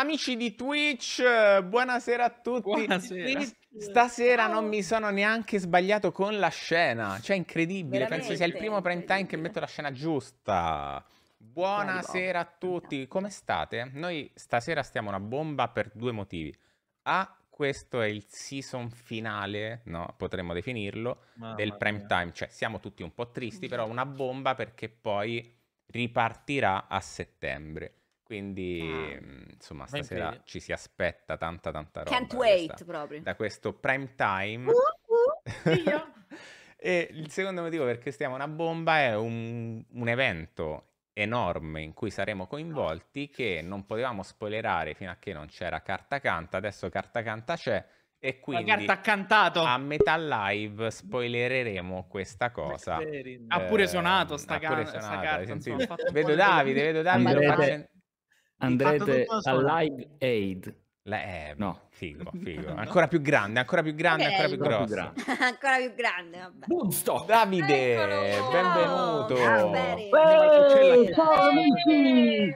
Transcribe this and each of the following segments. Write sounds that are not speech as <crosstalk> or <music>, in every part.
Amici di Twitch, buonasera a tutti. Buonasera. Stasera non mi sono neanche sbagliato con la scena, cioè incredibile, Veramente, penso sia il primo prime time che metto la scena giusta. Buonasera a tutti, come state? Noi stasera stiamo una bomba per due motivi. A, questo è il season finale, no, potremmo definirlo, Mamma del prime mia. time, cioè siamo tutti un po' tristi, però una bomba perché poi ripartirà a settembre. Quindi, ah, mhmm, insomma, stasera ci si aspetta tanta, tanta roba. Can't wait questa, proprio. Da questo prime time. Uh, <laughs> uh, e il secondo motivo perché stiamo una bomba è un, un evento enorme in cui saremo coinvolti che non potevamo spoilerare fino a che non c'era carta canta, adesso carta canta c'è e quindi a metà live spoilereremo questa cosa. Ehm, ha pure suonato sta, can- pure suonata, sta carta. Vedo Davide, vedo Davide, lo faccio, andrete a Live Aid. Le, eh, no. Figo, <laughs> figo. Ancora più grande, ancora più grande, okay. ancora più grosso. <laughs> ancora più grande, vabbè. Busto. Davide, Eccolo. benvenuto. Ciao, hey, ciao amici.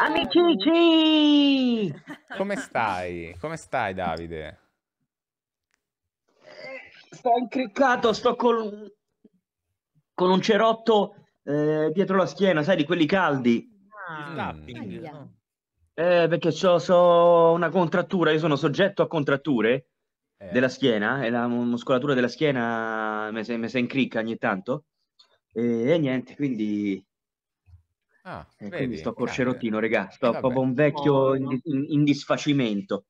Amici. Come stai? Come stai Davide? Sto incriccato, sto con, con un cerotto eh, dietro la schiena, sai, di quelli caldi il ah, tapping. Eh, perché ho so una contrattura, io sono soggetto a contratture eh. della schiena e la muscolatura della schiena mi si è incricca ogni tanto e, e niente, quindi Ah, eh, vedi, quindi sto col regà. Eh, sto eh, proprio un vecchio oh, in, in, disfacimento.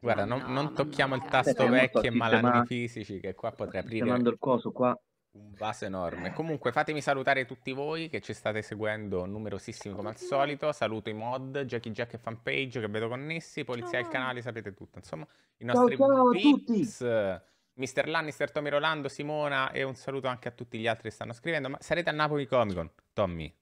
Guarda, non, no, non tocchiamo no, il tasto vecchio e malandri fisici, che qua potrei aprire. Sto il coso qua. Un vaso enorme. Eh. Comunque fatemi salutare tutti voi che ci state seguendo numerosissimi come al solito. Saluto i mod, Jackie Jack e fanpage che vedo connessi, polizia del canale, sapete tutto. Insomma, i nostri ciao, ciao Mister Lannister, Tommy Rolando, Simona e un saluto anche a tutti gli altri che stanno scrivendo. Ma sarete a Napoli Comic Con, Tommy?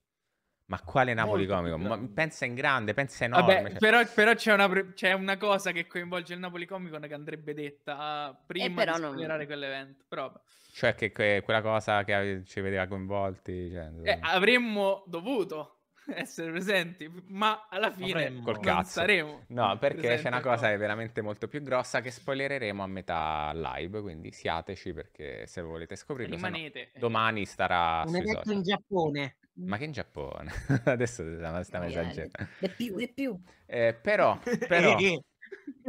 Ma quale Napoli Molto comico? Ma pensa in grande, pensa enorme. Vabbè, cioè... Però, però c'è, una c'è, una, cosa che coinvolge il Napoli comico che andrebbe detta ah, prima eh, di superare non... quell'evento. Però... Cioè che, que- quella cosa che ci vedeva coinvolti. Cioè... Eh, avremmo dovuto <laughs> essere presenti, ma alla fine ma col cazzo. saremo. No, perché c'è una cosa che è veramente molto più grossa che spoilereremo a metà live, quindi siateci perché se volete scoprirlo. Rimanete. No, domani starà... Un evento in Giappone. Ma che in Giappone? <laughs> Adesso stiamo, stiamo esagerando. E più, e più. Eh, però, però eh,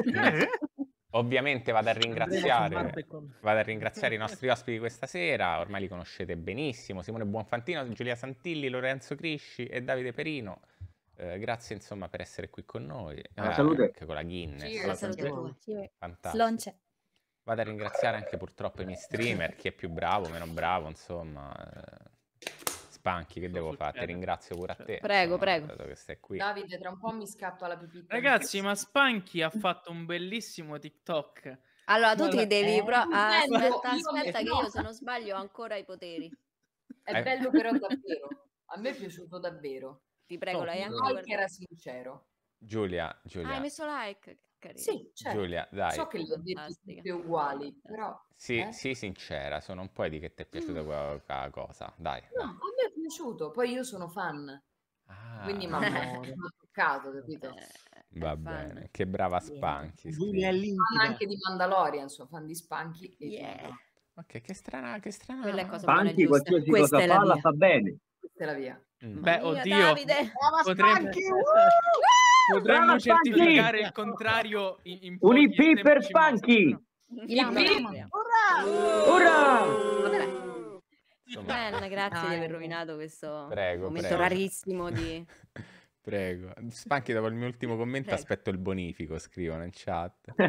eh. <laughs> ovviamente vado a ringraziare, vado a ringraziare i nostri ospiti questa sera, ormai li conoscete benissimo, Simone Buonfantino, Giulia Santilli, Lorenzo Crisci e Davide Perino. Eh, grazie insomma per essere qui con noi, ah, salute. anche con la Guinness. Salute. Fantastico. Vado a ringraziare anche purtroppo i miei streamer, chi è più bravo, meno bravo, insomma. Eh spanchi, che devo succede. fare? Ti ringrazio pure a cioè, te. Prego, prego. Davide, tra un po' mi scappa la pipì. Ragazzi, ma Spanchi ha <laughs> fatto un bellissimo TikTok. Allora, tu ti la... devi... Eh, però... ah, aspetta, aspetta, che io se non sbaglio ho ancora i poteri. È eh. bello però davvero. A me è piaciuto davvero. Ti prego, no, l'hai anche... Like era sincero. Giulia, Giulia. Ah, hai messo like carino. Sì, certo. Giulia, dai. So che le ho detto tutte uguali, però... Sì, eh? sì, sincera, sono un po' di che ti è piaciuta mm. quella cosa, dai. No, a me è piaciuto, poi io sono fan. Ah. Quindi mi hanno toccato, <laughs> capito? Va bene, fan. che brava yeah. Spanky. Giulia è fan anche di Mandalorian, sono fan di Spanky. E yeah. Ok, che strana, che strana. Quella cosa Spanky, buona, qualsiasi Questa cosa fa, la, la fa bene questa è la via. Mm. Beh, mia, oddio, Davide. <laughs> potremmo, potremmo certificare il contrario in, in Un IP per Funky! Urrà! Urrà! Bella, grazie ah, di aver eh. rovinato questo prego, momento prego. rarissimo di... <laughs> Prego. Spanchi, dopo il mio ultimo commento, prego. aspetto il bonifico, scrivono in chat. <laughs>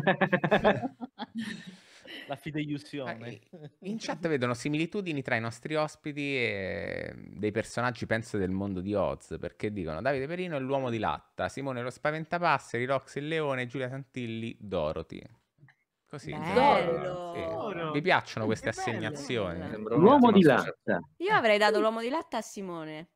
la fideiussione. In chat <laughs> vedono similitudini tra i nostri ospiti e dei personaggi, penso, del mondo di Oz, perché dicono Davide Perino è l'uomo di latta, Simone lo spaventapasseri, Rox il leone, Giulia Santilli, Dorothy. Così. Bello. Mi sì. piacciono queste bello. assegnazioni. L'uomo, di latta. Io avrei dato l'uomo di latta a Simone.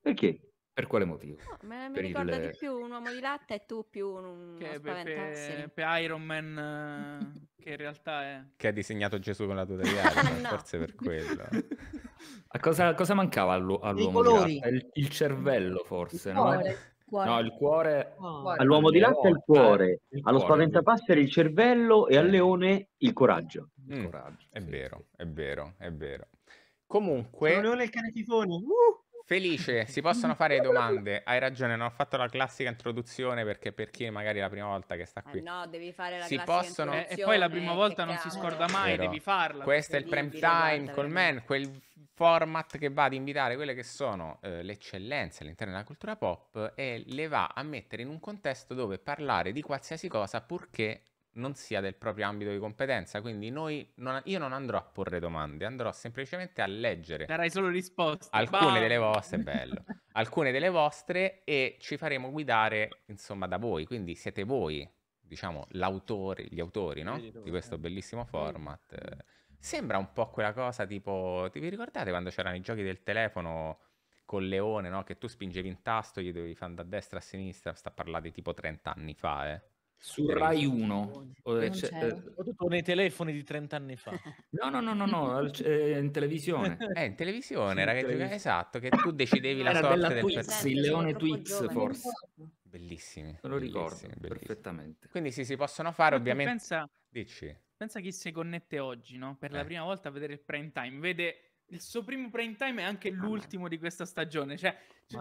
Perché? Per quale motivo? No, me, mi ricorda il... di più un uomo di latta e tu più un, uno che, per, per, Iron Man eh, che in realtà è... Che ha disegnato Gesù con la tuta di Iron <laughs> no. forse per quello. A cosa, cosa mancava all'u- all'uomo di latta? Il, il cervello forse, il no? Cuore, il cuore. No, il cuore... Oh. All'uomo di latta il cuore, eh, il allo spaventapasseri il cervello e al leone il coraggio. Il mm, coraggio mm. sì. È vero, è vero, è vero. Comunque... Il leone e il cane tifone, uh! Felice, si possono fare domande. Hai ragione, non ho fatto la classica introduzione perché per chi magari è la prima volta che sta eh qui. No, devi fare la si classica possono... E, eh, e poi la prima eh, volta non cazzo. si scorda mai, Vero. devi farla. Questo è il prime time col man, quel format che va ad invitare quelle che sono eh, le eccellenze all'interno della cultura pop e le va a mettere in un contesto dove parlare di qualsiasi cosa purché non sia del proprio ambito di competenza, quindi non, io non andrò a porre domande, andrò semplicemente a leggere. Darai solo risposte. Alcune bah! delle vostre, <laughs> bello. alcune delle vostre e ci faremo guidare, insomma, da voi, quindi siete voi, diciamo, l'autore, gli autori, no? Di questo bellissimo format. Sembra un po' quella cosa tipo, ti vi ricordate quando c'erano i giochi del telefono con Leone, no? Che tu spingevi in tasto, gli dovevi fare da destra a sinistra, sta parlando di tipo 30 anni fa, eh? Su Rai 1. Soprattutto eh, nei telefoni di 30 anni fa. <laughs> No, no, no, no, no eh, in televisione. <laughs> Eh, in televisione, sì, ragazzi, televisione. esatto, che tu decidevi la sorte del pezzo. Il leone Twix, forse. Bellissimi. Me lo ricordo bellissimi. perfettamente. Quindi sì, si possono fare, ovviamente. Pensa, Dici. Pensa chi si connette oggi, no? Per eh. la prima volta a vedere il prime time. Vede il suo primo prime time è anche l'ultimo di questa stagione. Cioè,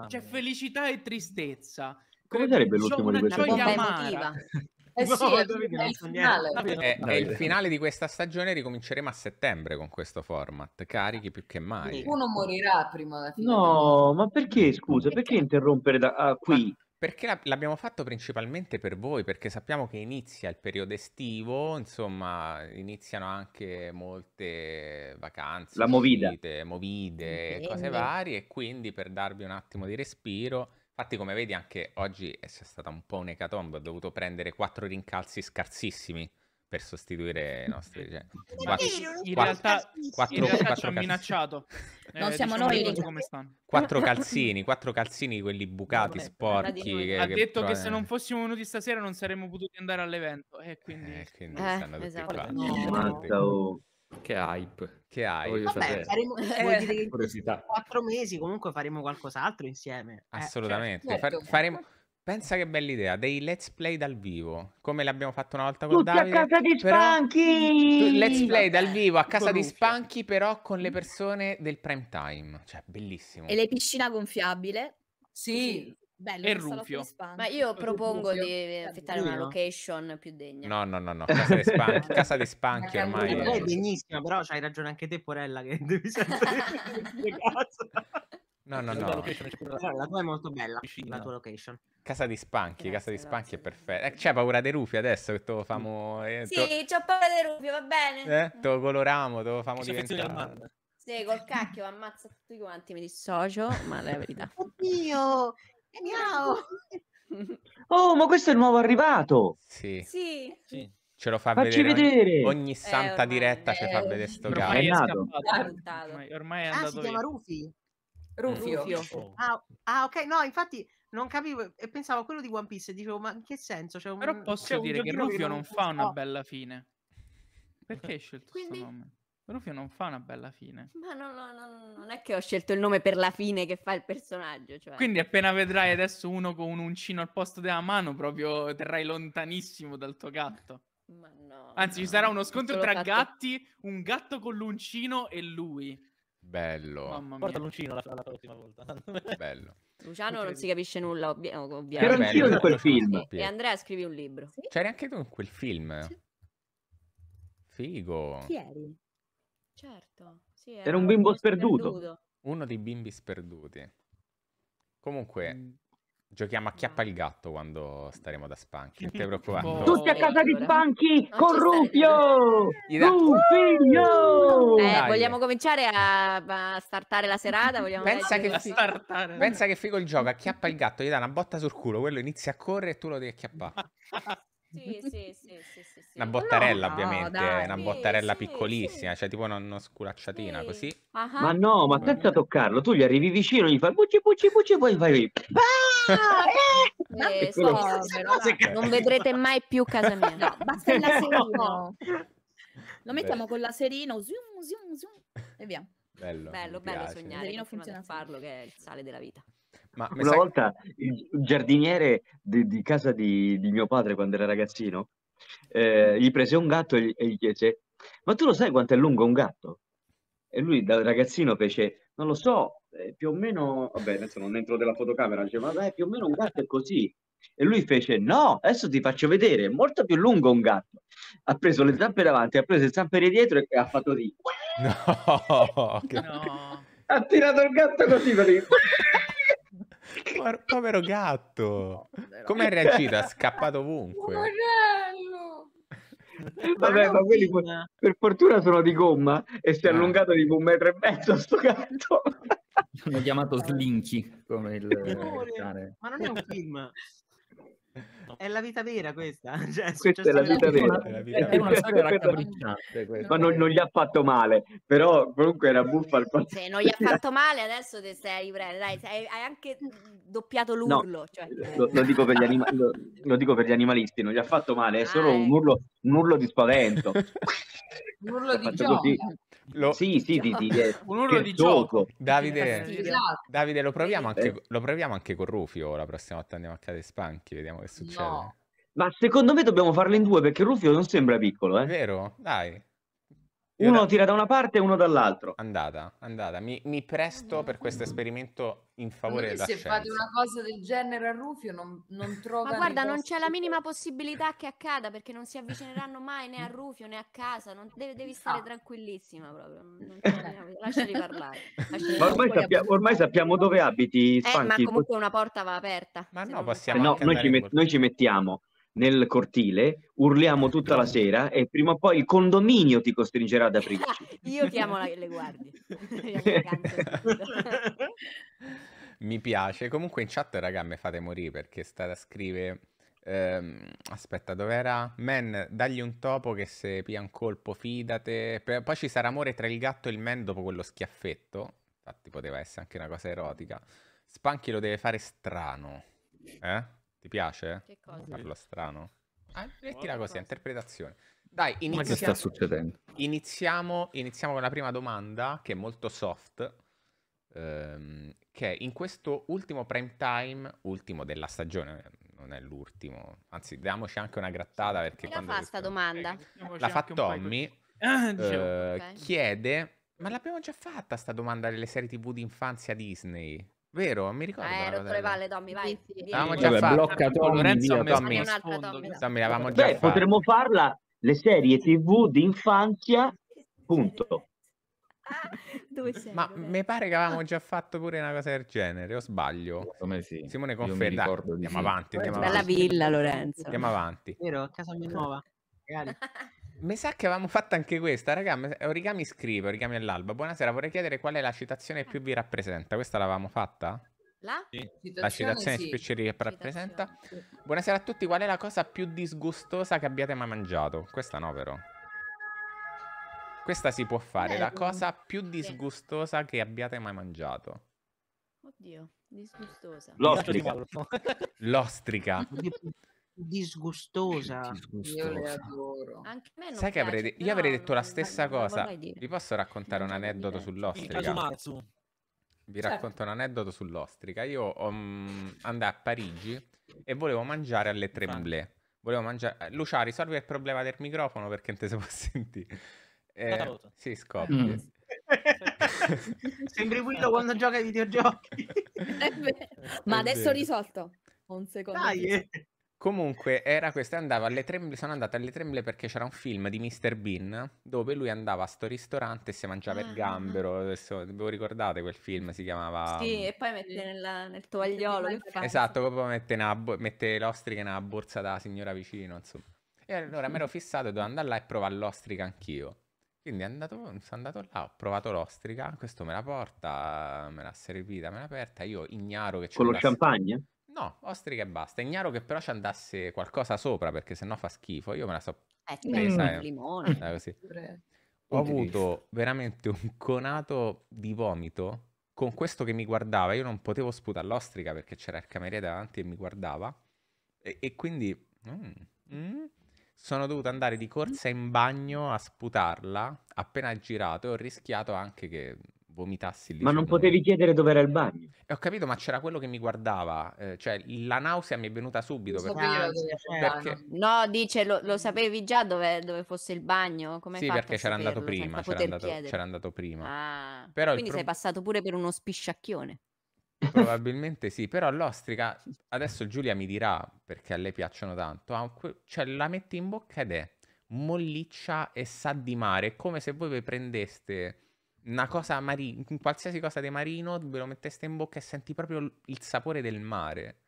c'è felicità e tristezza, come sarebbe l'ultimo diciamo di questa bomba eh, <laughs> eh è, il eh. finale. di questa stagione. Ricominceremo a settembre con questo format. Carichi più che mai. Uno morirà prima. No, ma perché? Scusa, perché interrompere da ah, qui? Ma perché l'abbiamo fatto principalmente per voi, perché sappiamo che inizia il periodo estivo, insomma, iniziano anche molte vacanze, La movida. Vite, movide, cose varie, e quindi per darvi un attimo di respiro Infatti, come vedi, anche oggi è stata un po' un'ecatombe. Ho dovuto prendere quattro rincalzi scarsissimi per sostituire i nostri. Cioè, quattro, in realtà, quattro, in realtà ci ha minacciato. <laughs> Eh, non siamo diciamo noi. Come stanno. Quattro <laughs> calzini, quattro calzini, quelli bucati, Vabbè, sporchi. Che, ha detto che, che, se non fossimo venuti stasera non saremmo potuti andare all'evento. E eh, quindi, eh, quindi eh, stanno esatto. tutti qua. No, no. Che hype. Che hype. Vabbè, faremo, eh, quattro mesi comunque faremo qualcos'altro insieme. Eh, cioè, Assolutamente. Eh, certo. faremo... Pensa che bella idea, dei let's play dal vivo, come l'abbiamo fatto una volta con Tutti Davide. a casa di Spanky! Let's play dal vivo a casa di Spanky, però con le persone del prime time. Cioè, bellissimo. E le piscina gonfiabile. Sì, Bello, e Rufio. Ma io propongo Rufio. di eh, cioè, affittare una location più degna. No, no, no, no. <laughs> Casa di spanchi, casa dei spanchi ormai. È degnissima, però c'hai ragione anche te, Porella, che devi <laughs> sempre... no, no, no. La, tua è molto bella, la tua location. Casa di Spanchi, grazie, casa di Spanchi grazie. è perfetta. Eh, c'è paura dei Rufi adesso che te lo mm. famo... Eh, sì, to... c'ho paura dei Rufi, va bene. Eh? Te lo coloriamo, te lo famo diventare... Sì, col cacchio ammazza tutti quanti, mi dissocio, ma è la verità. Oddio, eh, Miau! <laughs> Oh, ma questo è il nuovo arrivato! Sì. Sì. Ce lo fa Facci vedere, vedere. Ogni, ogni eh, santa eh, diretta, ce eh, fa vedere sto cazzo. Ormai è, scappato. Ormai, ormai è ah, andato si chiama Rufy. Rufio. Rufio. Ah, ah, ok, no, infatti non capivo e pensavo a quello di One Piece, e dicevo "Ma in che senso?" Cioè, un... Però posso dire che Rufio non fa una bella fine. Perché hai scelto Quindi... questo nome? Rufio non fa una bella fine. Ma no, no, no, non è che ho scelto il nome per la fine che fa il personaggio. Cioè. Quindi appena vedrai adesso uno con un uncino al posto della mano, proprio terrai lontanissimo dal tuo gatto. Ma no. Anzi, no, ci sarà uno scontro tra gatto. gatti, un gatto con l'uncino e lui. Bello. Mamma mia. Porta l'uncino la, la prossima volta. <laughs> Bello. Luciano non si capisce nulla, ovvi- ovviamente. C'era anch'io in quel film. E Andrea scrivi un libro. Sì? C'eri anche tu in quel film. Sì. Figo. Chi eri? Certo, sì, era, era un bimbo sperduto. sperduto. Uno dei bimbi sperduti. Comunque, mm. giochiamo a chiappa il gatto quando staremo da Spanky, non ti <laughs> preoccupare. Oh. Tutti a casa di Spanky con Rufio! <laughs> Rufio! Eh, vogliamo cominciare a, a startare la serata? <laughs> Vogliamo Pensa, che fi- startare. Pensa che figo il gioco, acchiappa il gatto, gli dà una botta sul culo, quello inizia a correre e tu lo devi acchiappare. Sì, <laughs> sì, sì, sì, sì, sì. Una bottarella, No, ovviamente, dai. una bottarella Sì, piccolissima, sì. cioè tipo una, una sculacciatina Sì. così. Ma no, ma senza toccarlo, tu gli arrivi vicino, gli fai bucci bucci bucci e poi fai... Ah, <laughs> eh! E eh, quello- povero, dai. Sì. non vedrete mai più casa mia. No, basta il laserino. <laughs> Lo mettiamo con il laserino, zoom, zoom, zoom, e via. Bello, bello, mi bello piace. sognare, Laserino funziona a farlo che è il sale della vita. Ma Una volta che... il giardiniere di, di casa di, di, mio padre quando era ragazzino eh, gli prese un gatto e, e gli chiese ma tu lo sai quanto è lungo un gatto? E lui da ragazzino fece, non lo so, eh, più o meno, vabbè, adesso non entro della fotocamera, diceva, vabbè, più o meno un gatto è così. E lui fece, no, adesso ti faccio vedere, è molto più lungo un gatto. Ha preso le zampe davanti, ha preso le zampe dietro e ha fatto di... <laughs> No, no. Ha tirato il gatto così per lì. Povero, gatto. Come ha reagito? Ha scappato ovunque. Poverello. Vabbè, ma quelli per fortuna sono di gomma e si è eh. allungato di un metro e mezzo sto gatto. <laughs> L'hanno chiamato Slinky come il... Ma non è un film. <laughs> Certo. È la vita vera questa. <laughs> Cioè, questa è la vita vera. Una, è, è una storia raccapricciante. Ma non, non, gli ha fatto male, però comunque era buffa il fatto. Se non gli ha <laughs> fatto male, adesso te stai riprendendo. Dai, sei, hai anche doppiato l'urlo. No, cioè, lo, eh. lo, dico anima- lo, lo, dico per gli animalisti, non gli ha fatto male, è solo ah, un, ecco. urlo, un urlo di spavento. un <laughs> urlo di gioco. Lo... Sì, sì, di, di, un urlo di gioco. gioco. Davide, Davide, lo proviamo, eh. anche, eh. lo proviamo anche con Rufio la prossima volta andiamo a Cade Spanchi, vediamo che succede succede. No. Ma secondo me dobbiamo farlo in due perché Rufio non sembra piccolo, eh? Vero? Dai. Uno tira da una parte e uno dall'altro. Andata, andata. Mi, mi presto per questo esperimento in favore della se scienza. Se fate una cosa del genere a Rufio non, non trova... Ma guarda, non c'è la minima possibilità che accada perché non si avvicineranno mai né a <laughs> Rufio né a casa. Non, devi, devi stare ah. tranquillissima proprio. Non, non lasciali parlare. Lasciali ma ormai, sappia, ormai, sappiamo dove abiti, Eh, ma comunque una porta va aperta. Ma no, possiamo... Eh, no, noi ci, met- noi ci mettiamo nel cortile, urliamo tutta la sera e prima o poi il condominio ti costringerà ad aprirci. <laughs> Io chiamo la, le guardie. <laughs> <laughs> Mi piace. Comunque in chat, raga, mi fate morire perché Stara scrive... Ehm, aspetta, dov'era? Men, dagli un topo che se pia un colpo, fidate. P- poi ci sarà amore tra il gatto e il men dopo quello schiaffetto. Infatti poteva essere anche una cosa erotica. Spanchi lo deve fare strano. Eh? Ti piace? Che cosa? Parlo strano. Ah, mettila così, cosa? interpretazione. Dai, iniziamo. Ma che sta succedendo? Iniziamo, iniziamo, con la prima domanda, che è molto soft, ehm, che in questo ultimo prime time, ultimo della stagione, non è l'ultimo, anzi diamoci anche una grattata perché... Chi la fa sta domanda? Eh, la fa Tommy, ah, eh, okay. chiede, ma l'abbiamo già fatta sta domanda delle serie tv di infanzia Disney? Vero, mi ricordo. Eh, rotto le palle, Tommy, vai. Sì, sì, l'avevamo già Vabbè, fatto. Blocca Tommy, Tommy. Tommy. l'avevamo già Beh, potremmo farla le serie tv di infanzia, punto. Ah, ma mi pare che avevamo già fatto pure una cosa del genere, o sbaglio? Come sì. Simone conferma. Andiamo sì. avanti. Andiamo Bella avanti. villa, Lorenzo. Andiamo avanti. Vero, a casa mia nuova. Magari. <laughs> Mi sa che avevamo fatto anche questa, raga. Origami scrive, origami all'alba. Buonasera, vorrei chiedere qual è la citazione più vi rappresenta. Questa l'avevamo fatta? La? Sì. Citazione, la citazione sì. più ci rappresenta. Sì. Buonasera a tutti, qual è la cosa più disgustosa che abbiate mai mangiato? Questa no, però. Questa si può fare, Beh, la cosa mm, più disgustosa sì. che abbiate mai mangiato. Oddio, disgustosa. L'ostrica. L'ostrica. <laughs> disgustosa. disgustosa. <laughs> Io le adoro. Anche me Sai che avrei, io avrei detto la stessa non, cosa. Non Vi posso raccontare un aneddoto sull'ostrica? Vi racconto certo. un aneddoto sull'ostrica. Io um, andai a Parigi e volevo mangiare alle tremblé. Volevo mangiare... Eh, Lucia, risolvi il problema del microfono perché non ti si può <laughs> sentire. Eh, si scoppia. Mm. Sembri quello quando gioca ai videogiochi. <laughs> Ma adesso vero. risolto. Un secondo. Dai, eh. Comunque, era questo, andava alle Tremble, sono andata alle Tremble perché c'era un film di Mr. Bean dove lui andava a sto ristorante e si mangiava ah, il ah, ah. gambero. Adesso, ve lo ricordate quel film? Si chiamava... Sì, mm, e poi mette nel, nel tovagliolo. Esatto, proprio mette, una, mette l'ostrica in una borsa da signora vicino, insomma. E allora mi ero <laughs> fissato e dovevo andare là e provare l'ostrica anch'io. Quindi andato, sono andato là, ho provato l'ostrica, questo me la porta, me l'ha servita, me l'ha aperta, io ignaro che c'è... Con lo champagne? No, ostriche e basta. È Ignaro che però ci andasse qualcosa sopra perché sennò fa schifo. Io me la so eh, presa. Eh. limone. Eh, così. <laughs> Ho avuto veramente un conato di vomito con questo che mi guardava. Io non potevo sputare l'ostrica perché c'era il cameriere davanti e mi guardava. E, e quindi mm, mm, sono dovuto andare di corsa in bagno a sputarla appena girato e ho rischiato anche che vomitassi lì. Ma non potevi chiedere dove era il bagno. E eh, ho capito, ma c'era quello che mi guardava, eh, cioè la nausea mi è venuta subito. Perché... Ah, perché... No, dice, lo, lo sapevi già dove, dove, fosse il bagno? Come sì, perché c'era andato prima, c'era andato, c'era andato, prima. Ah, Però quindi pro... sei passato pure per uno spisciacchione. Probabilmente sì, però l'ostrica, adesso Giulia mi dirà, perché a lei piacciono tanto, cioè la metti in bocca ed è molliccia e sa di mare, come se voi vi prendeste una cosa marina, qualsiasi cosa di marino, ve lo metteste in bocca e senti proprio il sapore del mare.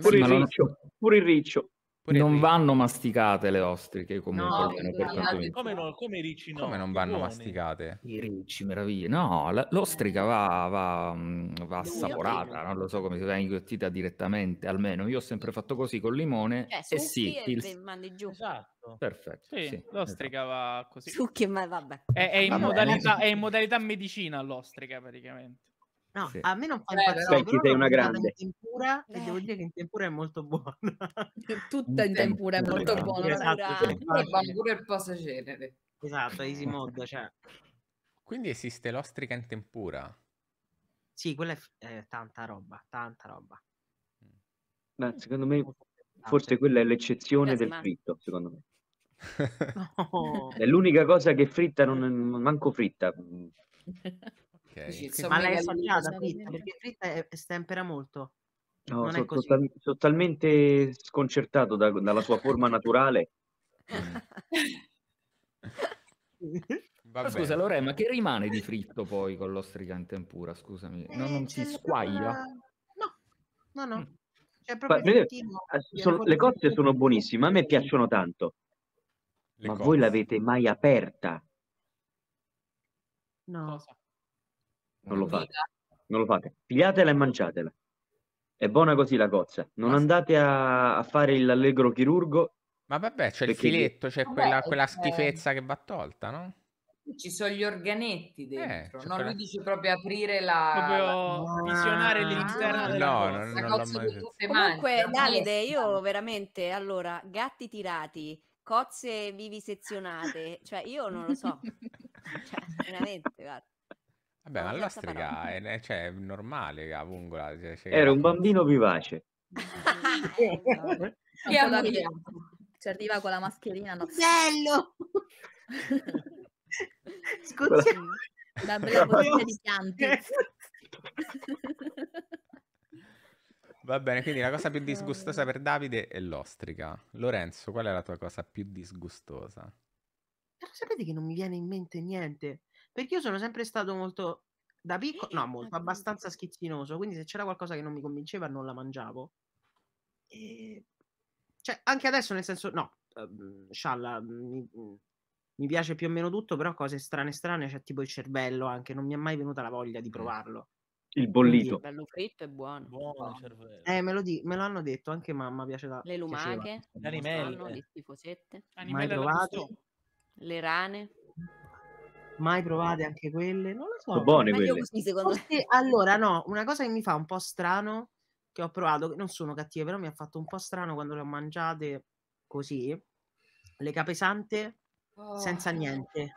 Pure il, riccio, pure il riccio, non vanno masticate le ostriche comunque. No, almeno, per come, no, come i ricci no. Come non vanno buone. masticate? I ricci, meraviglia. No, l'ostrica va, va, va assaporata, non lo so come si va inghiottita direttamente, almeno. Io ho sempre fatto così con il limone cioè, e sì. E il... mandi giù. Esatto. Perfetto. Sì, sì, l'ostrica esatto. va così. Succhi, ma vabbè. È, è in vabbè, modalità, è in modalità medicina l'ostrica praticamente. No, sì. a me non fa impazzire. Eh, però sei una grande. In tempura, eh. E devo eh. dire che in tempura è molto buona. Tutta in tempura è molto buona. Esatto, esatto pure il passagenere. Esatto, easy mod, cioè. Quindi esiste l'ostrica in tempura? Sì, quella è eh, tanta roba, tanta roba. Ma secondo me, forse quella è l'eccezione del fritto, secondo me. No. È l'unica cosa che fritta, non, manco fritta. <laughs> <laughs> Okay. Dici, insomma, ma l'hai sognata fritta perché fritta è, stempera molto. No, sono, total, sono, talmente sconcertato da, dalla sua forma naturale. Mm. scusa Lore, ma che rimane di fritto poi con l'ostrica in tempura? Scusami, eh, non, non si squaglia? No, no, no. Cioè, proprio ma, continuo, eh, sono, le cozze sono buonissime, a me piacciono tanto. Le ma cose. voi l'avete mai aperta? No. Cosa? Non lo fate. Non lo fate. Pigliatela e mangiatela. È buona così la cozza. Non Ma andate a, a fare l'allegro chirurgo. Ma vabbè, c'è il filetto, c'è vabbè, quella, quella schifezza che va tolta, no? ci sono gli organetti eh, dentro. Eh, no, per... lui dice proprio aprire la. Proprio la... visionare ah, l'interno della no, no, no, no, cozza. Comunque, Davide, io veramente allora, gatti tirati, cozze vivisezionate, cioè io non lo so. <laughs> cioè, veramente, guarda. Vabbè, ma allora strega, è, cioè, è normale, raga, vongola. Cioè, cioè, Era un bambino vivace. Che no, no. Ci arriva con la mascherina. No. Bello! Scusiamo. <laughs> La bella bottiglia di piante. <laughs> Va bene, quindi la cosa più <laughs> disgustosa per Davide è l'ostrica. Lorenzo, qual è la tua cosa più disgustosa? Però sapete che non mi viene in mente niente. Perché io sono sempre stato molto da piccolo, no, eh, molto abbastanza schizzinoso. Quindi, se c'era qualcosa che non mi convinceva, non la mangiavo. E... Cioè, anche adesso, nel senso, no, um, scialla, mi, mi, piace più o meno tutto, però cose strane strane, cioè tipo il cervello anche, non mi è mai venuta la voglia di mm. provarlo. Il bollito. il bello fritto è buono. Buono il cervello. Eh, me lo, di- me lo hanno detto, anche mamma piace da... Le lumache, le animelle, le schifosette. Mai provato. Le rane. Mai provate anche quelle? Non lo so. Sono cioè, buone quelle. Così, Forse, allora, no, una cosa che mi fa un po' strano, che ho provato, che non sono cattive, però mi ha fatto un po' strano quando le ho mangiate così, le capesante oh. senza niente.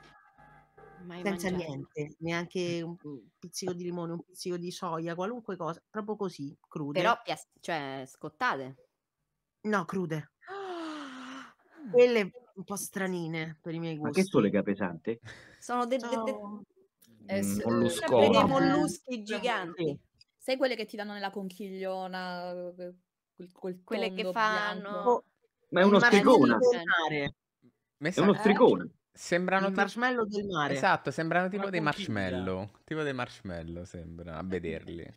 Mai senza mangiato. niente, neanche un pizzico di limone, un pizzico di soia, qualunque cosa, proprio così, crude. Però, cioè, scottate. No, crude. Ah. quelle un po' stranine per i miei gusti. Ma che sono le capesante? Sono dei de, de, de, mm, dei molluschi giganti. Sai quelle che ti danno nella conchigliona? Quel, quel quelle che fanno... Bianco. Oh, Ma è uno stricone. È uno eh? strigone. Sembrano il marshmallow del mare. Esatto, sembrano tipo dei marshmallow. Tipo dei marshmallow sembra, a vederli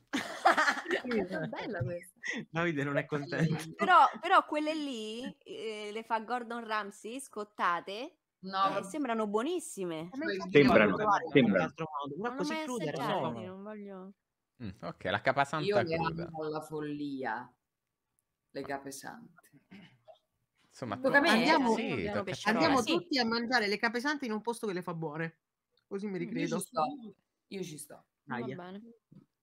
bella questa. Davide non è contento. Però, però quelle lì eh, le fa Gordon Ramsay scottate. No. Eh, sembrano buonissime. Sembrano, sembrano. Ma così crude Non voglio... Mm, ok, la capasanta Io le amo alla follia. Le capesanti. Insomma, tu... andiamo, sì, andiamo, andiamo tutti a mangiare le capesanti in un posto che le fa buone. Così mi ricredo. Io ci sto. Io ci sto. Va bene.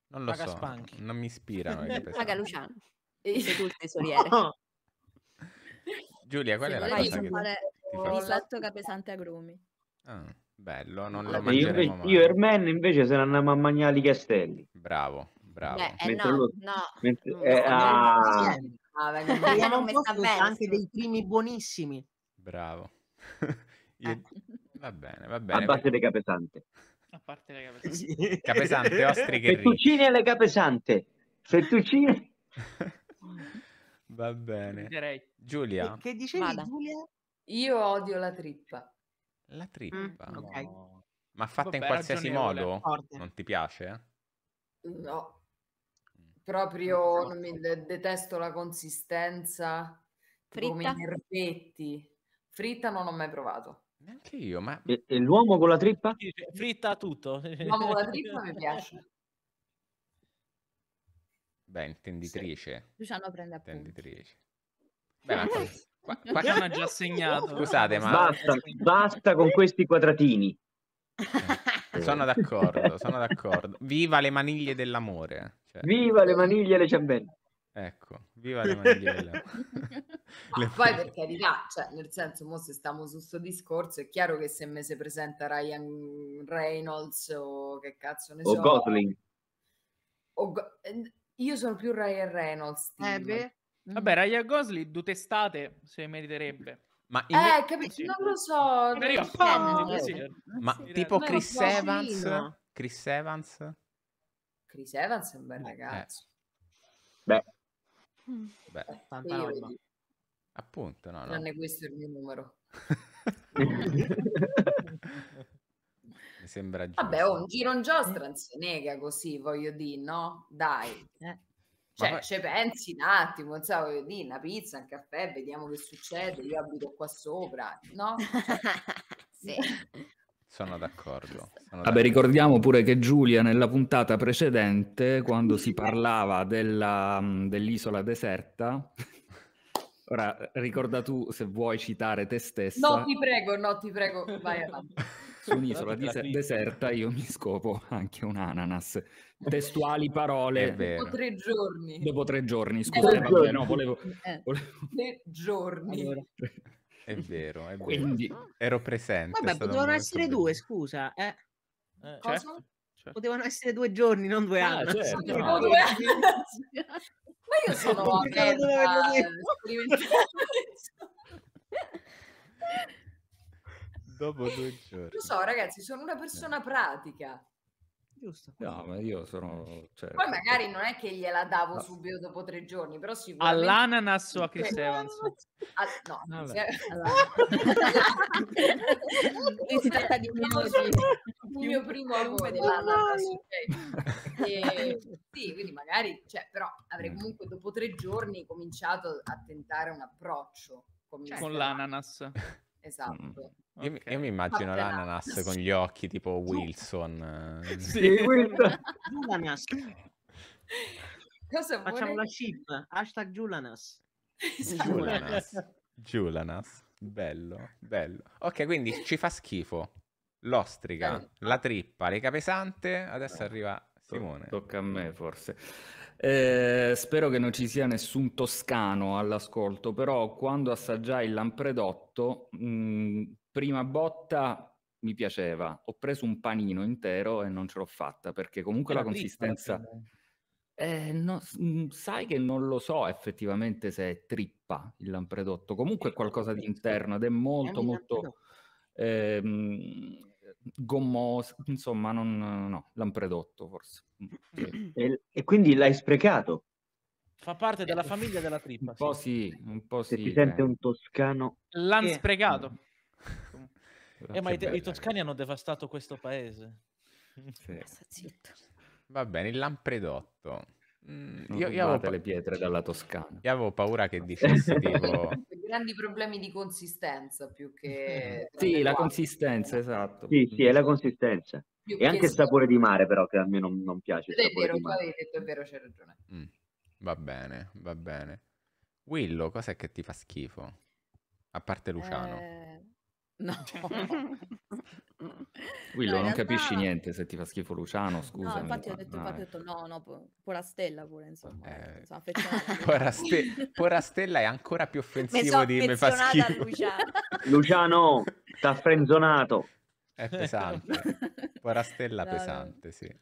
Non lo Paga so, Spanchi. non mi ispirano. <laughs> Paga Luciano e sedulte <laughs> soriere. No. Giulia, qual è la cosa che fare... ti fa? Risotto capesante agrumi. Ah, bello, non lo mangeremo io, mai. Io e Ermen invece se ne andiamo a mangiare i castelli. Bravo, bravo. Beh, eh, no, lo... no. Mentre... no, eh, ah... Ah, anche dei primi buonissimi. Bravo. <laughs> Io... Eh. Va bene, va bene. A base perché... di capesante. A parte le capesante. <laughs> capesante, ostriche Fettuccine e le capesante. Fettuccine. <laughs> Va bene. Giulia. E che dicevi Vada. Giulia? Io odio la trippa. La trippa? Mm, okay. Ma fatta Vabbè, in qualsiasi modo? Non ti piace? No. Mm. Proprio non mi de- detesto la consistenza. Fritta? Come i nervetti. Fritta non ho mai provato. Neanche io, ma... E, e l'uomo con la trippa? Fritta tutto. L'uomo con la trippa mi <laughs> piace. Beh, intenditrice. Luciano prende appunto. Intenditrice. Beh, ma qua, <laughs> qua, ci hanno già segnato. Scusate, ma... Basta, basta con questi quadratini. Eh, sono d'accordo, sono d'accordo. Viva le maniglie dell'amore. Cioè... Viva le maniglie e le ciambelle. Ecco. Viva la Mandela! no, <laughs> ah, poi per carità, cioè, nel senso, mo se stiamo su questo discorso, è chiaro che se me si presenta Ryan Reynolds o che cazzo ne o so... Gosling. O Go- ehm, io sono più Ryan Reynolds. Eh, mm. Vabbè, Ryan Gosling, due testate se meriterebbe. Ma eh, capito? Non lo so. Non lo so. Fammi, sì. Ma tipo Chris Evans? Chris Evans? Chris Evans è un bel eh. ragazzo. Eh. Beh, Mm. Beh, eh, tanta roba. Appunto, no, no. Tranne questo è il mio numero. <laughs> Mi sembra giusto. Vabbè, oh, un giro in giostra eh. non si nega così, voglio dire, no? Dai. Eh. Cioè, poi... ci pensi un attimo, non so, voglio dire, una pizza, un caffè, vediamo che succede, io abito qua sopra, no? <laughs> sì. Cioè, sono d'accordo. Sono Vabbè, ricordiamo pure che Giulia nella puntata precedente, quando si parlava della, mm, dell'isola deserta, ora ricorda tu se vuoi citare te stessa. No, ti prego, no, ti prego, vai avanti. Su un'isola dis- deserta io mi scopo anche un ananas. Testuali parole. Dopo tre giorni. Dopo tre giorni, scusa, eh, vabbè, no, volevo... volevo... Eh, tre giorni. Allora. È vero, è Quindi... vero. Ero presente. Vabbè, potevano essere bello. due, scusa. Eh. Eh, certo, certo. Potevano essere due giorni, non due ah, anni. certo, no. due anni. <laughs> Ma io <laughs> sono aperta eh, Dopo due giorni. Lo so, ragazzi, sono una persona pratica giusto. No, ma io sono... Cioè... Poi magari non è che gliela davo no. subito dopo tre giorni, però sicuramente... All'ananas o a Chris Evans? Al... No, Vabbè. se... Cioè allora. <laughs> si tratta di un il mio primo amore dell'ananas. Okay. Sì, quindi magari, cioè, però avrei mm. comunque dopo tre giorni cominciato a tentare un approccio. Cioè, con l'ananas. Esatto. Mm. Okay. Io, io, mi immagino Fatte l'ananas l'ananas. con gli occhi tipo Wilson. Eh. <laughs> sì, Wilson. <laughs> Cosa Facciamo vuole... la chip. Hashtag Giulanas. Esatto. Giulanas. <laughs> Giulanas. Bello, bello. Ok, quindi ci fa schifo. L'ostrica, la trippa, le capesante. Adesso ah. arriva Simone. Tocca a me forse. Eh, spero che non ci sia nessun toscano all'ascolto, però quando assaggiai il lampredotto, mh, mm, prima botta mi piaceva. Ho preso un panino intero e non ce l'ho fatta perché comunque Era la consistenza... Trippa, eh, no, mm, sai che non lo so effettivamente se è trippa il lampredotto, comunque è qualcosa di interno ed è molto molto... Ehm, gommosa, insomma, non, no, l'hanno predotto forse. Mm, e, e, quindi l'hai sprecato? Fa parte della eh, famiglia della trippa. Un po' sì, sì un po' Se sì. Si sente eh. un toscano... L'hanno eh. sprecato. Eh, eh ma i, i, toscani hanno devastato questo paese. Sì. Va bene, il lampredotto. Mm, io, io avevo pa- le pietre dalla Toscana. Io avevo paura che dicessi tipo <laughs> grandi problemi di consistenza più che... Eh, sì, la consistenza, esatto. Sì, sì, è la esatto. consistenza. e anche il sapore sì. di mare, però, che a me non, non piace. È vero, hai detto, è vero, c'è ragione. Mm. Va bene, va bene. Willo, cos'è che ti fa schifo? A parte Luciano. Eh... No. <laughs> <laughs> Willo, no, non realtà... capisci niente se ti fa schifo Luciano, scusa. No, infatti ho detto, no, ho detto no, no, Porastella pure, insomma. Eh... eh insomma <laughs> Poraste- Porastella è ancora più <laughs> offensivo di me fa schifo. Luciano, <laughs> Luciano t'ha frenzonato. È pesante. Porastella no, pesante, no. sì.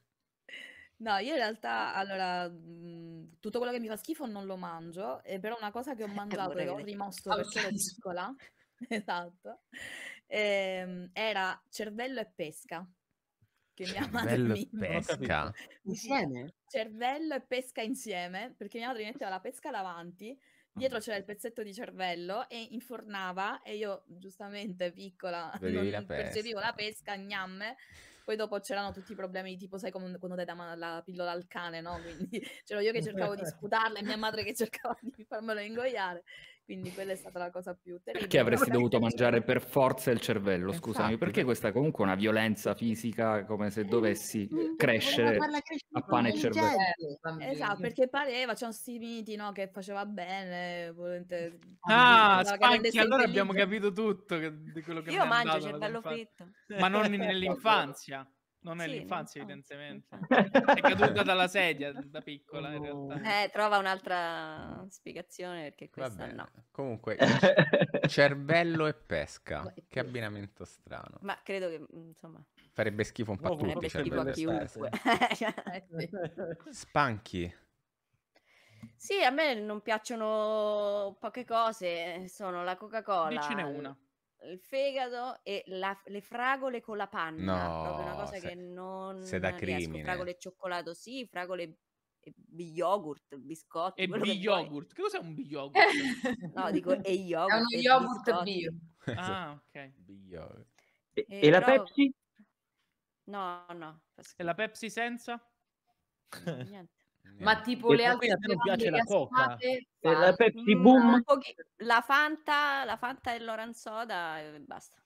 No, io in realtà, allora, mhmm, tutto quello che mi fa schifo non lo mangio, eh, però una cosa che ho mangiato e ho rimosso ah, perché ero piccola, esatto, ehm, era Cervello e Pesca. Che mi ha Cervello pesca? Insieme? Cervello e pesca insieme, perché mia madre mi metteva la pesca davanti, dietro c'era il pezzetto di cervello e infornava e io giustamente piccola <laughs> non la percepivo la pesca, gnamme. Poi dopo c'erano tutti i problemi tipo sai come quando dai man- la pillola al cane, no? Quindi <laughs> c'ero io che cercavo di sputarla e mia madre che cercava di farmelo ingoiare. Quindi quella è stata la cosa più terribile. Perché avresti dovuto mangiare per forza il cervello, esatto. scusami? Perché questa è comunque una violenza fisica, come se eh, dovessi mm, mm, crescere a pane e cervello. Gente, eh, esatto, perché pareva, c'erano questi miti no, che faceva bene. Volente, ah, Spacchi, allora abbiamo capito tutto di quello che Io mangio cervello fritto. Ma non <laughs> nell'infanzia. Non è sì, l'infanzia, evidentemente. è caduta dalla <laughs> sedia da piccola, in realtà. Eh, trova un'altra spiegazione perché questa no. Comunque, <laughs> cervello e pesca. che abbinamento strano. Ma credo che, mm, insomma... Farebbe schifo un po' a tutti. Farebbe a chiunque. <laughs> Spanchi. Sì, a me non piacciono poche cose, eh, sono la Coca-Cola. Dicene una il fegato e la, le fragole con la panna. No, proprio una cosa se, che non se da riesco. crimine. Fragole e cioccolato, sì, fragole e yogurt, biscotti. E bi yogurt, che, che cos'è un bi yogurt? <laughs> no, dico e <laughs> yogurt. È uno yogurt bio. <laughs> Ah, ok. E, e, eh, e, la però... Pepsi? No, no. E la Pepsi senza? Niente ma eh. tipo e le altre a te non piace la coca la Pepsi Boom la Fanta la Fanta e l'Oran Soda e eh, basta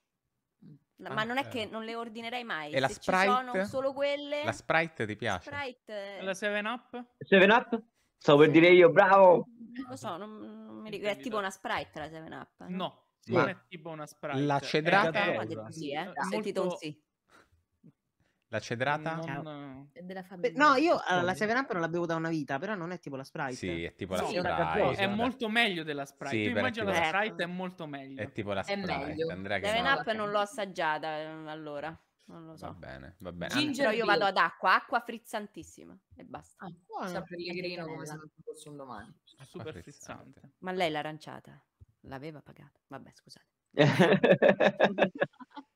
ah, ma non è che non le ordinerei mai e la Sprite sono solo quelle la Sprite ti piace Sprite... Eh. la 7 Up 7 Up stavo per dire io bravo non lo so non, non mi ricordo è tipo una Sprite la 7 Up no, Sì. non è tipo una Sprite la cedrata è, è, è, sì, eh. è molto... sentito un sì la cedrata? Non... Beh, no, io allora, la 7 Up non la bevo da una vita, però non è tipo la Sprite. Sì, è tipo la sì, Sprite. È molto meglio della Sprite. Sì, tu immagini la eh. Sprite è molto meglio. È tipo la Sprite. È Andrea che Up non l'ho assaggiata eh, allora. Non lo so. Va bene, va bene. Ginger, io vado ad acqua, acqua frizzantissima e basta. Ah, buono. pellegrino come se non fosse un domani. Acqua Super frizzante. frizzante. Ma lei l'aranciata l'aveva pagata. Vabbè, scusate. <laughs> <laughs>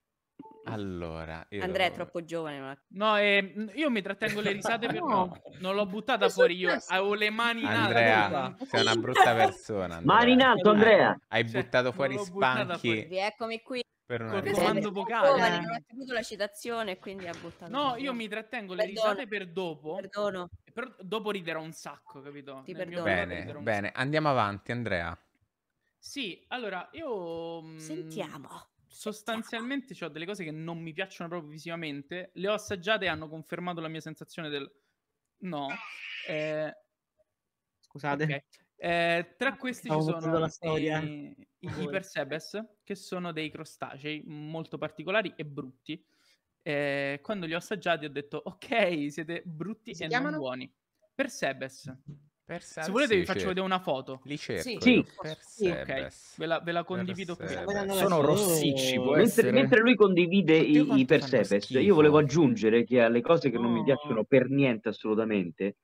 Allora, Andrea è troppo giovane. Ma... No, eh, io mi trattengo le risate per <laughs> no. Non l'ho buttata fuori io, avevo le mani in alto. Andrea, sei una brutta persona. Andrea. Mani in alto, cioè, Andrea. Hai cioè, buttato fuori spanchi. Fuori. Eccomi qui. Per una Col comando vocale. Eh. Non ha tenuto la citazione, quindi ha buttato. No, io mi trattengo le perdono. risate per dopo. Perdono. Per... dopo riderò un sacco, capito? Ti perdono. Bene, bene. Andiamo avanti, Andrea. Sì, allora, io... Mm, Sentiamo sostanzialmente ho delle cose che non mi piacciono proprio visivamente, le ho assaggiate e hanno confermato la mia sensazione del no. Eh... Scusate. Okay. Eh, tra questi Stavo ci sono i, i Persebes, che sono dei crostacei molto particolari e brutti. Eh, quando li ho assaggiati ho detto ok, siete brutti si e chiamano? non buoni. Persebes. Se volete vi faccio vedere una foto. Lì cerco. Sì, sì. sì. ok. Ve la, ve la condivido qui. Sono rossicci. Mentre, mentre, lui condivide i, i Persepes, io volevo aggiungere che alle cose che non mi piacciono per niente assolutamente,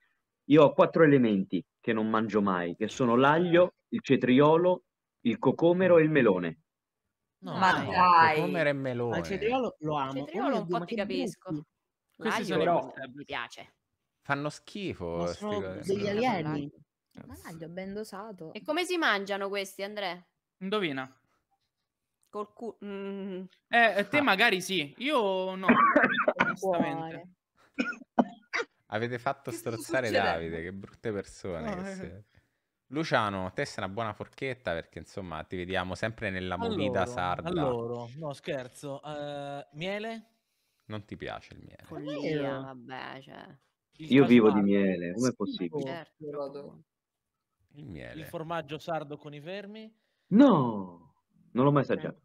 io ho quattro elementi che non mangio mai, che sono l'aglio, il cetriolo, il cocomero e il melone. No, ma no, dai, cocomero e melone. Ma il cetriolo lo amo. Il cetriolo oh, un po' ti capisco. L'aglio però... mi piace. Fanno schifo. Sono degli eh, alieni. Ma li ho ben dosato. E come si mangiano questi, Andrea? Indovina. Col cu- mm. eh, eh te ah. magari sì, io no. <laughs> onestamente. Avete fatto che strozzare Davide, che brutte persone. No, che eh. Luciano, te sei una buona forchetta perché insomma ti vediamo sempre nella movida allora, sarda. Allora, no scherzo, uh, miele? Non ti piace il miele? Follia, vabbè, cioè. Il Io vivo di miele, com'è possibile? Certo. Il miele. Il formaggio sardo con i vermi? No, non l'ho mai assaggiato.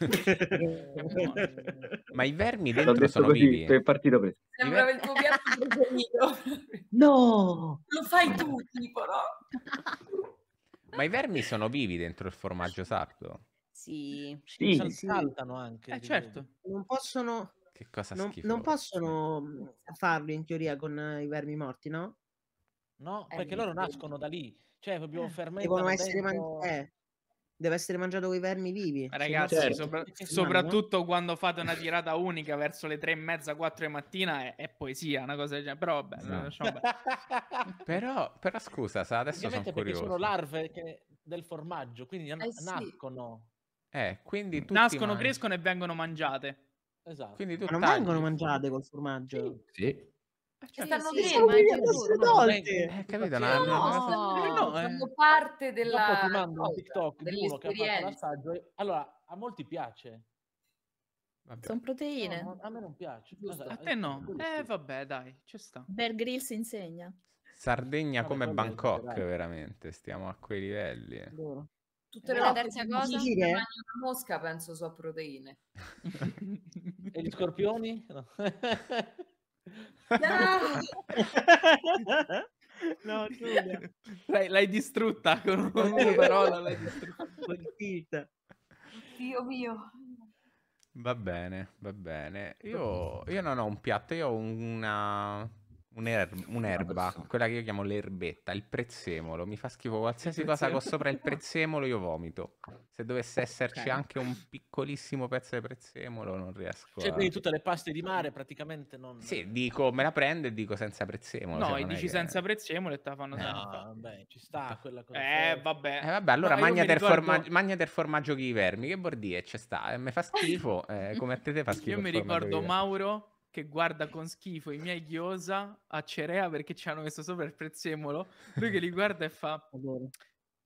<laughs> ma i vermi dentro sono così, vivi cioè, è partito per... sembrava il tuo piatto preferito <laughs> no lo fai tu tipo no ma i vermi sono vivi dentro il formaggio sardo sì, sì, sì. saltano anche eh, certo non possono che cosa non, Non possono mhmm, farlo in teoria con i vermi morti, no? No, eh, perché loro nascono da lì. Cioè, proprio eh, fermentano. Devono essere dentro... man- eh, Deve essere mangiato con i vermi vivi. Eh, ragazzi, certo. sopra- soprattutto no? quando fate una tirata unica verso le tre e mezza, quattro di mattina, è-, è, poesia, una cosa del genere. Però vabbè, no. Esatto. <laughs> però, però, scusa, sa, adesso sono curioso. sono larve che- del formaggio, quindi eh, nascono. Eh, quindi mm. Nascono, mangi- crescono e vengono mangiate. Esatto. Quindi tu Ma non tagli. vengono mangiate col formaggio? Sì. sì. Cioè, stanno sì, sì, ma è tolte. Eh, capito? No, eh, no, no, no, no, parte della Dopo ti mando un TikTok di uno che ha fatto l'assaggio. Allora, a molti piace. Vabbè. Sono proteine. No, a me non piace. Giusto. A te no. Eh, eh vabbè, dai, ci sta. Bear Grylls insegna. Sardegna vabbè, come Bangkok, veramente, stiamo a quei livelli. Eh. Tutte le volte terza cosa, dire... una mosca penso so proteine. e gli scorpioni? No. no, <laughs> Giulia. L'hai, l'hai distrutta con una parola, l'hai distrutta. Colpita. Dio mio. Va bene, va bene. Io, io non ho un piatto, io ho una Un'erba, un'erba quella che io chiamo l'erbetta, il prezzemolo. Mi fa schifo qualsiasi cosa che ho sopra il prezzemolo, io vomito. Se dovesse esserci okay. anche un piccolissimo pezzo di prezzemolo, non riesco. Cioè, a... quindi tutte le paste di mare praticamente non. Sì, dico me la prendo e dico senza prezzemolo. No, cioè, dici che... senza prezzemolo e te la fanno no, Vabbè, ci sta quella cosa. Eh, vabbè. Eh, vabbè, allora magna, del ricordo... formaggio, magna del formaggio che i vermi, che bordi è, ci sta. Eh, mi fa schifo, eh, <laughs> come a te, te fa schifo. Io mi ricordo Mauro che guarda con schifo i miei ghiosa a Cerea perché ci hanno messo sopra il prezzemolo. Lui che li guarda e fa: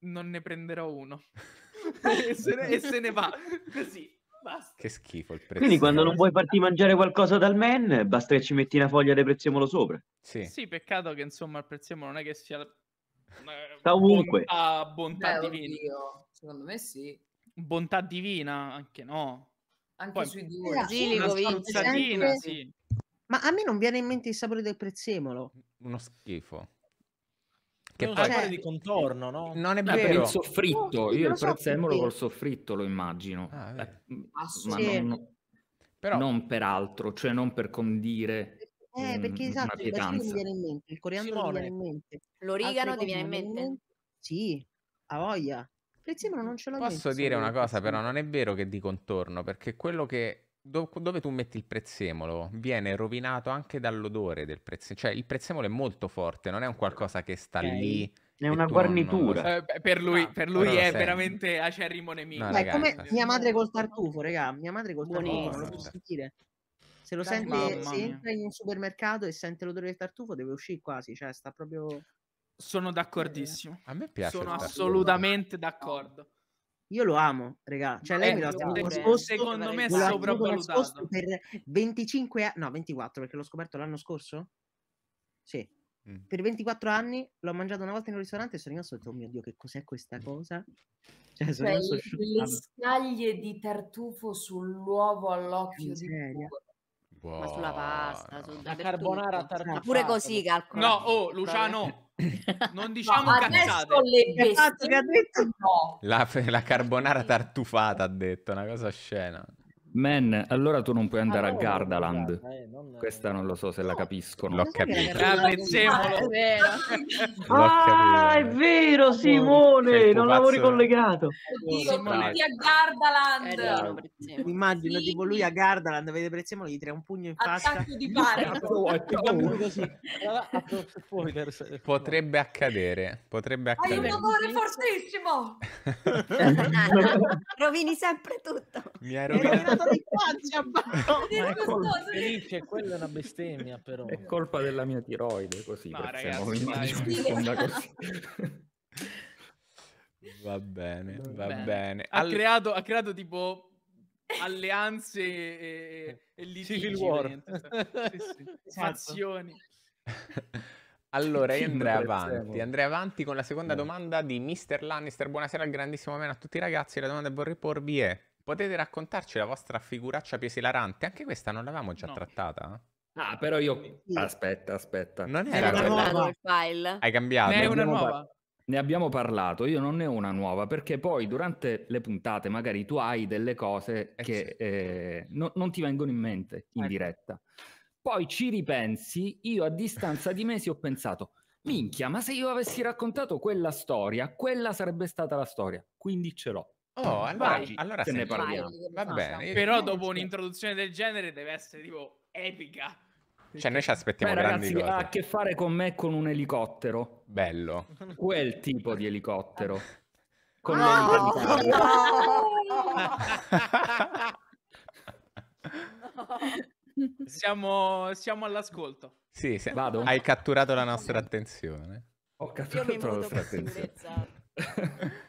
Non ne prenderò uno. <laughs> e, se ne, e, se ne, va così. Basta. Che schifo il prezzemolo. Quindi quando non vuoi farti mangiare qualcosa dal men, basta che ci metti una foglia di prezzemolo sopra. Sì. sì, peccato che insomma il prezzemolo non è che sia eh, sta ovunque. Bontà, bontà Beh, divina. Oddio. Secondo me sì. Bontà divina, anche no anche Poi, sui due. Basilico, sempre... sì. Ma a me non viene in mente il sapore del prezzemolo. Uno schifo che è un sapore cioè, di contorno, no? Eh, non è Beh, vero. Per il soffritto, oh, io il prezzemolo so col soffritto lo immagino. Ah, Beh, mm, ah, ma non, Però... non per altro, cioè non per condire eh, mm, perché esatto, una pietanza. Viene in mente, il coriandolo Simone. viene in mente. L'origano ti viene in mente? Sì, a voglia. Prezzemolo eh non ce l'ho Posso messo, dire una cosa però, non è vero che di contorno, perché quello che dove tu metti il prezzemolo viene rovinato anche dall'odore del prezzemolo. Cioè, il prezzemolo è molto forte, non è un qualcosa che sta okay. lì. È una guarnitura. Non... Eh, per lui, no, ah, per lui è veramente acerrimo nemico. No, Beh, come eh. mia madre col tartufo, regà. Mia madre col tartufo, non lo sentire. Se lo Dai, sente, se entra in un supermercato e sente l'odore del tartufo, deve uscire quasi. Cioè, sta proprio. Sono d'accordissimo. A me piace. Sono assolutamente film. d'accordo. Io lo amo, regà. Cioè, lei eh, me lo ha nascosto. Secondo me è sopravvalutato. Per 25 anni, no, 24, perché l'ho scoperto l'anno scorso? Sì. Mm. Per 24 anni l'ho mangiato una volta in un ristorante e sono rimasto, oh mio Dio, che cos'è questa mm. cosa? Cioè, sono cioè, le scioccato. scaglie di tartufo sull'uovo all'occhio di burro. Wow. Ma sulla pasta, su, carbonara tartufo. Pure così, calcolo. No, oh, Luciano, non <laughs> diciamo no, cazzate. Le bestie... ha detto no. La, la carbonara tartufata ha detto, una cosa scena. Man, allora tu non puoi andare ah, no, a Gardaland. Eh, non... Questa non lo so se la capiscono. <laughs> Ah, L'ho capito. vero, Ah, è vero, Simone, non l'avevo ricollegato. Oddio, Simone. tutti a Gardaland. Eh, Immagino, sì. tipo lui a Gardaland, vede Prezzemolo, gli tira un pugno in faccia. <laughs> <laughs> potrebbe accadere, potrebbe accadere. Hai un odore fortissimo. Rovini sempre tutto. Mi hai rovinato ecco, felice, quella è una bestemmia però. È colpa della mia tiroide così. Ma ragazzi, ragazzi <laughs> così. Va bene, va bene. bene. Ha, All... creato, ha creato tipo alleanze e, e litigi, Civil War. Esatto. Fazioni. Allora, io andrei avanti. andrei avanti con la seconda domanda di Mr. Lannister. Buonasera grandissimo meno a tutti i ragazzi. La domanda che vorrei porvi è Potete raccontarci la vostra figuraccia più Anche questa non l'avevamo già no. trattata? Ah, però io... Aspetta, aspetta. Non era, era una nuova. File. Hai cambiato. Ne è una nuova. Ne abbiamo parlato, io non ne ho una nuova, perché poi durante le puntate magari tu hai delle cose eh, che sì. eh, no, non ti vengono in mente in ecco. diretta. Poi ci ripensi, io a distanza di mesi ho pensato, minchia, ma se io avessi raccontato quella storia, quella sarebbe stata la storia, quindi ce l'ho. Oh, allora, Vai, allora se ne parliamo. Va bene. Però dopo un'introduzione del genere deve essere tipo epica. Cioè noi ci aspettiamo Beh, grandi ragazzi, Ha a che fare con me con un elicottero. Bello. Quel tipo di elicottero. <laughs> Con ah! no, l'elicottero. <laughs> No! siamo, siamo all'ascolto. Sì, se... Vado. hai catturato la nostra attenzione. Ho catturato la nostra attenzione. Esatto. <laughs>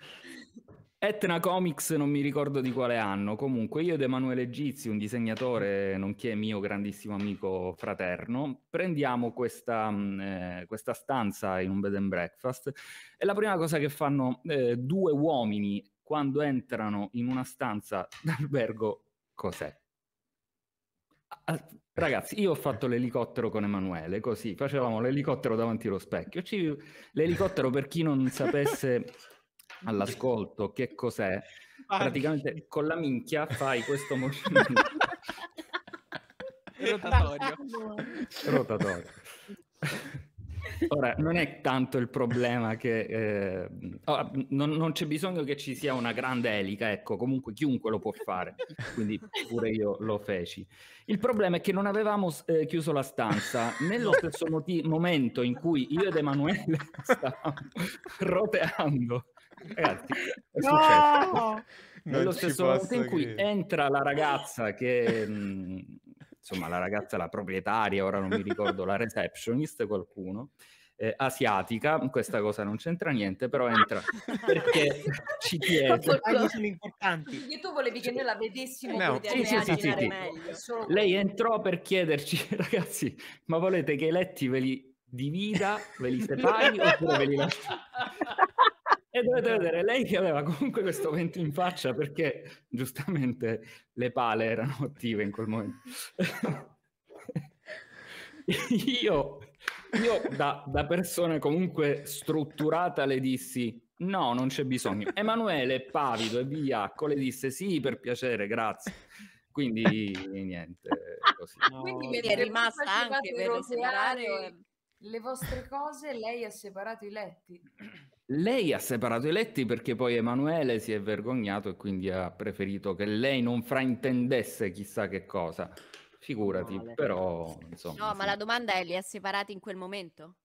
Etna Comics non mi ricordo di quale anno, comunque io ed Emanuele Gizi, un disegnatore nonché mio grandissimo amico fraterno, prendiamo questa, mm, eh, questa stanza in un bed and breakfast e la prima cosa che fanno eh, due uomini quando entrano in una stanza d'albergo cos'è? Ah, ah, ragazzi, io ho fatto l'elicottero con Emanuele, così facevamo l'elicottero davanti allo specchio. l'elicottero, per chi non sapesse <laughs> all'ascolto che cos'è, Vai. praticamente con la minchia fai questo movimento. <laughs> Rotatorio. Rotatorio. Ora, non è tanto il problema che... Eh, oh, non, non, c'è bisogno che ci sia una grande elica, ecco, comunque chiunque lo può fare, quindi pure io lo feci. Il problema è che non avevamo eh, chiuso la stanza nello stesso moti- momento in cui io ed Emanuele <laughs> stavamo roteando Ragazzi, eh, è successo. No! <laughs> Nello stesso momento in cui entra la ragazza che... Mhmm, insomma, la ragazza, la proprietaria, ora non mi ricordo, la receptionist, qualcuno, eh, asiatica, questa cosa non c'entra niente, però entra perché <laughs> ci chiede. sono importanti. Io tu volevi che noi la vedessimo no, per sì, sì, sì, meglio. Solo... Lei entrò per chiederci, <laughs> ragazzi, ma volete che i letti ve li divida, ve li separi oppure ve li lascio? E dovete vedere lei che aveva comunque questo vento in faccia perché giustamente le pale erano attive in quel momento. <laughs> io, io da, da persona comunque strutturata le dissi no, non c'è bisogno. Emanuele pavido e vigliacco le disse sì, per piacere, grazie. Quindi niente, così. No, Quindi mi è rimasta anche per separare le vostre cose, lei ha separato i letti. Lei ha separato i letti perché poi Emanuele si è vergognato e quindi ha preferito che lei non fraintendesse chissà che cosa. Figurati, no, però... Insomma, no, sì. ma la domanda è, li ha separati in quel momento?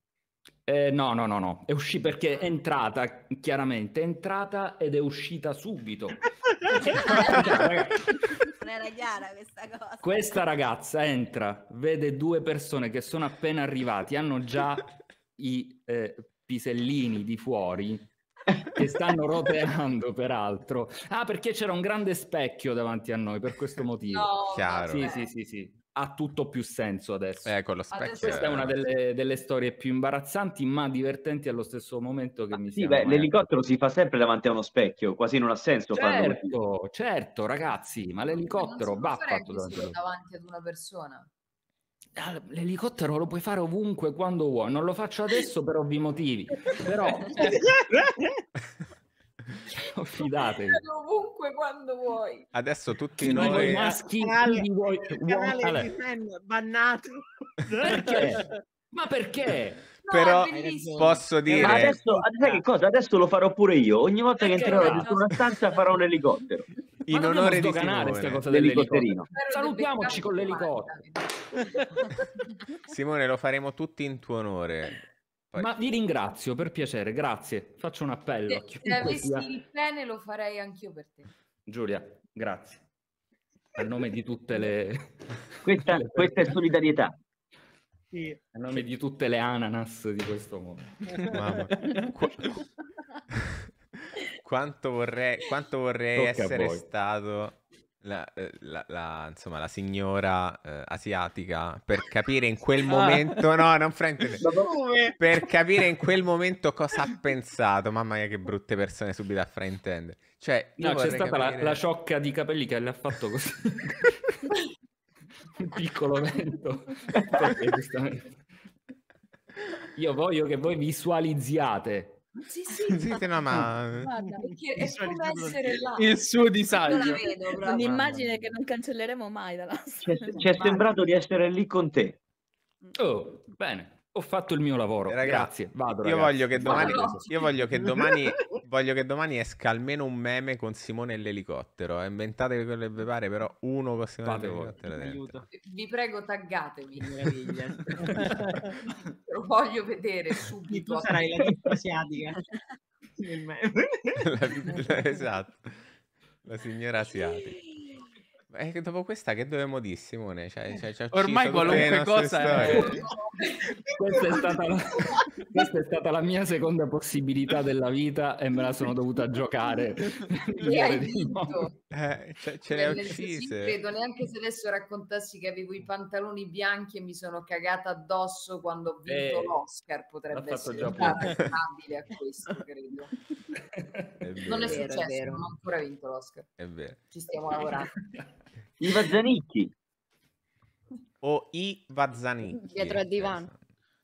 Eh, no, no, no, no, è uscita perché è entrata, chiaramente, è entrata ed è uscita subito. non era chiara questa cosa. Questa ragazza entra, vede due persone che sono appena arrivati, hanno già i eh, pisellini di fuori <laughs> che stanno roteando peraltro. Ah, perché c'era un grande specchio davanti a noi per questo motivo. No, Chiaro. Sì, sì, sì, sì. Ha tutto più senso adesso. Ecco, lo specchio. Questa è una delle, delle, storie più imbarazzanti ma divertenti allo stesso momento che ah, mi sì, beh, eh. L'elicottero si fa sempre davanti a uno specchio, quasi non ha senso certo, farlo. Certo, ragazzi, ma l'elicottero eh, va fatto davanti, davanti ad una persona. Ah, l'elicottero lo puoi fare ovunque quando vuoi. Non lo faccio adesso per ovvi motivi, però <laughs> <laughs> fidatevi. Ovunque quando vuoi. Adesso tutti chi noi maschi, canale, voi... canale allora. bannato. Perché? <laughs> Ma perché? <laughs> No, Però posso eh, dire... Ma adesso, ah. cosa? adesso, lo farò pure io. Ogni volta perché che entrerò in una stanza farò un elicottero. In Ma onore di Simone. Questa cosa dell'elicotterino. Salutiamoci con l'elicottero. <laughs> Simone, lo faremo tutti in tuo onore. Ma vi ringrazio per piacere, grazie. Faccio un appello. Se, se avessi sia. il pene lo farei anch'io per te. Giulia, grazie. A nome di tutte le... Questa, questa è solidarietà. Sì. A nome di tutte le ananas di questo mondo. Mamma. Qu- <laughs> quanto vorrei, quanto vorrei essere stato la, eh, la, la, insomma, la signora eh, asiatica per capire in quel momento, ah. no, non fraintendere, <laughs> per capire in quel momento cosa ha pensato. Mamma mia, che brutte persone subito a fraintendere. Cioè, no, c'è stata capire... la, la sciocca di capelli che le ha fatto così. <laughs> un piccolo vento. <laughs> Io voglio che voi visualizziate sì, sì, <laughs> sì, ma... No, ma... Guarda, è come essere là. Il suo disagio. Vedo, Un'immagine che non cancelleremo mai dalla storia. Ci è sembrato di essere lì con te. Oh, bene. Ho fatto il mio lavoro, eh, Raga, grazie. Vado, io, voglio domani, io voglio che domani, <laughs> voglio che domani, esca almeno un meme con Simone e l'elicottero. Eh. Inventate quello che vi pare, però uno con Simone e l'elicottero. Vi prego, taggatevi, meraviglia. <laughs> Lo voglio vedere subito. Tu sarai la lista asiatica. <laughs> la, la, esatto, la signora asiatica. Eh, e dopo questa che dovevamo dire, Simone? Cioè, eh, cioè, cioè Ormai qualunque cosa è... <laughs> <laughs> questa, è stata la... questa è stata la mia seconda possibilità della vita e me la sono dovuta giocare. <laughs> Eh, cioè, ce l'hai ha uccise. credo neanche se adesso raccontassi che avevo i pantaloni bianchi e mi sono cagata addosso quando ho vinto eh, l'Oscar, potrebbe essere paragonabile a questo, credo. È non è successo, non ho ancora vinto l'Oscar. È vero. Ci stiamo lavorando. Iva Zanicchi. O Iva Zanicchi. Dietro al divano.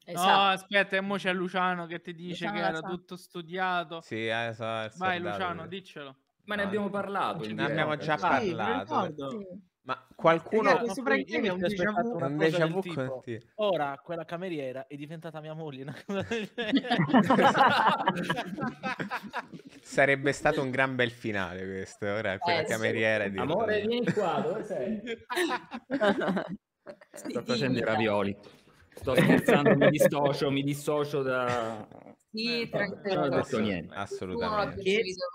Eh, esatto. No, aspetta, e mo c'è Luciano che ti dice Luciano che era sa. tutto studiato. Sì, esatto. Vai Luciano, eh. diccelo. Ma ne abbiamo parlato. Ne abbiamo già parlato. Sì, ma qualcuno Ragazzi, questo poi, è un déjà vu, Ora quella cameriera è diventata mia moglie. <laughs> Sarebbe stato un gran bel finale questo. Ora quella eh, cameriera sì. è diventata Amore, vieni qua, dove sei? Sto facendo i ravioli. Sto <laughs> scherzando, mi dissocio, mi dissocio da sì, eh, tranquillo. Non ho detto niente. Assolutamente.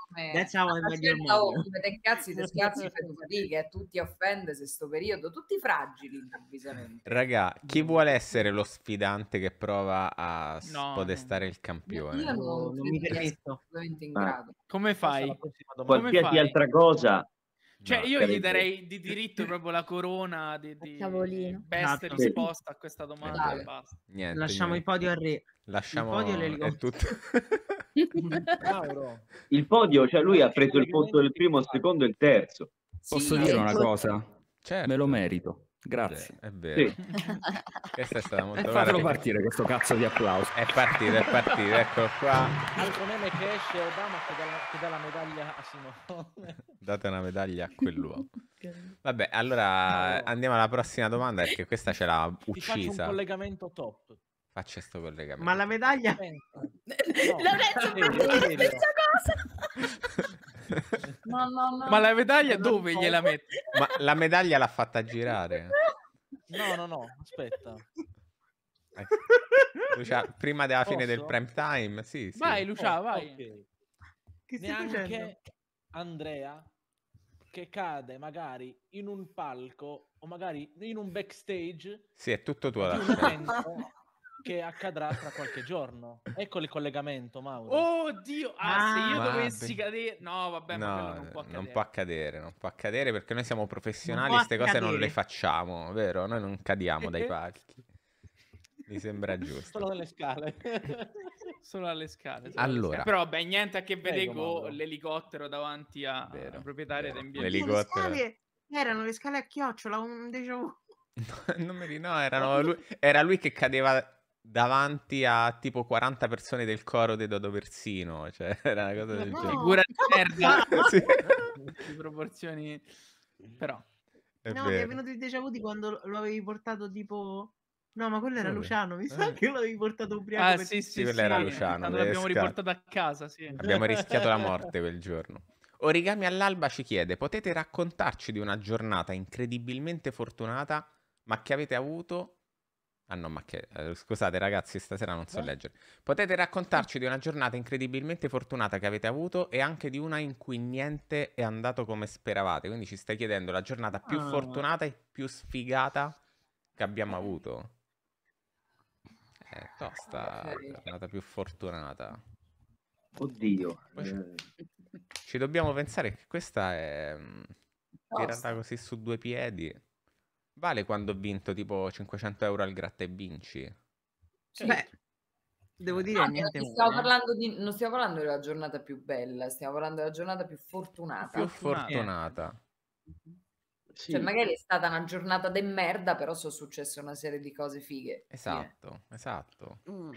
Come... That's how I met your mom. Te <laughs> cazzi, eh. tutti offende se sto periodo, tutti fragili improvvisamente. Raga, chi mm. vuole essere lo sfidante che prova a no, spodestare no. il campione? Io non, non mi permetto. Ah. Come fai? Come Qualsiasi altra cosa cioè, no, io gli darei di diritto <laughs> proprio la corona di, di best no, risposta a questa domanda. Niente, esatto. niente. Lasciamo niente. il podio al re. Lasciamo il podio l'elicottero. Tutto... <laughs> il podio, cioè lui ha preso il posto del primo, il secondo e il terzo. Posso dire una cosa? Certo. Me lo merito. Grazie. È vero. Sì. <laughs> Questa è stata molto bella. Fatelo partire questo cazzo di applauso. È partito, è partito, ecco qua. Altro meme che esce Obama che dà, la, che dà la medaglia a Simone. Date una medaglia a quell'uomo. Vabbè, allora andiamo alla prossima domanda perché questa ce l'ha uccisa. Ti faccio un collegamento top. Faccio questo collegamento. Ma la medaglia... No, Lorenzo, <laughs> ma la stessa cosa! <laughs> <laughs> No, no, no. Ma la medaglia dove gliela metti? Ma la medaglia l'ha fatta girare. No, no, no, aspetta. Eh. Lucia, prima della Posso? fine del prime time, sì, sì. Vai Lucia, oh, vai. Okay. Neanche dicendo? Andrea che cade magari in un palco o magari in un backstage. Sì, è tutto tuo che accadrà tra qualche giorno. Ecco il collegamento, Mauro. Oddio, ah, ah se io dovessi vabbè. cadere... No, vabbè, no, ma non può accadere. Non può accadere, non può accadere perché noi siamo professionali, queste cose non le facciamo, vero? Noi non cadiamo dai <laughs> palchi. Mi sembra <laughs> giusto. Solo dalle scale. <laughs> Solo alle scale. Solo allora. Scale. Però, beh, niente a che vedere con l'elicottero davanti a vero, proprietaria da inviare. L'elicottero. erano le scale a chiocciola, un déjà vu. No, non mi ricordo, no, lui, era lui che cadeva davanti a tipo 40 persone del coro di Dodo Persino, cioè <laughs> era una cosa del no. genere. Figura di merda! <laughs> sì. di proporzioni... Però... È no, vero. mi è venuto il déjà vu di quando lo avevi portato tipo... No, ma quello era Vabbè. Luciano, mi sa eh. che lo avevi portato ubriaco. Ah, per... sì, sì, sì, quello sì, era Luciano. L'abbiamo riportato a casa, sì. Abbiamo rischiato la <laughs> morte quel giorno. Origami all'alba ci chiede, potete raccontarci di una giornata incredibilmente fortunata, ma che avete avuto Ah no, ma che... Eh, scusate ragazzi, stasera non so eh? leggere. Potete raccontarci eh? di una giornata incredibilmente fortunata che avete avuto e anche di una in cui niente è andato come speravate. Quindi ci stai chiedendo la giornata più ah. fortunata e più sfigata che abbiamo avuto. Eh, tosta, ah, okay. la giornata più fortunata. Oddio. Eh. Ci dobbiamo pensare che questa è... Mm, tosta. In così su due piedi. Vale quando ho vinto tipo 500 euro al gratta e vinci? Sì. Beh, devo dire ah, niente stiamo eh. parlando di, non stiamo parlando della giornata più bella, stiamo parlando della giornata più fortunata. Più fortunata. Sì. Cioè, magari è stata una giornata de merda, però sono successe una serie di cose fighe. Esatto, yeah. esatto. Mm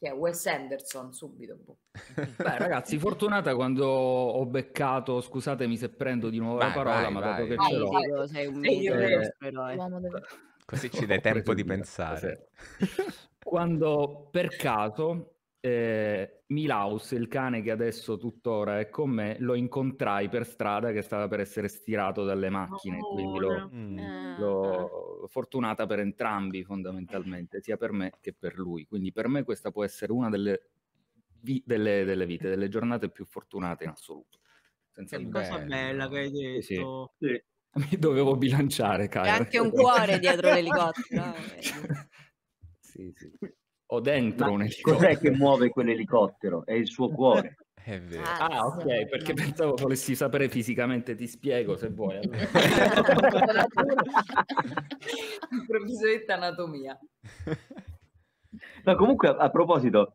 che è Wes Anderson subito. Boh. <laughs> Beh, ragazzi, fortunata quando ho beccato, scusatemi se prendo di nuovo vai, la parola, vai, ma vai. proprio che ce l'ho. Dio, sei un mito, eh, eh. Così ci <laughs> dai tempo di pensare. Quando per caso eh, Milaus, il cane che adesso tuttora è con me, lo incontrai per strada che stava per essere stirato dalle macchine, oh, quindi l'ho, no. Mm. Eh. l'ho, fortunata per entrambi fondamentalmente, sia per me che per lui. Quindi per me questa può essere una delle, vi- delle, delle vite, delle giornate più fortunate in assoluto. Senza che cosa bella che hai detto. Sì, sì. <laughs> Mi dovevo bilanciare, cara. C'è anche un cuore dietro <laughs> l'elicottero. Eh, sì, sì o dentro Ma un elicottero. Cos'è che muove quell'elicottero? È il suo cuore. <laughs> È vero. Ah, ah ok, perché pensavo volessi sapere fisicamente, ti spiego se vuoi. Improvvisamente <laughs> anatomia. No, comunque a, a proposito...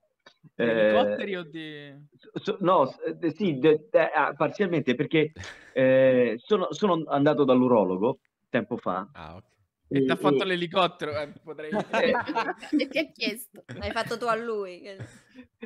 Eh, elicotteri eh, o di... So, no, sì, de, de, ah, parzialmente perché eh, sono, sono, andato dall'urologo tempo fa. Ah, ok e, ti ha fatto e... l'elicottero, eh, potrei... e <laughs> ti ha chiesto, l'hai fatto tu a lui.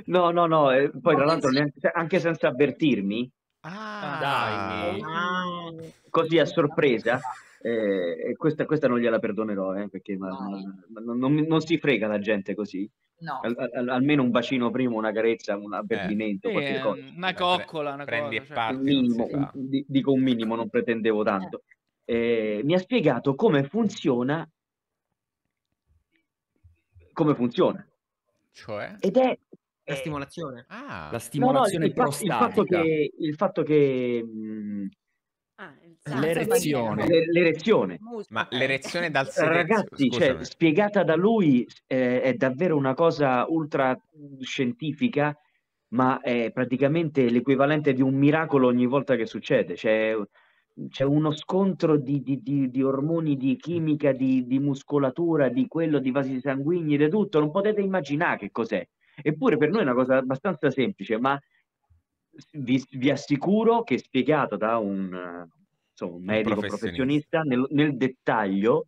No, no, no, e eh, poi no, tra l'altro neanche, anche senza avvertirmi, ah, dai, ah, così a sorpresa, eh, questa, questa, non gliela perdonerò eh, perché ma, ma, ma, non, non, si frega la gente così. No. Al, al, almeno un bacino prima, una carezza, un avvertimento, eh, eh Una coccola, una Prendi cosa, cioè. un minimo, un, dico un minimo, non pretendevo tanto eh, mi ha spiegato come funziona come funziona. Cioè? Ed è... La eh, stimolazione. Ah, la stimolazione no, no, il, prostatica. Il fatto che... Il fatto che mh, mm, ah, ah, l'erezione. l'erezione. Ma l'erezione dal eh, sedere... Ragazzi, cioè, spiegata da lui eh, è davvero una cosa ultra scientifica, ma è praticamente l'equivalente di un miracolo ogni volta che succede. Cioè, c'è uno scontro di, di, di, di, ormoni, di chimica, di, muscolatura, di quello, di vasi sanguigni, di tutto, non potete immaginare che cos'è. Eppure per noi è una cosa abbastanza semplice, ma vi, vi assicuro che spiegato da un, insomma, un medico professionista, professionista nel, nel, dettaglio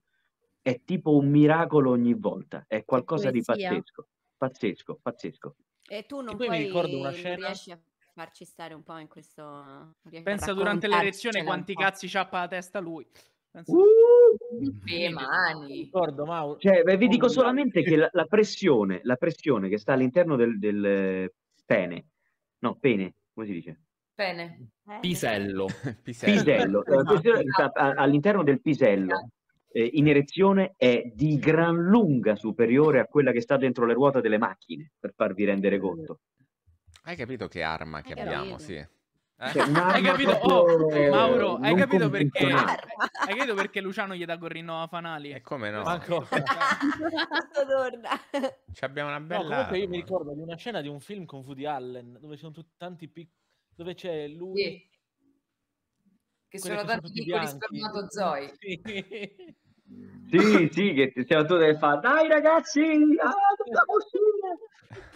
è tipo un miracolo ogni volta, è qualcosa di eh? pazzesco, pazzesco, pazzesco. E tu non e poi puoi, mi ricordo una scena... riesci a farci stare un po' in questo... Pensa durante l'erezione quanti cazzi c'ha la testa lui. Penso... Uh, che mani. Ricordo, ma... Cioè, beh, vi dico solamente che la, la, pressione, la pressione che sta all'interno del, del pene, no, pene, come si dice? Pene. Eh, <laughs> pisello. pisello. pisello. Eh, all'interno del pisello eh, in erezione è di gran lunga superiore a quella che sta dentro le ruote delle macchine, per farvi rendere eh, conto. Hai capito che arma che abbiamo, sì. Eh? Cioè, hai capito, oh, Mauro, hai capito, perché, hai capito perché Luciano gli dà gorrino a Fanali? E come no? Manco. <laughs> Ci abbiamo una bella... No, comunque io mi ricordo di una scena di un film con Woody Allen, dove sono tutti tanti piccoli... dove c'è lui... Sì. Che sono tanti piccoli spermatozoi. Sì. Sì, sì, che ti siamo tu che fa, dai ragazzi, ah,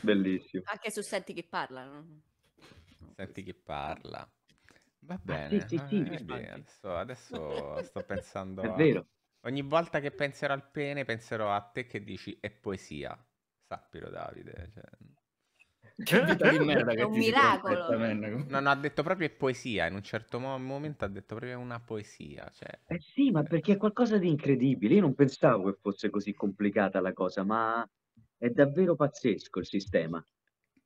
Bellissimo. Anche su Senti che parla. Senti che parla. Va ah, bene. Ah, sì, sì, sì, eh, bene. Adesso, adesso, sto pensando... È vero. Ogni volta che penserò al pene penserò a te che dici è poesia. Sappilo Davide. Cioè... Che è un miracolo. No, no, ha detto proprio poesia, in un certo mo momento ha detto proprio una poesia. Cioè... Eh sì, ma perché è qualcosa di incredibile. Io non pensavo che fosse così complicata la cosa, ma è davvero pazzesco il sistema.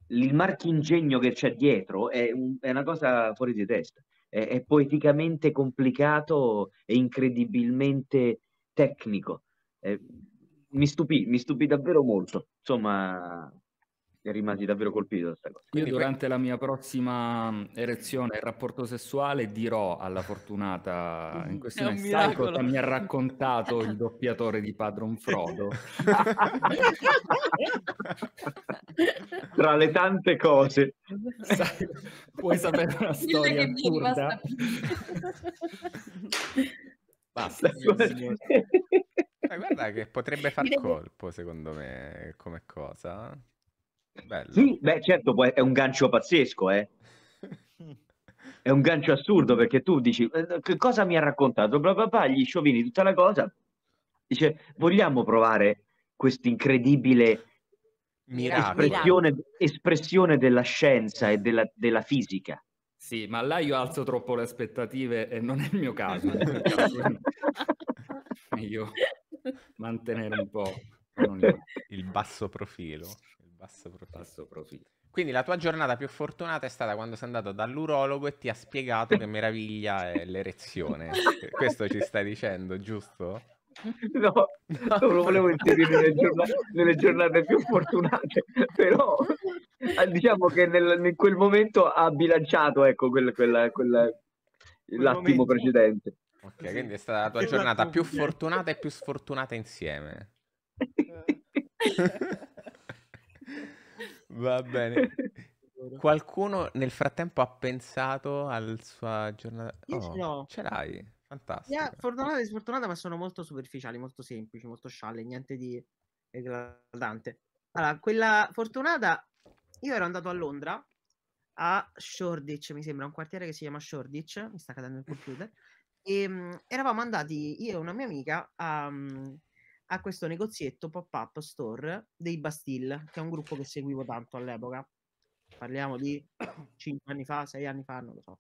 Il marchingegno che c'è dietro è, un, è, una cosa fuori di testa. È, è poeticamente complicato e incredibilmente tecnico. È, eh, mi, stupì, mi stupì davvero molto. Insomma, rimasi davvero colpito da questa cosa. Io Quindi durante poi... la mia prossima erezione e rapporto sessuale dirò alla fortunata in mm, questione sai cosa mi ha raccontato il doppiatore di Padron Frodo. <laughs> Tra le tante cose. Sa- puoi sapere una storia assurda? Basta. <laughs> Eh, guarda che potrebbe far colpo, secondo me, come cosa. Bello. Sì, beh, certo, è un gancio pazzesco, eh. <laughs> È un gancio assurdo perché tu dici eh, che cosa mi ha raccontato? Bla bla bla, gli sciovini, tutta la cosa. Dice, vogliamo provare questa incredibile espressione, espressione, della scienza e della, della fisica. Sì, ma là io alzo troppo le aspettative e non è il mio caso. Il caso. Meglio <laughs> mantenere un po' cioè, il basso profilo. Basso profilo. Basso profilo. Quindi la tua giornata più fortunata è stata quando sei andato dall'urologo e ti ha spiegato che meraviglia è l'erezione. Questo ci stai dicendo, giusto? <laughs> No, non lo volevo inserire nelle giornate, nelle giornate più fortunate, però ah, diciamo che nel, in quel momento ha bilanciato ecco, quel, quella, quella, l'attimo precedente. Ok, sì. quindi è stata la tua esatto. giornata più fortunata e più sfortunata insieme. <laughs> Va bene. Qualcuno nel frattempo ha pensato al sua giornata? Io oh, ce Ce l'hai? Fantastico. Yeah, fortunata e sfortunata, ma sono molto superficiali, molto semplici, molto scialle, niente di eclatante. Allora, quella fortunata, io ero andato a Londra, a Shoreditch, mi sembra, un quartiere che si chiama Shoreditch, mi sta cadendo il computer, e um, eravamo andati io e una mia amica a... Um, a questo negozietto pop-up store dei Bastille, che è un gruppo che seguivo tanto all'epoca. Parliamo di 5 anni fa, 6 anni fa, non lo so.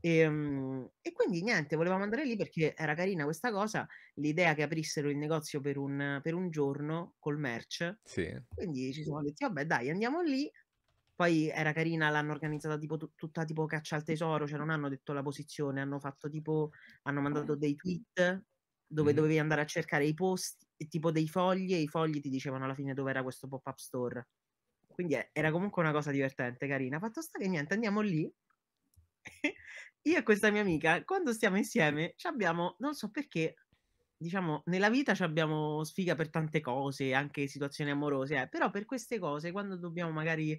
E, ehm, e, quindi niente, volevamo andare lì perché era carina questa cosa, l'idea che aprissero il negozio per un, per un giorno col merch. Sì. Quindi ci siamo detti, vabbè dai, andiamo lì. Poi era carina, l'hanno organizzata tipo t- tutta tipo caccia al tesoro, cioè non hanno detto la posizione, hanno fatto tipo, hanno mandato mm. dei tweet dove mm. dovevi andare a cercare i posti, tipo dei fogli e i fogli ti dicevano alla fine dove era questo pop-up store. Quindi eh, era comunque una cosa divertente, carina. Fatto sta che niente, andiamo lì. <laughs> Io e questa mia amica, quando stiamo insieme, abbiamo, non so perché, diciamo, nella vita ci abbiamo sfiga per tante cose, anche situazioni amorose, eh, però per queste cose, quando dobbiamo magari...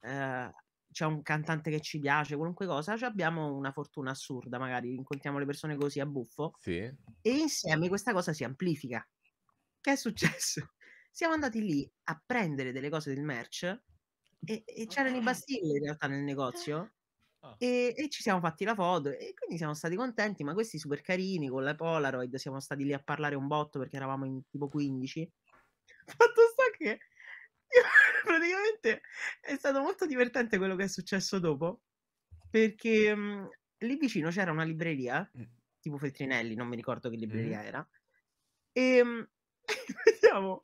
Eh, c'è un cantante che ci piace, qualunque cosa, abbiamo una fortuna assurda, magari incontriamo le persone così a buffo sì. e insieme questa cosa si amplifica. Che è successo? <laughs> Siamo andati lì a prendere delle cose del merch e, e c'erano i Bastilli in realtà nel negozio. Oh. E, e, ci siamo fatti la foto e quindi siamo stati contenti, ma questi super carini con la Polaroid, siamo stati lì a parlare un botto perché eravamo in tipo 15. <laughs> Fatto sta che io, <laughs> praticamente è stato molto divertente quello che è successo dopo, perché mh, mm, lì vicino c'era una libreria, mm. tipo Feltrinelli, non mi ricordo che libreria mm. era, e mh, mm, vediamo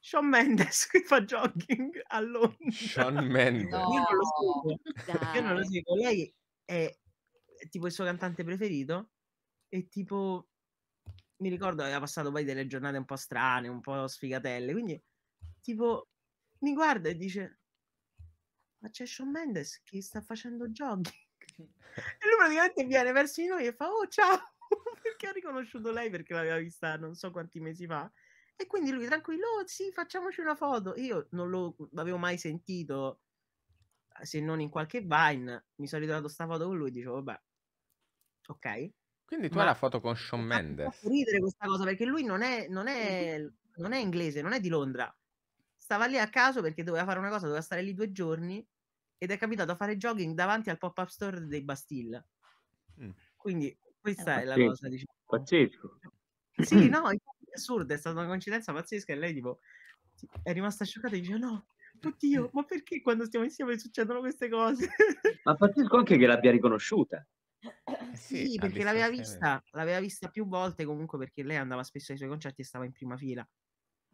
Sean Mendes che fa jogging a Londra. Sean Mendes. No, io non lo seguo. Io non lo seguo. Lei è tipo il suo cantante preferito e tipo mi ricordo che aveva passato poi delle giornate un po' strane, un po' sfigatelle, quindi tipo mi guarda e dice ma c'è Sean Mendes che sta facendo jogging e lui praticamente viene verso di noi e fa oh ciao <laughs> perché ha riconosciuto lei perché l'aveva vista non so quanti mesi fa e quindi lui tranquillo, oh, sì, facciamoci una foto. Io non lo mhmm, avevo mai sentito, eh, se non in qualche Vine. Mi sono ritrovato sta foto con lui e dicevo, vabbè, ok. Quindi tu Ma hai la foto con Sean Mendes. Mi ridere questa cosa perché lui non è, non, è, non è inglese, non è di Londra. Stava lì a caso perché doveva fare una cosa, doveva stare lì due giorni ed è capitato a fare jogging davanti al pop-up store dei Bastille. Mm. Quindi questa è, è la cosa, diciamo. Pazzesco. Sì, no, <clears throat> assurda, è stata una coincidenza pazzesca e lei tipo è rimasta scioccata e dice no, oddio, eh. ma perché quando stiamo insieme succedono queste cose? ma pazzesco anche che l'abbia riconosciuta. Eh, eh sì, sì perché l'aveva vista, l'aveva vista più volte comunque perché lei andava spesso ai suoi concerti e stava in prima fila.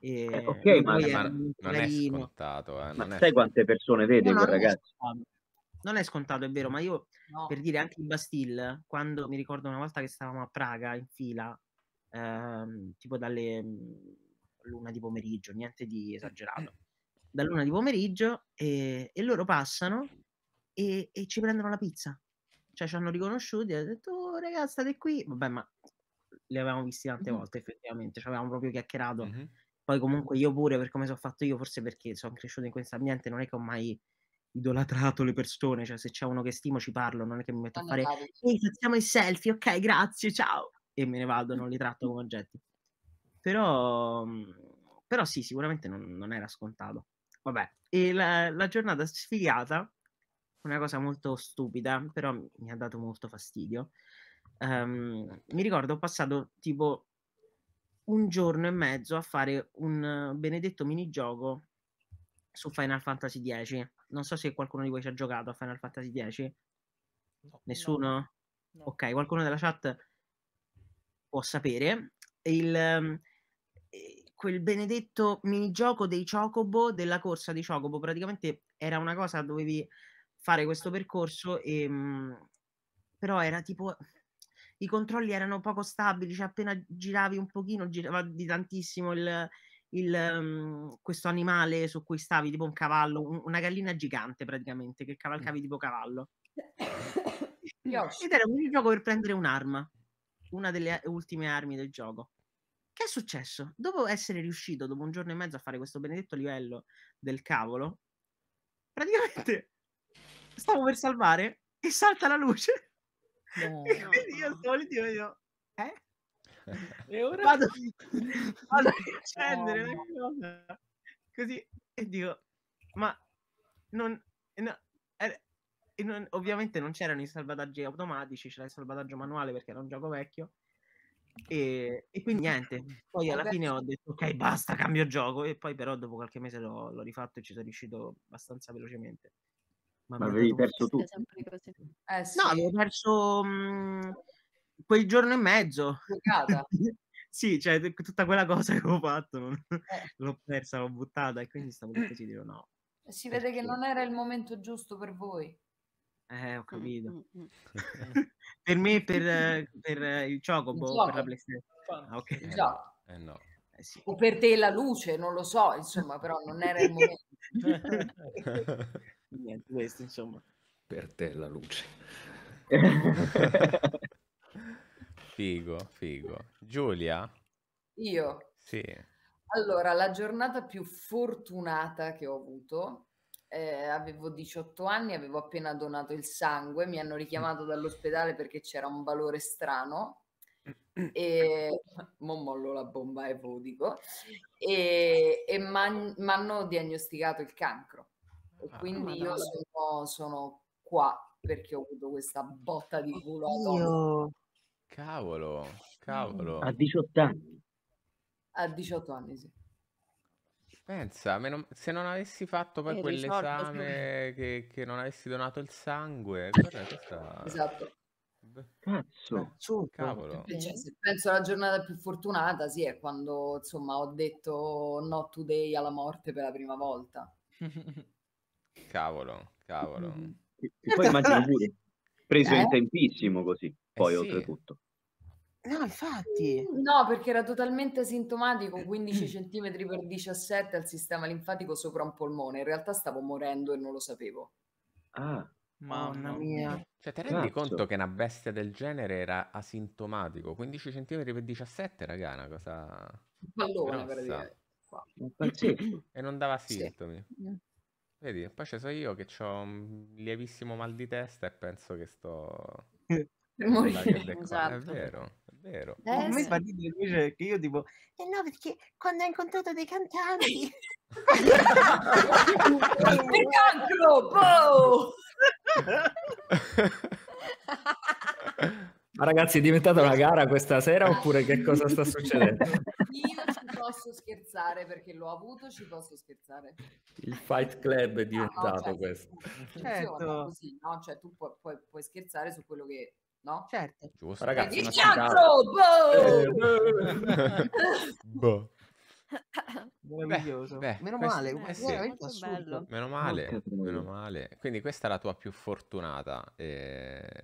E eh, ok, ma, ma non è scontato. Eh, ma sai quante persone vede no, no, ragazzi? non è scontato, è vero, ma io no. per dire anche in Bastille, quando mi ricordo una volta che stavamo a Praga in fila Ehm, tipo dalle mhmm, luna di pomeriggio, niente di eh, esagerato, eh. da luna di pomeriggio e, eh, e loro passano e, e, ci prendono la pizza. Cioè ci hanno riconosciuti e hanno detto, oh, ragazzi, state qui. Vabbè, ma li avevamo visti tante mm-hmm. volte effettivamente, ci avevamo proprio chiacchierato. Mm-hmm. Poi comunque io pure, per come sono fatto io, forse perché sono cresciuto in questo ambiente, non è che ho mai idolatrato le persone, cioè se c'è uno che stimo ci parlo, non è che mi metto a fare ehi, facciamo i selfie, ok, grazie, ciao e me ne vado, non li tratto come oggetti. Però, mm, però sì, sicuramente non, non era scontato. Vabbè, e la, la giornata sfigata, una cosa molto stupida, però mi ha dato molto fastidio. Um, mi ricordo ho passato tipo un giorno e mezzo a fare un benedetto minigioco su Final Fantasy X. Non so se qualcuno di voi ci ha giocato a Final Fantasy X. No, Nessuno? No, no. Ok, qualcuno della chat o sapere il, ehm, quel benedetto minigioco dei Chocobo, della corsa di Chocobo, praticamente era una cosa, dovevi fare questo percorso e, ehm, però era tipo i controlli erano poco stabili, cioè appena giravi un pochino girava di tantissimo il, il, um, questo animale su cui stavi, tipo un cavallo, un, una gallina gigante praticamente, che cavalcavi mm. tipo cavallo. <coughs> Ed era un gioco per prendere un'arma una delle ultime armi del gioco. Che è successo? Dopo essere riuscito dopo un giorno e mezzo a fare questo benedetto livello del cavolo, praticamente <laughs> stavo per salvare e salta la luce. No, <laughs> e quindi io sto lì e dico, eh? E ora vado, vado a riaccendere <laughs> oh, no. la cosa. Così e dico, ma non... No, non, ovviamente non c'erano i salvataggi automatici, c'era il salvataggio manuale perché era un gioco vecchio. E, e quindi niente, poi alla fine ho detto ok basta, cambio gioco e poi però dopo qualche mese l'ho, l'ho rifatto e ci sono riuscito abbastanza velocemente. Ma, Ma avevi perso tutto? Eh, sì. No, avevo perso mh, mhmm, quel giorno e mezzo. <laughs> sì, cioè tutta quella cosa che avevo fatto eh. l'ho persa, l'ho buttata e quindi stavo così, dico no. Si vede perché... che non era il momento giusto per voi. Eh, ho mm, capito. Mm, mm. Eh, per me, per, per il Chocobo, il boh, per la PlayStation. Ah, okay. Già. Eh no. Eh sì. O per te la luce, non lo so, insomma, però non era il momento. <laughs> Niente, questo, insomma. Per te la luce. <laughs> figo, figo. Giulia? Io? Sì. Allora, la giornata più fortunata che ho avuto eh, avevo 18 anni, avevo appena donato il sangue, mi hanno richiamato dall'ospedale perché c'era un valore strano <clears throat> e mo mollo la bomba eh, e lo dico e, e mi hanno diagnosticato il cancro e ah, quindi io sono, sono, qua perché ho avuto questa botta di culo Oddio. cavolo cavolo a 18 anni a 18 anni sì Pensa, meno- se non avessi fatto poi E eh, risolto. quell'esame che, che non avessi donato il sangue, <laughs> guarda, questa... Esatto. beh, Cazzo, cavolo. cioè, se penso alla giornata più fortunata, sì, è quando insomma ho detto no today alla morte per la prima volta. <laughs> Cavolo, cavolo. E poi immagino pure <laughs> preso Eh? in tempissimo così, Eh poi sì, oltretutto. No, ah, infatti. No, perché era totalmente sintomatico, 15 cm <clears throat> per 17 al sistema linfatico sopra un polmone. In realtà stavo morendo e non lo sapevo. Ah, mamma mia. Cioè, ti rendi conto che una bestia del genere era asintomatico? 15 cm per 17, raga, una cosa... Pallone, per dire. E non dava sintomi. Sì. Vedi, poi ci so io che ho un lievissimo mal di testa e penso che sto... per morire. Esatto. È vero vero. Eh, a me fa ridere invece che io tipo, eh no, perché quando ho incontrato dei cantanti... <laughs> cancro, boh! <laughs> Ma ragazzi, è diventata una gara questa sera oppure che cosa sta succedendo? Io ci posso scherzare perché l'ho avuto, ci posso scherzare. Il Fight Club è diventato ah, no, cioè, questo. Certo. Così, no? Cioè tu puoi, puoi, puoi scherzare su quello che no? Certo. Giusto. Ragazzi, il altro! Boh! boh. <laughs> boh meraviglioso. meno male, eh, sì. meno male, meno male. Quindi questa è la tua più fortunata. Eh...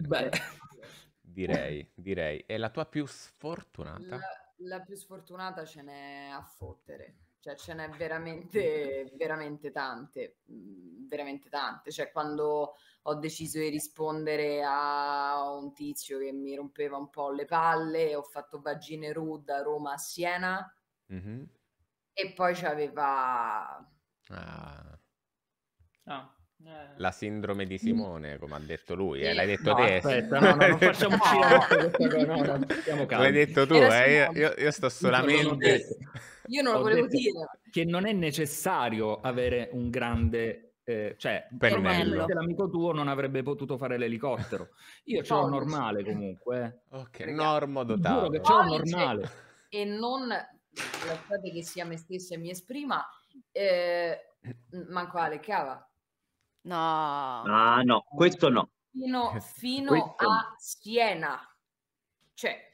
Direi, direi. E la tua più sfortunata? La, la più sfortunata ce n'è a fottere cioè ce n'è veramente, veramente tante, mhmm, veramente tante. Cioè, quando ho deciso di rispondere a un tizio che mi rompeva un po' le palle, ho fatto Vagine Rude da Roma a Siena mm-hmm. e poi c'aveva... Ah. Ah. Eh. La sindrome di Simone, come ha detto lui, eh, l'hai detto no, te. Aspetta, no, no, non <laughs> facciamo uscire <laughs> no, no, L'hai detto tu, eh? io, io, sto solamente io non lo volevo dire. Che non è necessario avere un grande... Eh, cioè, pennello. l'amico tuo non avrebbe potuto fare l'elicottero. Io ce l'ho normale comunque. Eh. Ok, normo dotato. Giuro che ce normale. E non... Lasciate che sia me stessa e mi esprima. Eh, manco Ale Cava. No. Ah no, questo no. Fino, fino questo. a Siena. Cioè,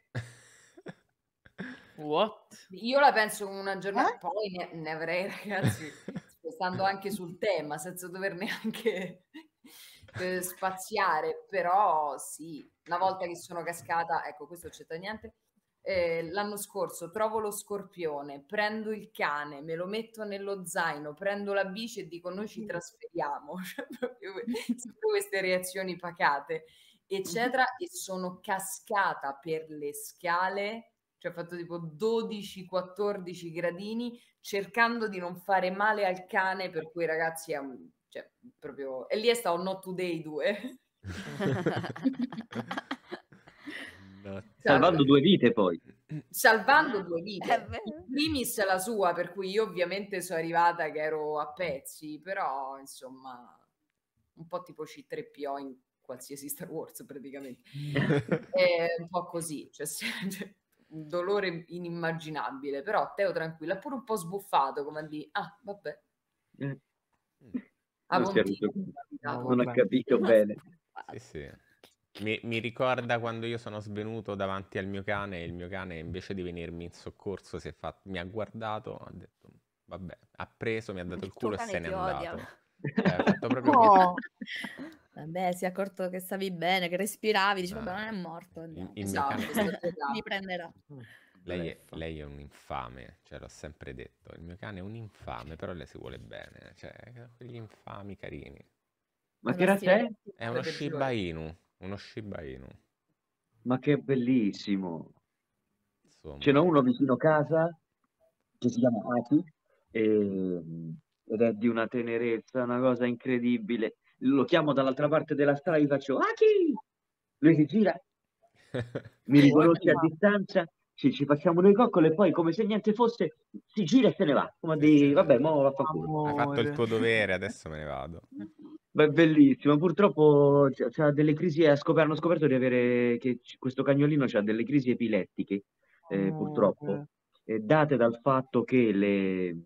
What? Io la penso una giornata, eh? poi ne, ne, avrei <laughs> ragazzi, stando <laughs> anche sul tema, senza dover neanche eh, spaziare, però sì, una volta che sono cascata, ecco questo non c'entra niente, eh, l'anno scorso trovo lo scorpione, prendo il cane, me lo metto nello zaino, prendo la bici e dico noi ci trasferiamo, <laughs> cioè, queste reazioni pacate, eccetera, e sono cascata per le scale cioè ha fatto tipo 12-14 gradini cercando di non fare male al cane per cui ragazzi è un, cioè, proprio e lì è stato Not Today 2 salvando due vite poi salvando due vite primis la sua per cui io ovviamente sono arrivata che ero a pezzi però insomma un po' tipo C3PO in qualsiasi Star Wars praticamente è <laughs> eh, un po' così cioè un dolore inimmaginabile, però Teo tranquilla, pure un po' sbuffato, come a dire, ah, vabbè. Mm. Ah, non, capito. non ha capito bene. Sì, sì. Mi, mi, ricorda quando io sono svenuto davanti al mio cane e il mio cane invece di venirmi in soccorso fatto, mi ha guardato, ha detto vabbè, ha preso, mi ha dato il, il culo e se n'è andato. Odia. Eh, ha fatto proprio <laughs> no. Vabbè, si è accorto che stavi bene, che respiravi, dice, ah, non è morto. no, esatto, <laughs> mi prenderò. <laughs> Lei è, lei è, un infame, cioè l'ho sempre detto. Il mio cane è un infame, però lei si vuole bene. Cioè, eh, quegli infami carini. Ma che razza è? È uno Shiba Inu. Uno Shiba Inu. Ma che bellissimo. Insomma. Ce n'è uno vicino casa che si chiama Aki e... Ehm, ed è di una tenerezza, una cosa incredibile lo chiamo dall'altra parte della strada, e gli faccio Aki! Lui si gira, <laughs> mi riconosce a distanza, ci, ci facciamo due coccole e poi come se niente fosse si gira e se ne va, come di vabbè, mo va fa culo. Hai fatto il tuo dovere, adesso me ne vado. Beh, bellissimo, purtroppo c'ha delle crisi, hanno scoperto di avere che questo cagnolino ha delle crisi epilettiche, eh, oh, purtroppo, eh. date dal fatto che le,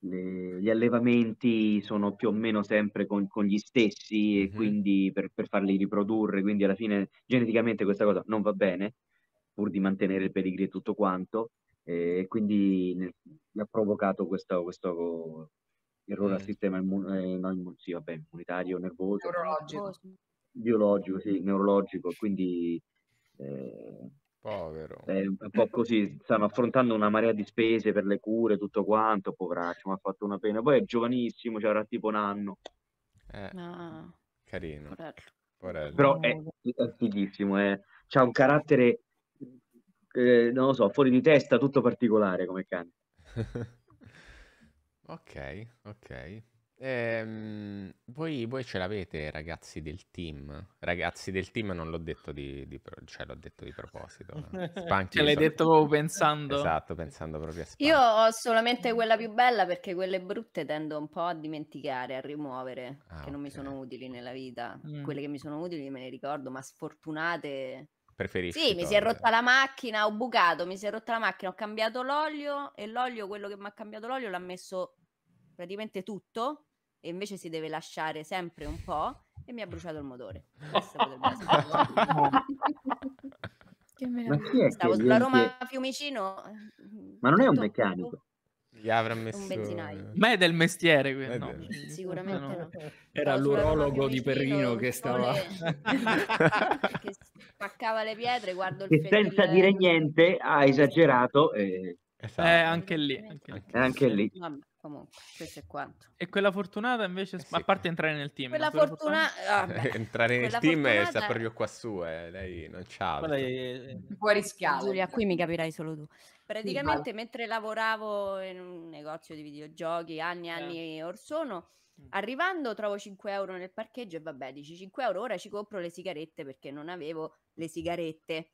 le, gli allevamenti sono più o meno sempre con, con gli stessi e mm. quindi per, per, farli riprodurre, quindi alla fine geneticamente questa cosa non va bene, pur di mantenere il pedigree e tutto quanto, eh, e eh, quindi nel, ha provocato questo, questo errore mm. al sistema immun- eh, no, immun- sì, vabbè, immunitario, nervoso, neurologico. biologico, sì, neurologico, quindi... Eh, Povero. È un po' così, stanno affrontando una marea di spese per le cure, tutto quanto, poveraccio, mi ha fatto una pena. Poi è giovanissimo, cioè avrà tipo un anno. Eh, ah. Carino. Porello. Porello. Però è, è fighissimo, è, ha un carattere, eh, non lo so, fuori di testa, tutto particolare come cane. <laughs> ok, ok, Ehm, voi, voi, ce l'avete, ragazzi del team? Ragazzi del team non l'ho detto di, di, cioè, l'ho detto di proposito. <laughs> Spanky ce l'hai so... detto proprio pensando. Esatto, pensando proprio a Spanky. Io ho solamente quella più bella perché quelle brutte tendo un po' a dimenticare, a rimuovere, ah, che okay. non mi sono utili nella vita. Mm. Quelle che mi sono utili me le ricordo, ma sfortunate preferisci? Sì, mi si è rotta la macchina, ho bucato, mi si è rotta la macchina, ho cambiato l'olio e l'olio, quello che mi ha cambiato l'olio, l'ha messo praticamente tutto e invece si deve lasciare sempre un po' e mi ha bruciato il motore. <laughs> che meraviglia. Stavo sulla Roma a Fiumicino. Mm, Ma non è un meccanico. Gli avrà messo un eh. Ma è del mestiere, quindi, no? sicuramente no. no. Era l'urologo di Perrino che stava <laughs> che spaccava le pietre, guardo il e senza dire niente ha esagerato e... Esatto. Eh, anche lì, anche lì. Anche lì. Vabbè. Comunque, questo è quanto. E quella fortunata invece, eh sì. a parte entrare nel team. Quella, quella fortuna... fortunata... Ah, <laughs> entrare nel quella team fortunata... e saperlo qua su, eh. lei non c'ha... Altro. Lei... Eh, rischiare. Giulia, cioè. qui mi capirai solo tu. Praticamente sì, mentre lavoravo in un negozio di videogiochi anni e anni eh. or sono, mm. arrivando trovo 5 euro nel parcheggio e vabbè, dici 5 euro, ora ci compro le sigarette perché non avevo le sigarette.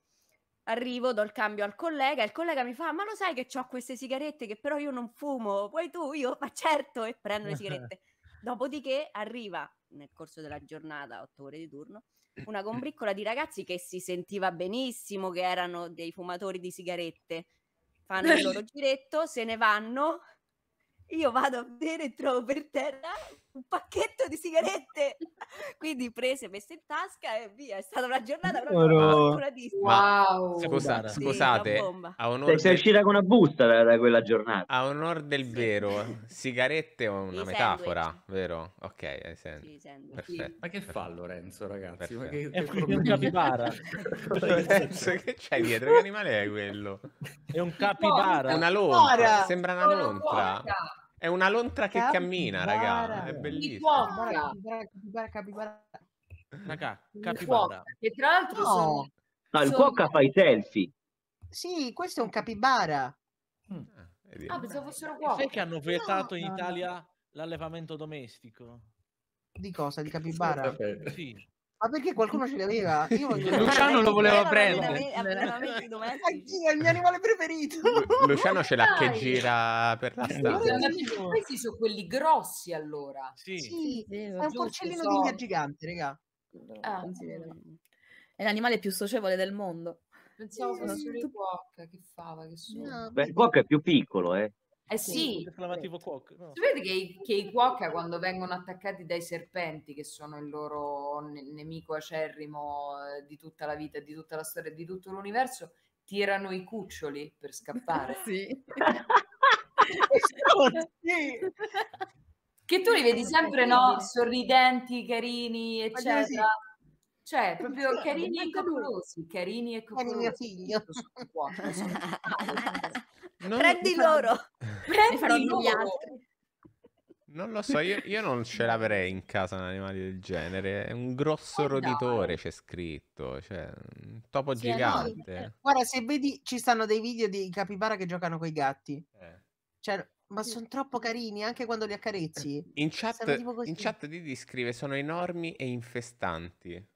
Arrivo, do il cambio al collega, e il collega mi fa: Ma lo sai che ho queste sigarette che però io non fumo? Vuoi tu? Io, ma certo, e prendo le sigarette. <laughs> Dopodiché arriva nel corso della giornata, otto ore di turno, una <coughs> combriccola di ragazzi che si sentiva benissimo che erano dei fumatori di sigarette. Fanno il loro <laughs> giretto, se ne vanno. Io vado a vedere, e trovo per terra un pacchetto di sigarette. <laughs> Quindi prese, messe in tasca e via. È stata una giornata proprio no. Wow. scusate, sì, a onor sei, del... uscita con una busta da, da, quella giornata. A onor del vero, <laughs> sigarette è una metafora, sandwich. vero? Ok, hai Ma che fa Lorenzo, ragazzi? Ma che, un capibara. <laughs> Lorenzo, che c'è dietro? Che animale è quello? È un capibara. Una lontra, sembra una lontra. È una lontra che cammina, raga. È bellissimo. Capibara, capibara, Raga, capibara. Che tra l'altro no. sono... No, ah, il sono... cuoca fa i selfie. Sì, questo è un capibara. Mm. Ah, ah pensavo fossero cuoca. Sai che hanno vietato no, in Italia l'allevamento domestico? Di cosa? Di capibara? Sì. Ma perché qualcuno ce l'aveva? Io Luciano lo voleva prendere. Anch'io, è il mio animale preferito. Luciano ce l'ha che gira per la strada. Questi sono quelli grossi allora. Sì, sì è un porcellino di India gigante, raga. Ah, eh. è l'animale più socievole del mondo. Pensiamo fosse il cuoca, che fava, che sono. Beh, il cuoca è più piccolo, eh. Eh sì. L'esclamativo cuoca. Certo. No. Sapete che i, che i cuoca quando vengono attaccati dai serpenti, che sono il loro ne- nemico acerrimo eh, di tutta la vita, di tutta la storia, di tutto l'universo, tirano i cuccioli per scappare. <laughs> sì. <laughs> che tu li vedi sempre, no? Sorridenti, carini, eccetera. Cioè, proprio carini e coccolosi, carini e coccolosi. È mio figlio. Sono cuoca, sono <laughs> Non Prendi loro. <laughs> Prendi loro. gli altri. Non lo so, io, io non ce l'avrei in casa un animale del genere. È un grosso oh, roditore, no. c'è scritto. Cioè, un topo sì, gigante. No. Eh, guarda, se vedi, ci stanno dei video di capibara che giocano con i gatti. Eh. Cioè, ma sono troppo carini anche quando li accarezzi. In chat, in chat Didi scrive: Sono enormi e infestanti.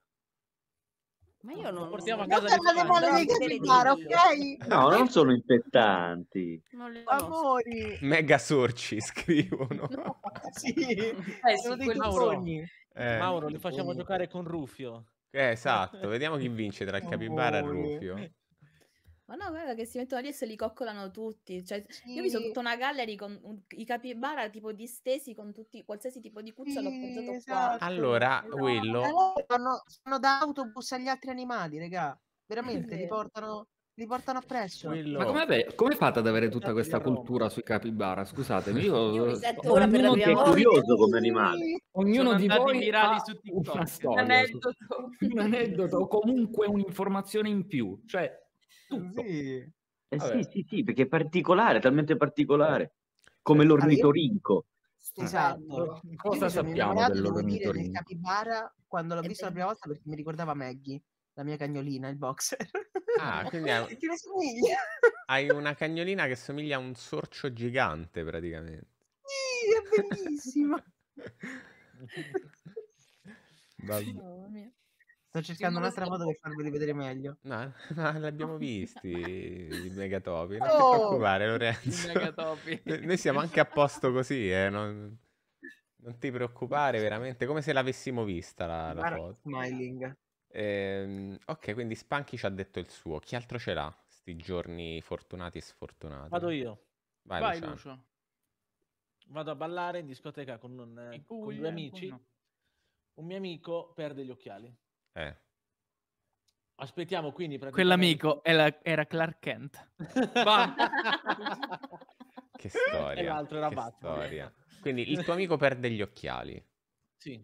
Ma io non lo portiamo a casa non di male no, ok? No, non sono impettanti. Non le Amori. Mega sorci <laughs> scrivono. <laughs> No, sì. Eh, sono dei Mauro. Eh. Mauro, li facciamo giocare con Rufio. Eh, esatto, vediamo chi vince tra il capibara e il Rufio. Ma no, guarda che si mettono lì e se li coccolano tutti. Cioè, sì. Io mi sono tutta una gallery con un- i capibara tipo distesi con tutti, qualsiasi tipo di cuccia sì, l'ho appoggiato esatto. qua. Allora, no, esatto. Willow... Eh, sono, sono, da autobus agli altri animali, regà. Veramente, li portano... Li portano appresso. Willow. Ma come, come fate ad avere tutta questa cultura sui capibara? Scusatemi, <laughs> io, io mi sento ora per la prima curioso come animale. Ognuno Sono di voi virali su TikTok. Una storia, un aneddoto, <laughs> un aneddoto comunque un'informazione in più. Cioè, tutto. Sì. Eh sì, sì, sì, perché è particolare, talmente particolare, come l'ornitorinco. Esatto. Cosa sappiamo dell'ornitorinco? capibara quando l'ho visto la prima volta perché mi ricordava Maggie, la mia cagnolina, il boxer. Ah, quindi <laughs> è... somiglia. hai una cagnolina che somiglia a un sorcio gigante praticamente. Sì, è bellissima. Vabbè. <laughs> <laughs> mia. Sto cercando un'altra foto per farveli vedere meglio. No, ma <laughs> l'abbiamo visti i megatopi. Non oh, ti preoccupare, Lorenzo. I megatopi. <laughs> Noi siamo anche a posto così, eh. Non, non ti preoccupare, veramente. Come se l'avessimo vista la, la foto. Smiling. Eh, ok, quindi Spanky ci ha detto il suo. Chi altro ce l'ha? Sti giorni fortunati e sfortunati. Vado io. Vai, Vai Luciano. Lucio. Vado a ballare in discoteca con, un, con due amici. Con... Un mio amico perde gli occhiali. Eh. Aspettiamo quindi... Praticamente... Quell'amico era, era Clark Kent. <laughs> che storia. E l'altro era Batman. Quindi il tuo amico perde gli occhiali. Sì.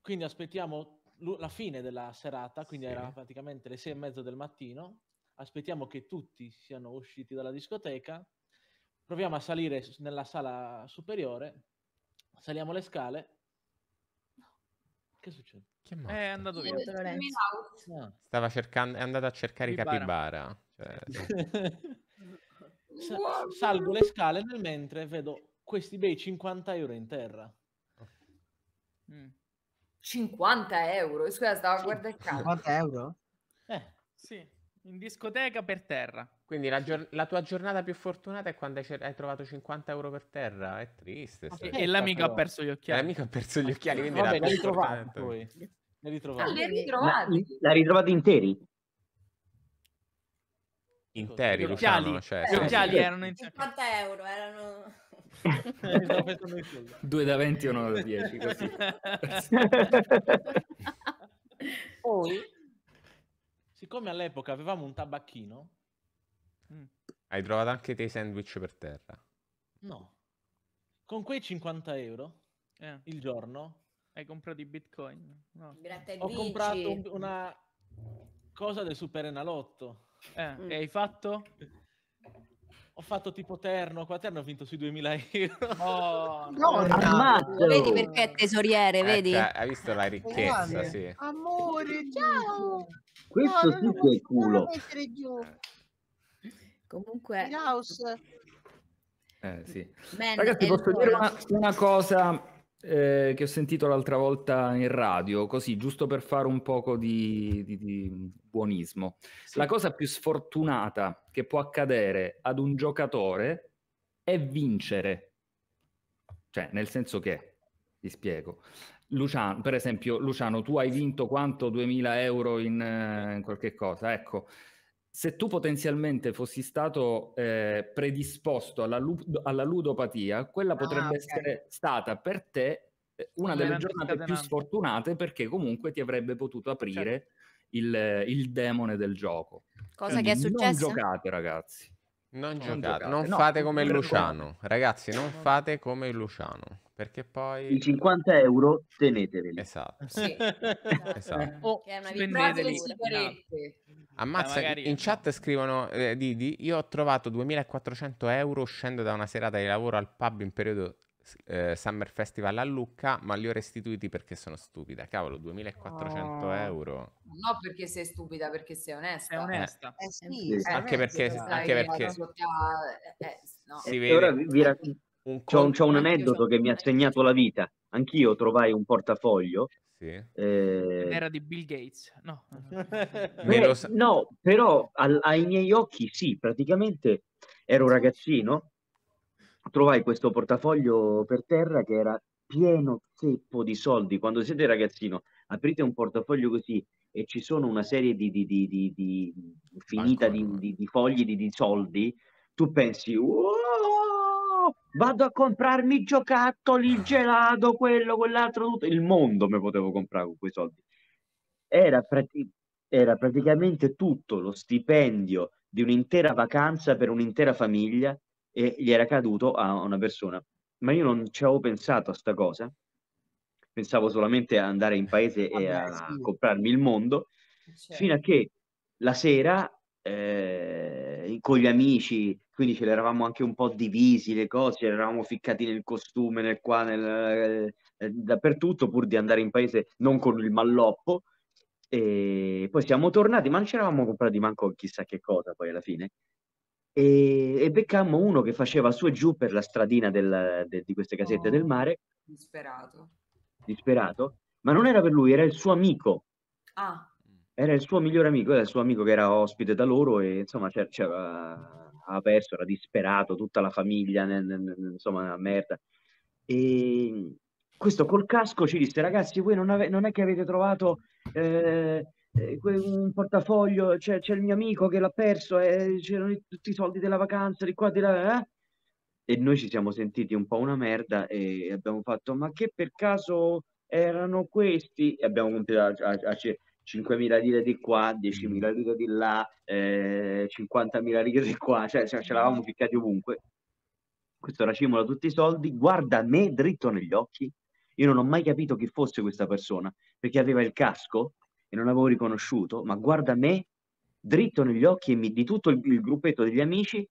Quindi aspettiamo la fine della serata, quindi sì. era praticamente le sei e mezzo del mattino. Aspettiamo che tutti siano usciti dalla discoteca. Proviamo a salire nella sala superiore. Saliamo le scale. Che succede? Che morto? È andato via. No. Ah, stava cercando, è andato a cercare i capibara. Cioè... <laughs> Sa- salgo le scale nel mentre vedo questi bei 50 euro in terra. Mm. 50 euro? Scusa, stavo a guardare il 50 euro? Eh. Sì, in discoteca per terra. Quindi la, gior- la, tua giornata più fortunata è quando hai, cer- hai trovato 50 euro per terra. È triste. Ah, e l'amico ha perso gli occhiali. L'amico ha perso gli occhiali, quindi Vabbè, l'hai ritrovato poi. L'hai ritrovato. Ah, l'hai ritrovato. interi? Interi, gli occhiali, Luciano, cioè, gli occhiali erano interi. 50 euro, erano... <laughs> Due da 20 o uno da 10, così. <laughs> <laughs> poi, siccome all'epoca avevamo un tabacchino, Mm. Hai trovato anche dei sandwich per terra? No. Con quei 50 euro eh. il giorno... Hai comprato i bitcoin? No. Grazie Ho comprato una cosa del Super Enalotto. Eh, mm. E hai fatto? ho fatto tipo terno, qua terno ho vinto sui 2000 euro. <laughs> Oh, no, no. Vedi perché è tesoriere, eh, vedi? cioè, hai visto la ricchezza, Amore, sì. Amore, ciao! Questo no, sì è culo. Comunque... Milhouse. Eh, sì. Man Ragazzi, posso dire una, una cosa eh, che ho sentito l'altra volta in radio, così giusto per fare un poco di, di, di buonismo. Sì. La cosa più sfortunata che può accadere ad un giocatore è vincere. Cioè, nel senso che, ti spiego, Luciano, per esempio, Luciano, tu hai vinto quanto? 2000 euro in, eh, in qualche cosa, ecco se tu potenzialmente fossi stato eh, predisposto alla, lu- alla, ludopatia, quella ah, potrebbe ah, okay. essere stata per te eh, una delle giornate più sfortunate perché comunque ti avrebbe potuto aprire certo. il, il, demone del gioco. Cosa Quindi che è successo? Non giocate ragazzi. Non, non giocate, giocate. non no, fate come Luciano. Ragazzi, non fate come Luciano. Perché poi... I 50 euro teneteveli. Esatto. Sì, esatto. esatto. che è una spendeteli. sigarette. Ammazza, magari... in chat scrivono, eh, Didi, io ho trovato 2400 euro uscendo da una serata di lavoro al pub in periodo eh, Summer Festival a Lucca, ma li ho restituiti perché sono stupida. Cavolo, 2400 oh. euro. No, perché sei stupida, perché sei onesta. È onesta. Eh, sì, Anche, onesta perché, anche perché, anche perché... Sotto... no. si vede. Ora vi, racconto un C'ho un, c'ho un aneddoto che mi ha segnato la vita. Anch'io trovai un portafoglio. Sì. Eh... Era di Bill Gates. No, Beh, <laughs> no però al, ai miei occhi sì, praticamente ero ragazzino, trovai questo portafoglio per terra che era pieno zeppo di soldi. Quando siete ragazzino, aprite un portafoglio così e ci sono una serie di, di, di, di finita di, fogli di, soldi, tu pensi, wow! vado a comprarmi giocattoli, gelato, quello, quell'altro, tutto. Il mondo me potevo comprare con quei soldi. Era, prati- era praticamente tutto lo stipendio di un'intera vacanza per un'intera famiglia e gli era caduto a una persona. Ma io non ci avevo pensato a sta cosa. Pensavo solamente ad andare in paese e a comprarmi il mondo, certo. fino a che la sera eh, eh, con gli amici, quindi ce l'eravamo anche un po' divisi le cose, ce l'eravamo ficcati nel costume, nel qua, nel, eh, eh dappertutto, pur di andare in paese non con il malloppo. E poi siamo tornati, ma non ci eravamo comprati manco chissà che cosa poi alla fine. E, e beccammo uno che faceva su e giù per la stradina del, de, di queste casette oh, del mare. Disperato. Disperato. Ma non era per lui, era il suo amico. Ah era il suo migliore amico, era il suo amico che era ospite da loro e insomma c'era, c'era, ha perso, era disperato, tutta la famiglia, nel, nel, insomma, una merda. E questo col casco ci disse, ragazzi, voi non, ave- non è che avete trovato eh, eh un portafoglio, c'è, c'è, il mio amico che l'ha perso, eh, c'erano tutti i soldi della vacanza, di qua, di là. Eh? E noi ci siamo sentiti un po' una merda e abbiamo fatto, ma che per caso erano questi? E abbiamo continuato a, a, a 5.000 lire di qua, 10.000 mm. lire di là, eh, 50.000 lire di qua, cioè, cioè ce l'avevamo mm. ficcati ovunque. Questo racimola tutti i soldi, guarda me dritto negli occhi. Io non ho mai capito chi fosse questa persona, perché aveva il casco e non l'avevo riconosciuto, ma guarda me dritto negli occhi e mi, di tutto il, il gruppetto degli amici,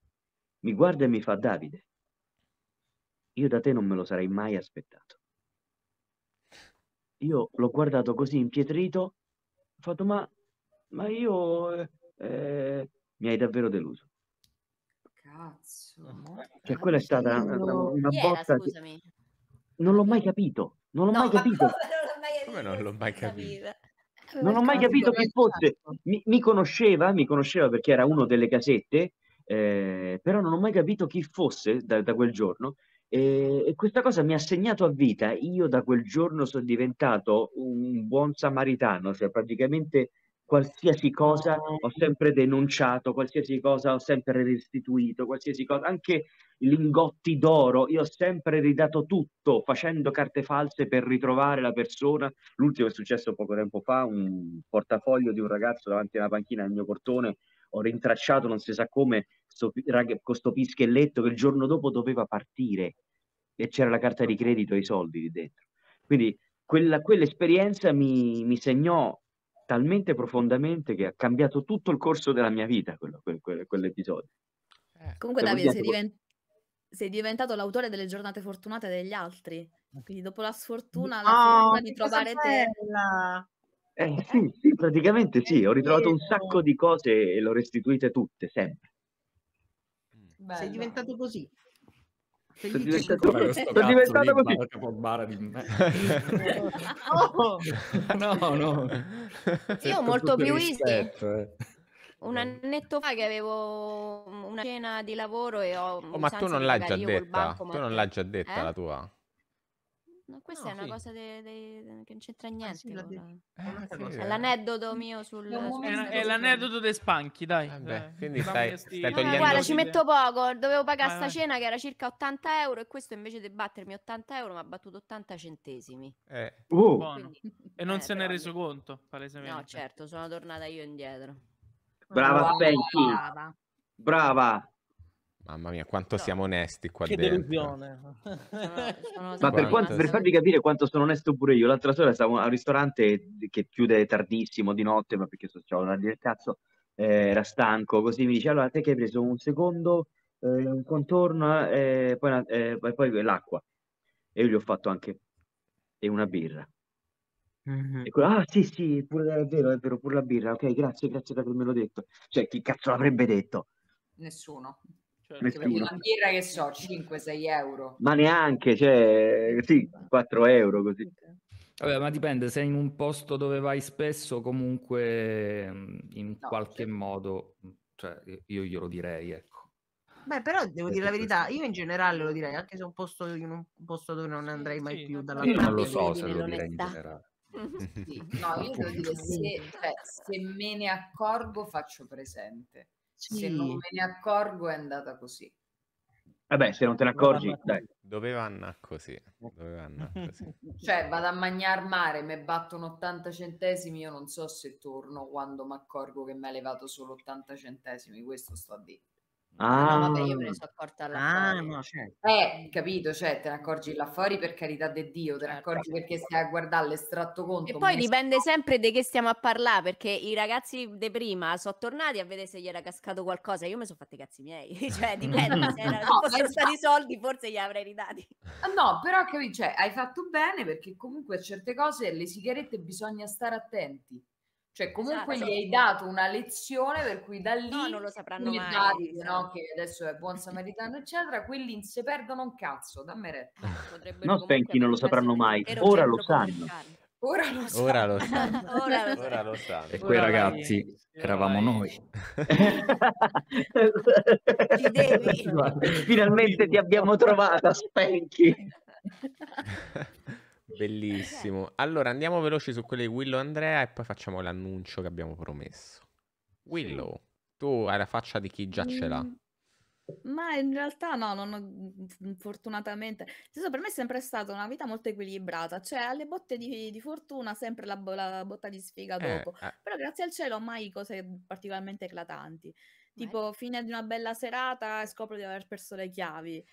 mi guarda e mi fa Davide, io da te non me lo sarei mai aspettato. Io l'ho guardato così impietrito fatto ma, ma io eh, eh, mi hai davvero deluso. Cazzo. Ah. Cioè quella è cioè, stata una, una botta. Era, che... Non l'ho mai capito, non l'ho no, mai <laughs> capito. Come non l'ho mai capito? Non ho mai capito chi fosse. Mi, mi, conosceva, mi conosceva perché era uno delle casette, eh, però non ho mai capito chi fosse da, da quel giorno e, ehm, e questa cosa mi ha segnato a vita. Io da quel giorno sono diventato un buon samaritano, cioè praticamente qualsiasi cosa ho sempre denunciato, qualsiasi cosa ho sempre restituito, qualsiasi cosa, anche lingotti d'oro, io ho sempre ridato tutto facendo carte false per ritrovare la persona. L'ultimo è successo poco tempo fa, un portafoglio di un ragazzo davanti alla panchina del mio portone ho rintracciato non si sa come questo pischelletto che il giorno dopo doveva partire e c'era la carta di credito e i soldi lì dentro. Quindi quella, quell'esperienza mi, mi, segnò talmente profondamente che ha cambiato tutto il corso della mia vita quello, quel, quel, quell'episodio. Eh. Comunque cioè, Davide, sei, divent- sei, diventato l'autore delle giornate fortunate degli altri, quindi dopo la sfortuna, la oh, fortuna di trovare te... Eh, eh, sì, sì, praticamente sì, ho ritrovato un sacco di cose e le ho restituite tutte, sempre. Mm. Bello. Sei diventato così. sono diventato, <laughs> così. Sono diventato così. no, no. no. Io molto più rispetto, easy. Eh. Un annetto fa che avevo una cena di lavoro e ho... Oh, ma tu non l'hai già detta, banco, tu non l'hai già detta eh? la tua? No, questa no, è una sì. cosa de, de, de, che non c'entra niente. Ah, sì, la... eh, sì. l'aneddoto mio sul... È, è, l'aneddoto dei spanchi, dai. Eh beh, eh, diciamo stai, stai togliendo... guarda, ci metto poco. Dovevo pagare ah, sta cena che era circa 80 euro e questo invece di battermi 80 euro mi ha battuto 80 centesimi. Eh. Uh. Quindi, e non eh, se ne è reso conto, palesemente. No, certo, sono tornata io indietro. Brava, Penchi. Brava. Brava. Mamma mia, quanto no. siamo onesti qua che dentro. delusione. Ah, ma per, quanto, per, farvi capire quanto sono onesto pure io, l'altra sera stavo al ristorante che chiude tardissimo di notte, ma perché c'ho c'avevo una dire cazzo, eh, era stanco, così mi dice, allora te che hai preso un secondo, eh, un contorno eh, eh, e poi, eh, poi, l'acqua. E io gli ho fatto anche e una birra. Mm-hmm. E quello, ah sì sì, pure, è vero, è vero, pure la birra, ok, grazie, grazie per avermelo detto. Cioè, chi cazzo l'avrebbe detto? Nessuno. Cioè, una birra che so, 5-6 euro. Ma neanche, cioè, sì, 4 euro così. Vabbè, ma dipende, se in un posto dove vai spesso, comunque mm, in no, qualche certo. modo, mm, cioè, io glielo direi, ecco. Beh, però devo dire la verità, io in generale lo direi, anche se un posto, in un posto dove non andrei mai sì, più dalla parte. Io non lo so se lo direi in generale. Sì. No, io devo dire, se, cioè, se me ne accorgo faccio presente se non me ne accorgo è andata così. Vabbè, se non te ne accorgi, dai. Doveva andare così. andare <laughs> così. cioè, vado a mangiare mare, mi battono 80 centesimi, io non so se torno quando mi accorgo che mi ha levato solo 80 centesimi, questo sto a dire. Ah, No, vabbè, io me ne sono accorta là Ah, no, certo. Eh, capito, cioè, te ne accorgi là fuori per carità di Dio, te ne Certo. accorgi perché stai a guardare l'estratto conto. E poi dipende sempre di che stiamo a parlare, perché i ragazzi di prima sono tornati a vedere se gli era cascato qualcosa. Io mi sono fatti i cazzi miei, <laughs> cioè dipende, se, <laughs> era, se No, ma stati soldi forse gli avrei ridati. Ah, no, però capisci, cioè, hai fatto bene perché comunque a certe cose le sigarette bisogna stare attenti. Cioè, comunque esatto. gli hai dato una lezione per cui da lì no, non lo sapranno mai. Dati, no? Che adesso è buon <laughs> samaritano, eccetera. Quelli non si perdono un cazzo, dammi retta. Eh, no, Spanky non lo sapranno mai, ora lo sanno. <laughs> Ora lo sanno. Ora lo sanno. Ora lo sanno. Ora lo sanno. E quei ragazzi vai. eravamo vai. noi. <laughs> Finalmente ti abbiamo trovata, Spanky. Bellissimo. Eh. Allora andiamo veloci su quelle di Willow e Andrea e poi facciamo l'annuncio che abbiamo promesso. Willow, tu hai la faccia di chi già ce l'ha. Mm, ma in realtà no, non ho, mm, fortunatamente. Senso, per me è sempre stata una vita molto equilibrata, cioè alle botte di, di fortuna sempre la, la, botta di sfiga eh, dopo. Eh, eh. Però grazie al cielo mai cose particolarmente eclatanti. Tipo, fine di una bella serata e scopro di aver perso le chiavi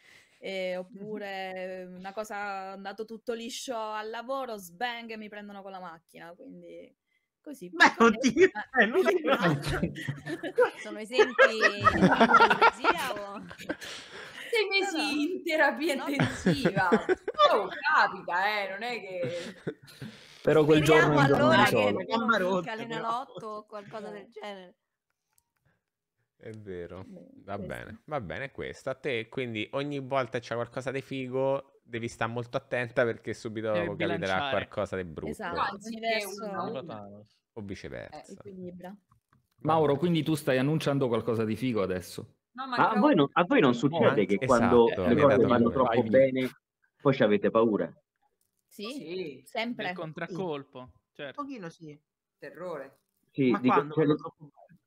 eh, oppure ehm, una cosa andato tutto liscio al lavoro, sbang e mi prendono con la macchina, quindi così. Beh, oddio, <laughs> eh, <laughs> non sono esempi di poesia Sei mesi no, no. in terapia no. intensiva. <laughs> Oh, capita, eh, non è che... Però quel Speriamo giorno allora che non rotta, calena lotto o qualcosa del genere. È vero. Beh, va questa. bene, va bene questa. A te, quindi ogni volta c'è qualcosa di figo, devi stare molto attenta perché subito dopo capiterà qualcosa di brutto. Esatto, viceversa. O viceversa. Eh, equilibra. Mauro, quindi tu stai annunciando qualcosa di figo adesso? No, ma ah, a, voi non, a, voi non, succede no, che esatto, quando eh, le cose vanno troppo bene poi ci avete paura? Sì, sì sempre. Il contraccolpo, sì. certo. Un pochino sì, terrore. Sì, ma dico, quando cioè,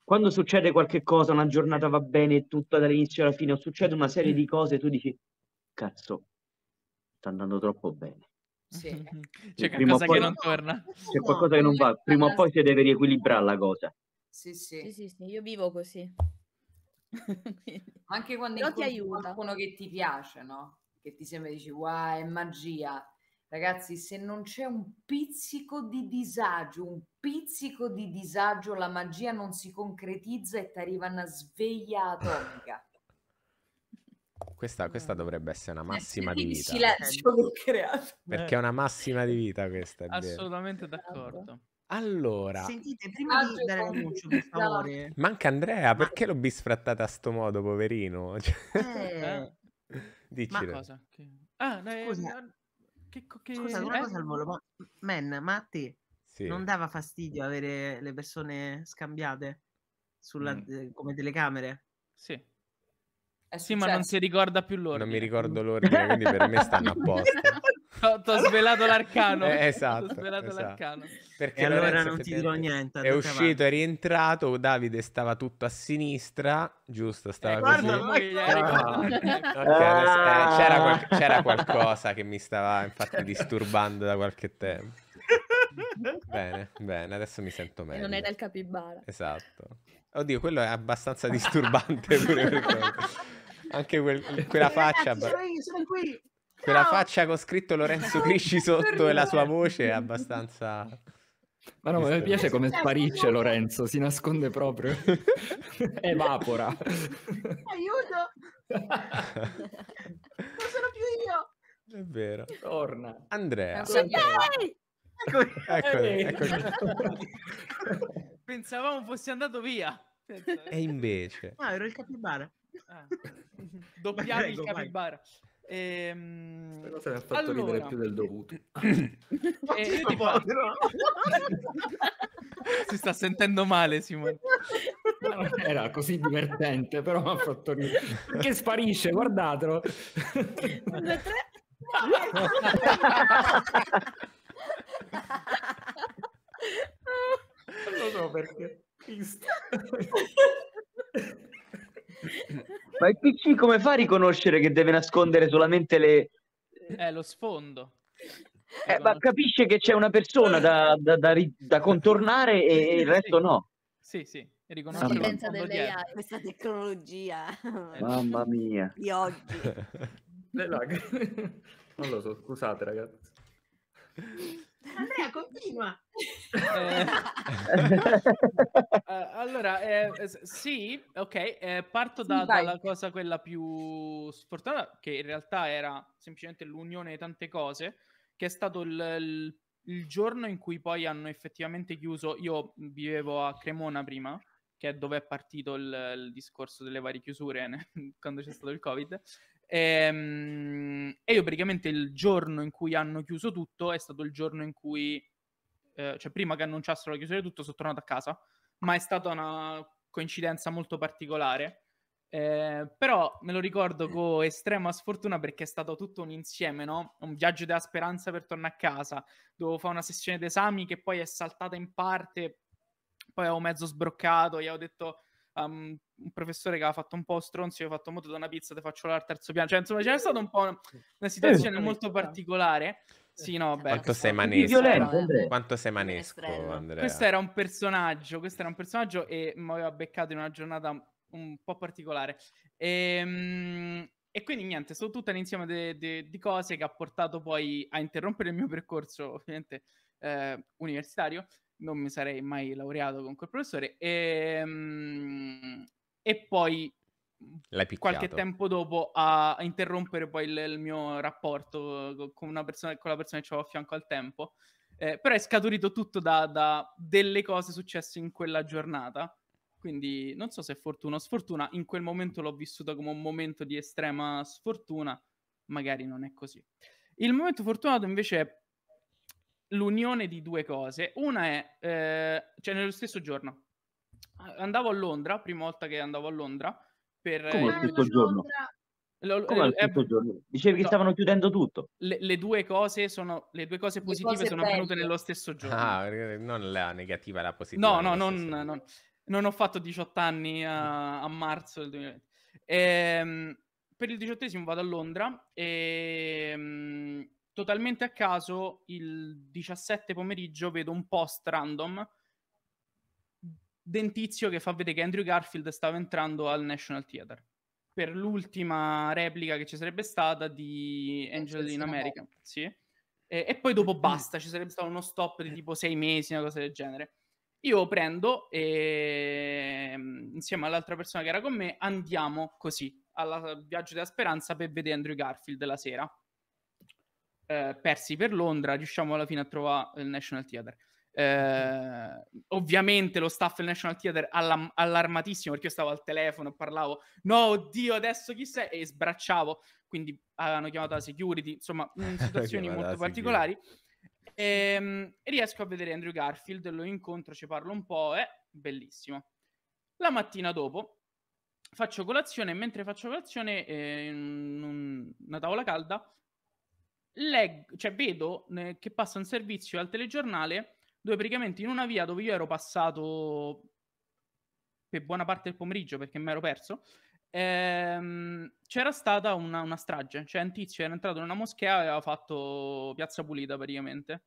quando succede qualche cosa, una giornata va bene, tutta dall'inizio alla fine, o succede una serie mm. di cose, tu dici, cazzo, sta andando troppo bene. Sì. Mm-hmm. Eh. C'è cioè, qualcosa che non torna. C'è qualcosa che non va. Prima o poi si deve riequilibrare la cosa. Sì, sì. sì, sì Io vivo così. <laughs> Anche quando Però ti aiuta. qualcuno che ti piace, no? Che ti sembra dici, wow, è magia. Ragazzi, se non c'è un pizzico di disagio, un pizzico di disagio, la magia non si concretizza e ti arriva una sveglia atomica. <laughs> Questa, questa, eh. dovrebbe essere una eh, massima di vita. Silenzio eh, creato. Perché è una massima di vita questa. Assolutamente d'accordo. Allora, sentite prima di dare l'annuncio, per favore. Manca Andrea, perché l'ho bisfrattata a sto modo, poverino? Cioè... <laughs> Eh. Dicile. Ma cosa? Ah, no, Scusa. Che, che... Scusa, una eh? cosa al volo, ma... Man, ma a te sì. non dava fastidio avere le persone scambiate sulla, mm. come telecamere? Sì. Eh sì, ma non si ricorda più l'ordine. Non mi ricordo l'ordine, quindi per me stanno a <laughs> posto ti ho svelato l'arcano. <laughs> Eh, esatto. svelato esatto. l'arcano. Perché allora non ti dirò niente. È uscito, avanti. è rientrato, Davide stava tutto a sinistra, giusto? Stava eh, guarda, così. Ah. Okay, c'era, qual- c'era qualcosa che mi stava infatti <laughs> disturbando da qualche tempo. bene, bene, adesso mi sento meglio. E non è del capibara. Esatto. Oddio, quello è abbastanza disturbante pure <laughs> Anche quel, quella faccia. Ragazzi, sono, io, sono qui. Quella faccia con scritto Lorenzo Crisci <laughs> sotto e la sua voce è abbastanza... Ma no, mi piace come sparisce Lorenzo, si nasconde proprio, <laughs> evapora. Aiuto! non sono più io! È vero. Torna. Andrea. Eccoli, eccoli. Ecco, ecco <laughs> Pensavamo fosse andato via. E invece... Ah, ero il capibara. Ah. Doppiavi il capibara. Vai. Ehm... Questa cosa mi ha fatto allora... ridere più del dovuto. <clears throat> eh, fa... <laughs> si sta sentendo male, Simone. era così divertente, però mi ha fatto ridere. Che sparisce, guardatelo. non lo so perché. Visto. <laughs> <laughs> Ma il PC come fa a riconoscere che deve nascondere solamente le... Eh, lo sfondo. Eh, ma capisce che c'è una persona da, da, da, da contornare e, e il resto sì. no. Sì, sì, riconosce sì, dell'AI, questa tecnologia. Eh, Mamma mia. Di oggi. <laughs> non lo so, scusate ragazzi. Andrea, continua. Eh, eh allora, eh, sì, ok, eh, parto da, dalla cosa quella più sfortunata, che in realtà era semplicemente l'unione di tante cose, che è stato il, il, il giorno in cui poi hanno effettivamente chiuso, io vivevo a Cremona prima, che è dove è partito il, il discorso delle varie chiusure né? <laughs> quando c'è stato il Covid. Ehm, e, io praticamente il giorno in cui hanno chiuso tutto è stato il giorno in cui, eh, cioè prima che annunciassero la chiusura di tutto, sono tornato a casa, ma è stata una coincidenza molto particolare. Eh, però me lo ricordo con estrema sfortuna perché è stato tutto un insieme, no? Un viaggio della speranza per tornare a casa. Dovevo fare una sessione d'esami che poi è saltata in parte, poi avevo mezzo sbroccato, gli avevo detto um, un professore che aveva fatto un po' stronzo, io ho fatto moto da una pizza, ti faccio l'al terzo piano. Cioè, insomma, c'è stata un po' una, una situazione eh, molto particolare. Sì, no, beh. Quanto sei manesco. Violento, Quanto sei manesco, Andrea. Questo era un personaggio, questo era un personaggio e mi aveva beccato in una giornata un po' particolare. E, ehm, e quindi niente, sono tutto un insieme di cose che ha portato poi a interrompere il mio percorso, ovviamente, eh, universitario non mi sarei mai laureato con quel professore. E, ehm, e poi mhmm, qualche tempo dopo a, interrompere poi il, il mio rapporto con, una persona, con, la persona che avevo a fianco al tempo. Eh, però è scaturito tutto da, da, delle cose successe in quella giornata. Quindi non so se è fortuna o sfortuna, in quel momento l'ho vissuta come un momento di estrema sfortuna, magari non è così. Il momento fortunato invece è l'unione di due cose. Una è, eh, cioè nello stesso giorno, andavo a Londra, prima volta che andavo a Londra, per... Eh, Come lo ah, stesso giorno? Come eh, stesso giorno? Dicevi no, che stavano chiudendo tutto. Le, le, due cose sono, le due cose positive cose sono belle. avvenute nello stesso giorno. Ah, eh, eh, non la negativa e la positiva. No, no, non, non, non, ho fatto 18 anni a, a marzo del 2020. Ehm, per il diciottesimo vado a Londra e ehm, totalmente a caso il 17 pomeriggio vedo un post random dentizio che fa vedere che Andrew Garfield stava entrando al National Theatre per l'ultima replica che ci sarebbe stata di Angel in America. Sì. E, e, poi dopo mm. basta, ci sarebbe stato uno stop di eh. tipo sei mesi, una cosa del genere. Io prendo e ehm, insieme all'altra persona che era con me andiamo così al Viaggio della Speranza per vedere Andrew Garfield la sera. Eh, persi per Londra, riusciamo alla fine a trovare il National Theatre. Eh, ovviamente lo staff del National Theatre allam- allarmatissimo perché io stavo al telefono e parlavo no oddio adesso chi sei e sbracciavo quindi avevano chiamato la security insomma in <laughs> situazioni molto particolari e, ehm, e, riesco a vedere Andrew Garfield lo incontro ci parlo un po' è bellissimo la mattina dopo faccio colazione e mentre faccio colazione eh, in una tavola calda leggo, cioè vedo eh, che passa un servizio al telegiornale dove praticamente in una via dove io ero passato per buona parte del pomeriggio perché mi ero perso, ehm, c'era stata una, una, strage, cioè un tizio era entrato in una moschea e aveva fatto piazza pulita praticamente.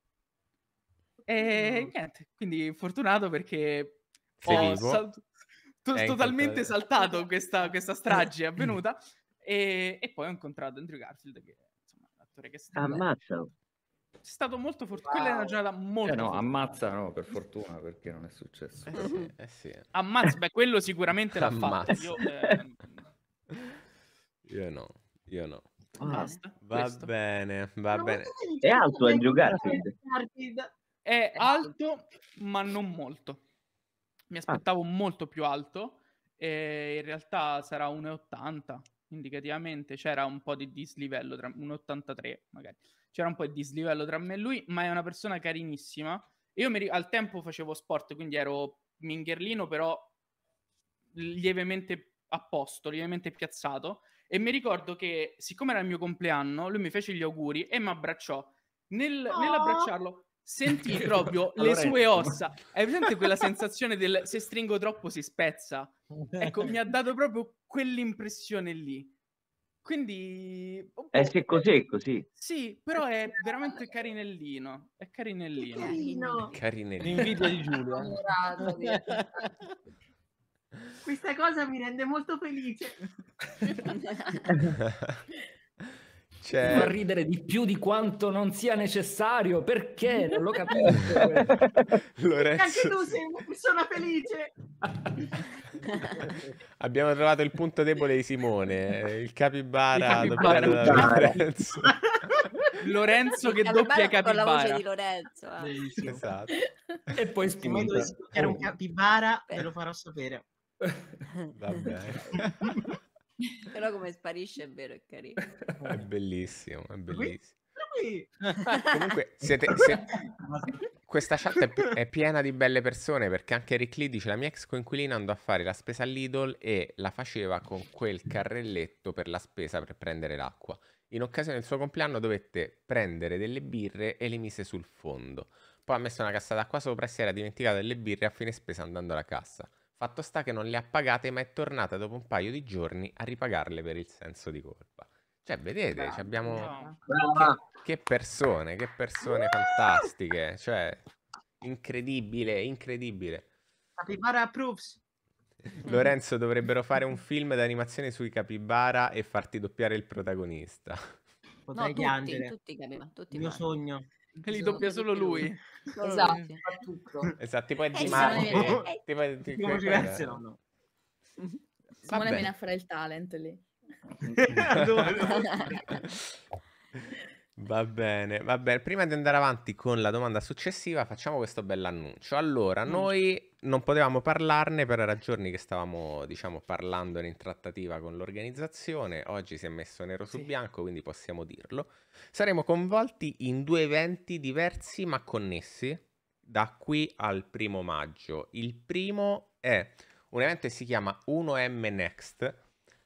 E no. niente, quindi fortunato perché ho sal- to- totalmente saltato questa, questa strage <laughs> avvenuta e, e poi ho incontrato Andrew Garfield che Predator. Che sta Ammazzalo. È stato molto fortunato. Wow. Quella è una giornata molto. Eh no, fortuna. ammazza no, per fortuna, perché non è successo. Eh sì, eh sì. Ammazza, beh, quello sicuramente l'ha fatto. Io, eh... io, no, io no. Ah, va questo. bene, va no, bene. È alto Andrew Garfield. È alto, ma non molto. Mi ah. aspettavo ah. molto più alto. E in realtà sarà 1,80 indicativamente c'era un po' di dislivello tra un 83 magari c'era un po' di dislivello tra me e lui ma è una persona carinissima io mi, al tempo facevo sport quindi ero mingherlino però lievemente a posto lievemente piazzato e mi ricordo che siccome era il mio compleanno lui mi fece gli auguri e mi abbracciò Nel, oh. nell'abbracciarlo sentì proprio allora, le sue ossa. Hai presente quella sensazione del se stringo troppo si spezza? Ecco, mi ha dato proprio quell'impressione lì. Quindi... Boh, eh, se così è così. Sì, però è veramente carinellino. È carinellino. Carino. Carinellino. L'invidia di Giulio. <laughs> Questa cosa mi rende molto felice. <laughs> Cioè... Fa ridere di più di quanto non sia necessario, perché? Non lo capisco. <laughs> Lorenzo... Anche tu sei... sono felice. <laughs> Abbiamo trovato il punto debole di Simone, eh, il capibara, il capibara da Lorenzo. <laughs> Lorenzo che doppia capibara. Con la voce di Lorenzo. Eh. Esatto. E poi spunta. era un capibara, ve lo farò sapere. Va bene. <laughs> Però come sparisce è vero, è carino. È bellissimo, è bellissimo. <laughs> Comunque, siete, se... <laughs> questa chat è, pi- è, piena di belle persone perché anche Rick Lee dice la mia ex coinquilina andò a fare la spesa all'Idol e la faceva con quel carrelletto per la spesa per prendere l'acqua. In occasione del suo compleanno dovette prendere delle birre e le mise sul fondo. Poi ha messo una cassa d'acqua sopra e si era dimenticata delle birre a fine spesa andando alla cassa. Fatto sta che non le ha pagate, ma è tornata dopo un paio di giorni a ripagarle per il senso di colpa. Cioè, vedete, cioè abbiamo... Che, che, persone, che persone fantastiche. Cioè, incredibile, incredibile. Capibara approves. <laughs> Lorenzo, dovrebbero fare un film d'animazione sui capibara e farti doppiare il protagonista. Potrei no, tutti, piangere. Tutti, capibara, tutti Il mio sogno. E li doppia solo lui. Esatto. esatto, tipo è eh, di Mario. Tipo è eh, di Mario. No, no. Simone viene a fare il talent lì. <laughs> <laughs> Va bene, va bene. Prima di andare avanti con la domanda successiva, facciamo questo bell'annuncio. Allora, mm. noi non potevamo parlarne per ragioni che stavamo, diciamo, parlando in trattativa con l'organizzazione. Oggi si è messo nero sì. su bianco, quindi possiamo dirlo. Saremo coinvolti in due eventi diversi ma connessi da qui al primo maggio. Il primo è un evento che si chiama 1M Next,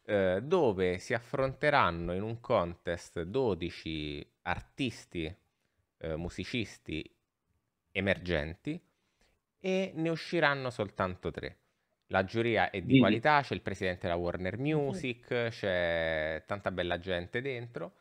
eh, dove si affronteranno in un contest 12 artisti, eh, musicisti emergenti e ne usciranno soltanto tre. La giuria è di Quindi. qualità, c'è il presidente della Warner Music, c'è tanta bella gente dentro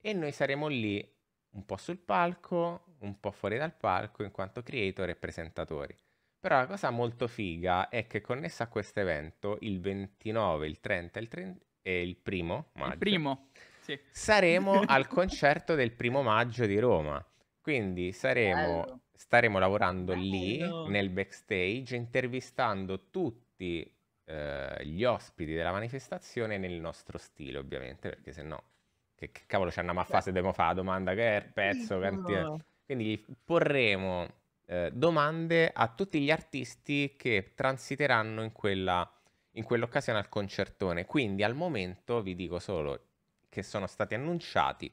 e noi saremo lì un po' sul palco, un po' fuori dal palco in quanto creator e presentatori. Però la cosa molto figa è che connessa a questo evento, il 29, il 30 il 30, e il primo maggio, il primo. Sì. Saremo <laughs> al concerto del primo maggio di Roma. Quindi saremo, staremo lavorando Bello. lì nel backstage, intervistando tutti eh, gli ospiti della manifestazione nel nostro stile, ovviamente, perché se no, che, che cavolo ci andiamo a fare se dobbiamo fare la domanda che è il pezzo? Cantiere. Quindi porremo eh, domande a tutti gli artisti che transiteranno in quella in quell'occasione al concertone. Quindi al momento vi dico solo che sono stati annunciati.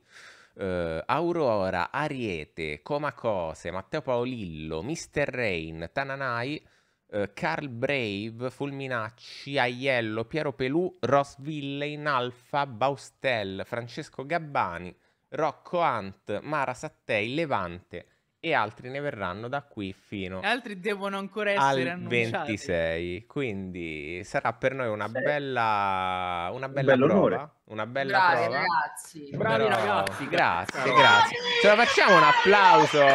Uh, Aurora, Ariete, Comacose, Matteo Paolillo, Mister Rain, Tananai, uh, Carl Brave, Fulminacci, Aiello, Piero Pelù, Ross Villain, Alfa, Baustel, Francesco Gabbani, Rocco Ant, Mara Sattei, Levante, e altri ne verranno da qui fino e altri devono ancora essere al 26. Quindi sarà per noi una sì. bella una bella un prova, onore. una bella Bravi, prova. Ragazzi. Bravi Però... ragazzi, grazie, grazie. grazie. Ce la facciamo un applauso.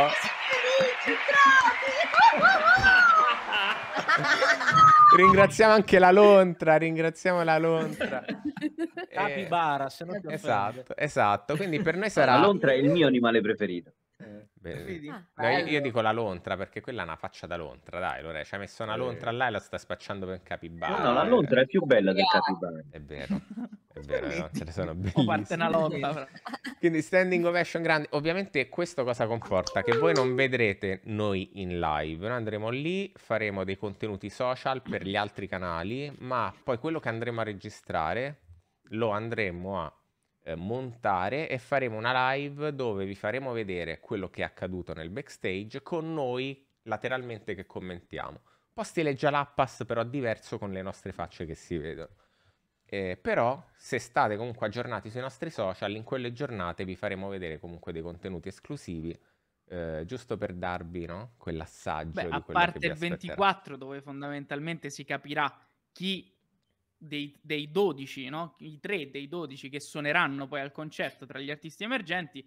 ringraziamo anche la Lontra, ringraziamo la Lontra. Capibara, se non ti Esatto, esatto. Quindi per noi sarà La Lontra è il mio animale preferito. Vedi? Ah, no, io, io, dico la lontra perché quella ha una faccia da lontra, dai, Lore, ci cioè ha messo una lontra là e la sta spacciando per un capibara. No, no, la lontra eh. è più bella del capibara. È vero, è vero, no? ce ne sono bellissime. parte una lotta, <laughs> Quindi standing ovation grande. Ovviamente questo cosa comporta? Che voi non vedrete noi in live, noi andremo lì, faremo dei contenuti social per gli altri canali, ma poi quello che andremo a registrare lo andremo a eh, montare e faremo una live dove vi faremo vedere quello che è accaduto nel backstage con noi lateralmente che commentiamo. Un po' stile Jalappas però diverso con le nostre facce che si vedono. Eh, però se state comunque aggiornati sui nostri social, in quelle giornate vi faremo vedere comunque dei contenuti esclusivi eh, giusto per darvi no? quell'assaggio. Beh, a parte il 24 dove fondamentalmente si capirà chi dei, dei 12, no? i 3 dei 12 che suoneranno poi al concerto tra gli artisti emergenti,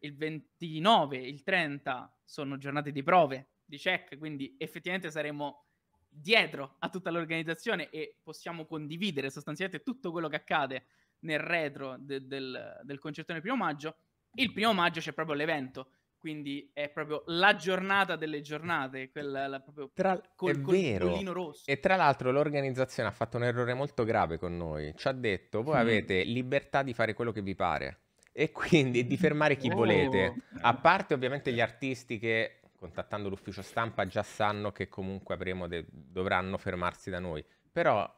il 29 e il 30 sono giornate di prove di check, quindi effettivamente saremo dietro a tutta l'organizzazione e possiamo condividere sostanzialmente tutto quello che accade nel retro de- del, del concerto del primo maggio. Il primo maggio c'è proprio l'evento quindi è proprio la giornata delle giornate, quella proprio tra... col, collino rosso. E tra l'altro l'organizzazione ha fatto un errore molto grave con noi. Ci ha detto, voi mm. avete libertà di fare quello che vi pare e <laughs> quindi di fermare chi oh. volete. A parte ovviamente gli artisti che, contattando l'ufficio stampa, già sanno che comunque de- dovranno fermarsi da noi. Però,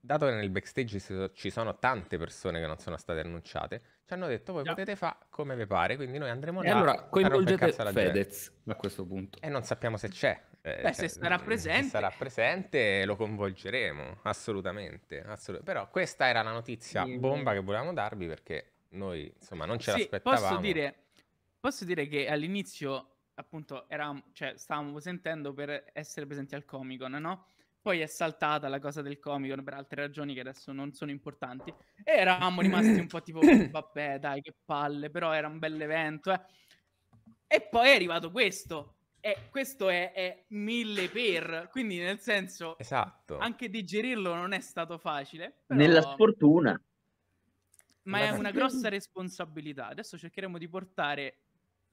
dato che nel backstage ci sono tante persone che non sono state annunciate, ci hanno detto voi Già. potete fare come vi pare, quindi noi andremo e là. allora coinvolgete Fedez a questo punto. E non sappiamo se c'è. Eh, Beh, cioè, se sarà presente. Se sarà presente lo coinvolgeremo, assolutamente, assolut- Però questa era la notizia sì. Ehm. bomba che volevamo darvi perché noi, insomma, non ce sì, l'aspettavamo. Posso dire, posso dire che all'inizio, appunto, eravamo, cioè, stavamo sentendo per essere presenti al Comic Con, no? Poi è saltata la cosa del comico per altre ragioni che adesso non sono importanti. E eravamo rimasti un po' tipo, <coughs> vabbè, dai, che palle, però era un bel evento. Eh. E poi è arrivato questo. E questo è, è, mille per, quindi nel senso, esatto. anche digerirlo non è stato facile. Però... Nella sfortuna. Ma è una grossa responsabilità. Adesso cercheremo di portare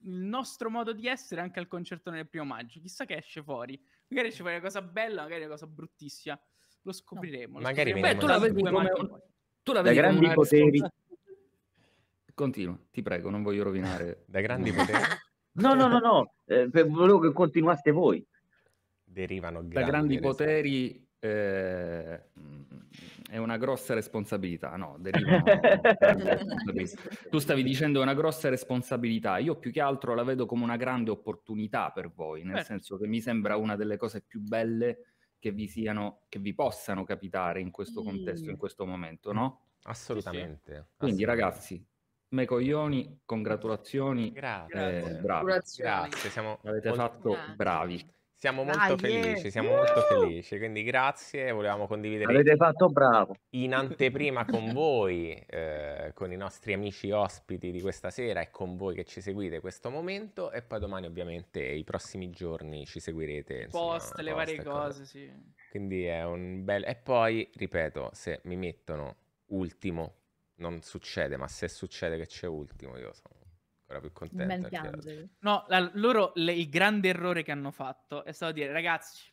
il nostro modo di essere anche al concerto nel primo maggio. Chissà che esce fuori. Magari ci fai una cosa bella, magari una cosa bruttissima. Lo scopriremo. No, lo magari scopriremo. Beh, tu la vedi come... Un... Tu la vedi da grandi poteri... <laughs> Continua, ti prego, non voglio rovinare. <laughs> Da grandi poteri... no, no, no, no. Eh, volevo che continuaste voi. Derivano grandi da grandi poteri... Eh è una grossa responsabilità, no, derivano, tu stavi dicendo una grossa responsabilità, io più che altro la vedo come una grande opportunità per voi, nel Beh. senso che mi sembra una delle cose più belle che vi siano, che vi possano capitare in questo contesto, in mm. questo momento, no? Assolutamente. Quindi Assolutamente. ragazzi, me coglioni, congratulazioni. Grazie. Eh, Grazie. Grazie. Siamo Avete molto... fatto bravi. Siamo molto ah, felici, yeah. siamo molto felici, quindi grazie, volevamo condividere Avete fatto bravo. in anteprima con voi, eh, con i nostri amici ospiti di questa sera e con voi che ci seguite questo momento e poi domani ovviamente i prossimi giorni ci seguirete. Insomma, post, le varie cose, sì. Quindi è un bel... E poi, ripeto, se mi mettono ultimo, non succede, ma se succede che c'è ultimo, io sono ancora più contenta. No, la, loro le, il grande errore che hanno fatto è stato dire, ragazzi,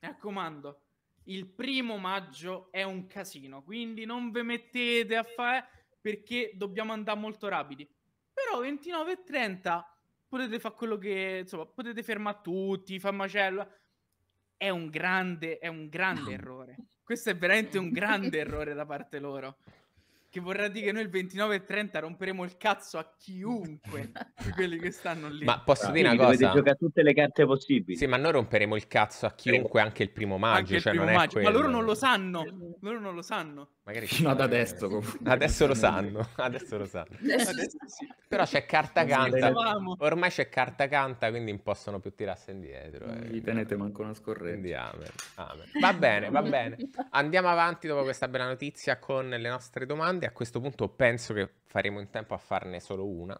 mi raccomando, il primo maggio è un casino, quindi non vi mettete a fare perché dobbiamo andare molto rapidi. Però 29 e 30 potete fare quello che, insomma, potete fermare tutti, far macello. È un grande, è un grande no. errore. Questo è veramente un <laughs> grande errore da parte loro che vorrà dire che noi il 29 e 30 romperemo il cazzo a chiunque di <laughs> quelli che stanno lì. Ma posso ah, dire una cosa? giocare tutte le carte possibili. Sì, ma noi romperemo il cazzo a chiunque anche il primo maggio, il cioè primo maggio. Ma loro non lo sanno, loro non lo sanno. Magari fino ad adesso Adesso lo sanno, <laughs> adesso lo sanno. adesso sì. Però c'è carta canta, ormai c'è carta canta, quindi non possono più tirarsi indietro. Eh. Gli tenete manco una scorretta. Quindi, amen. amen. Va bene, va bene. Andiamo avanti dopo questa bella notizia con le nostre domande domande. A questo punto penso che faremo in tempo a farne solo una.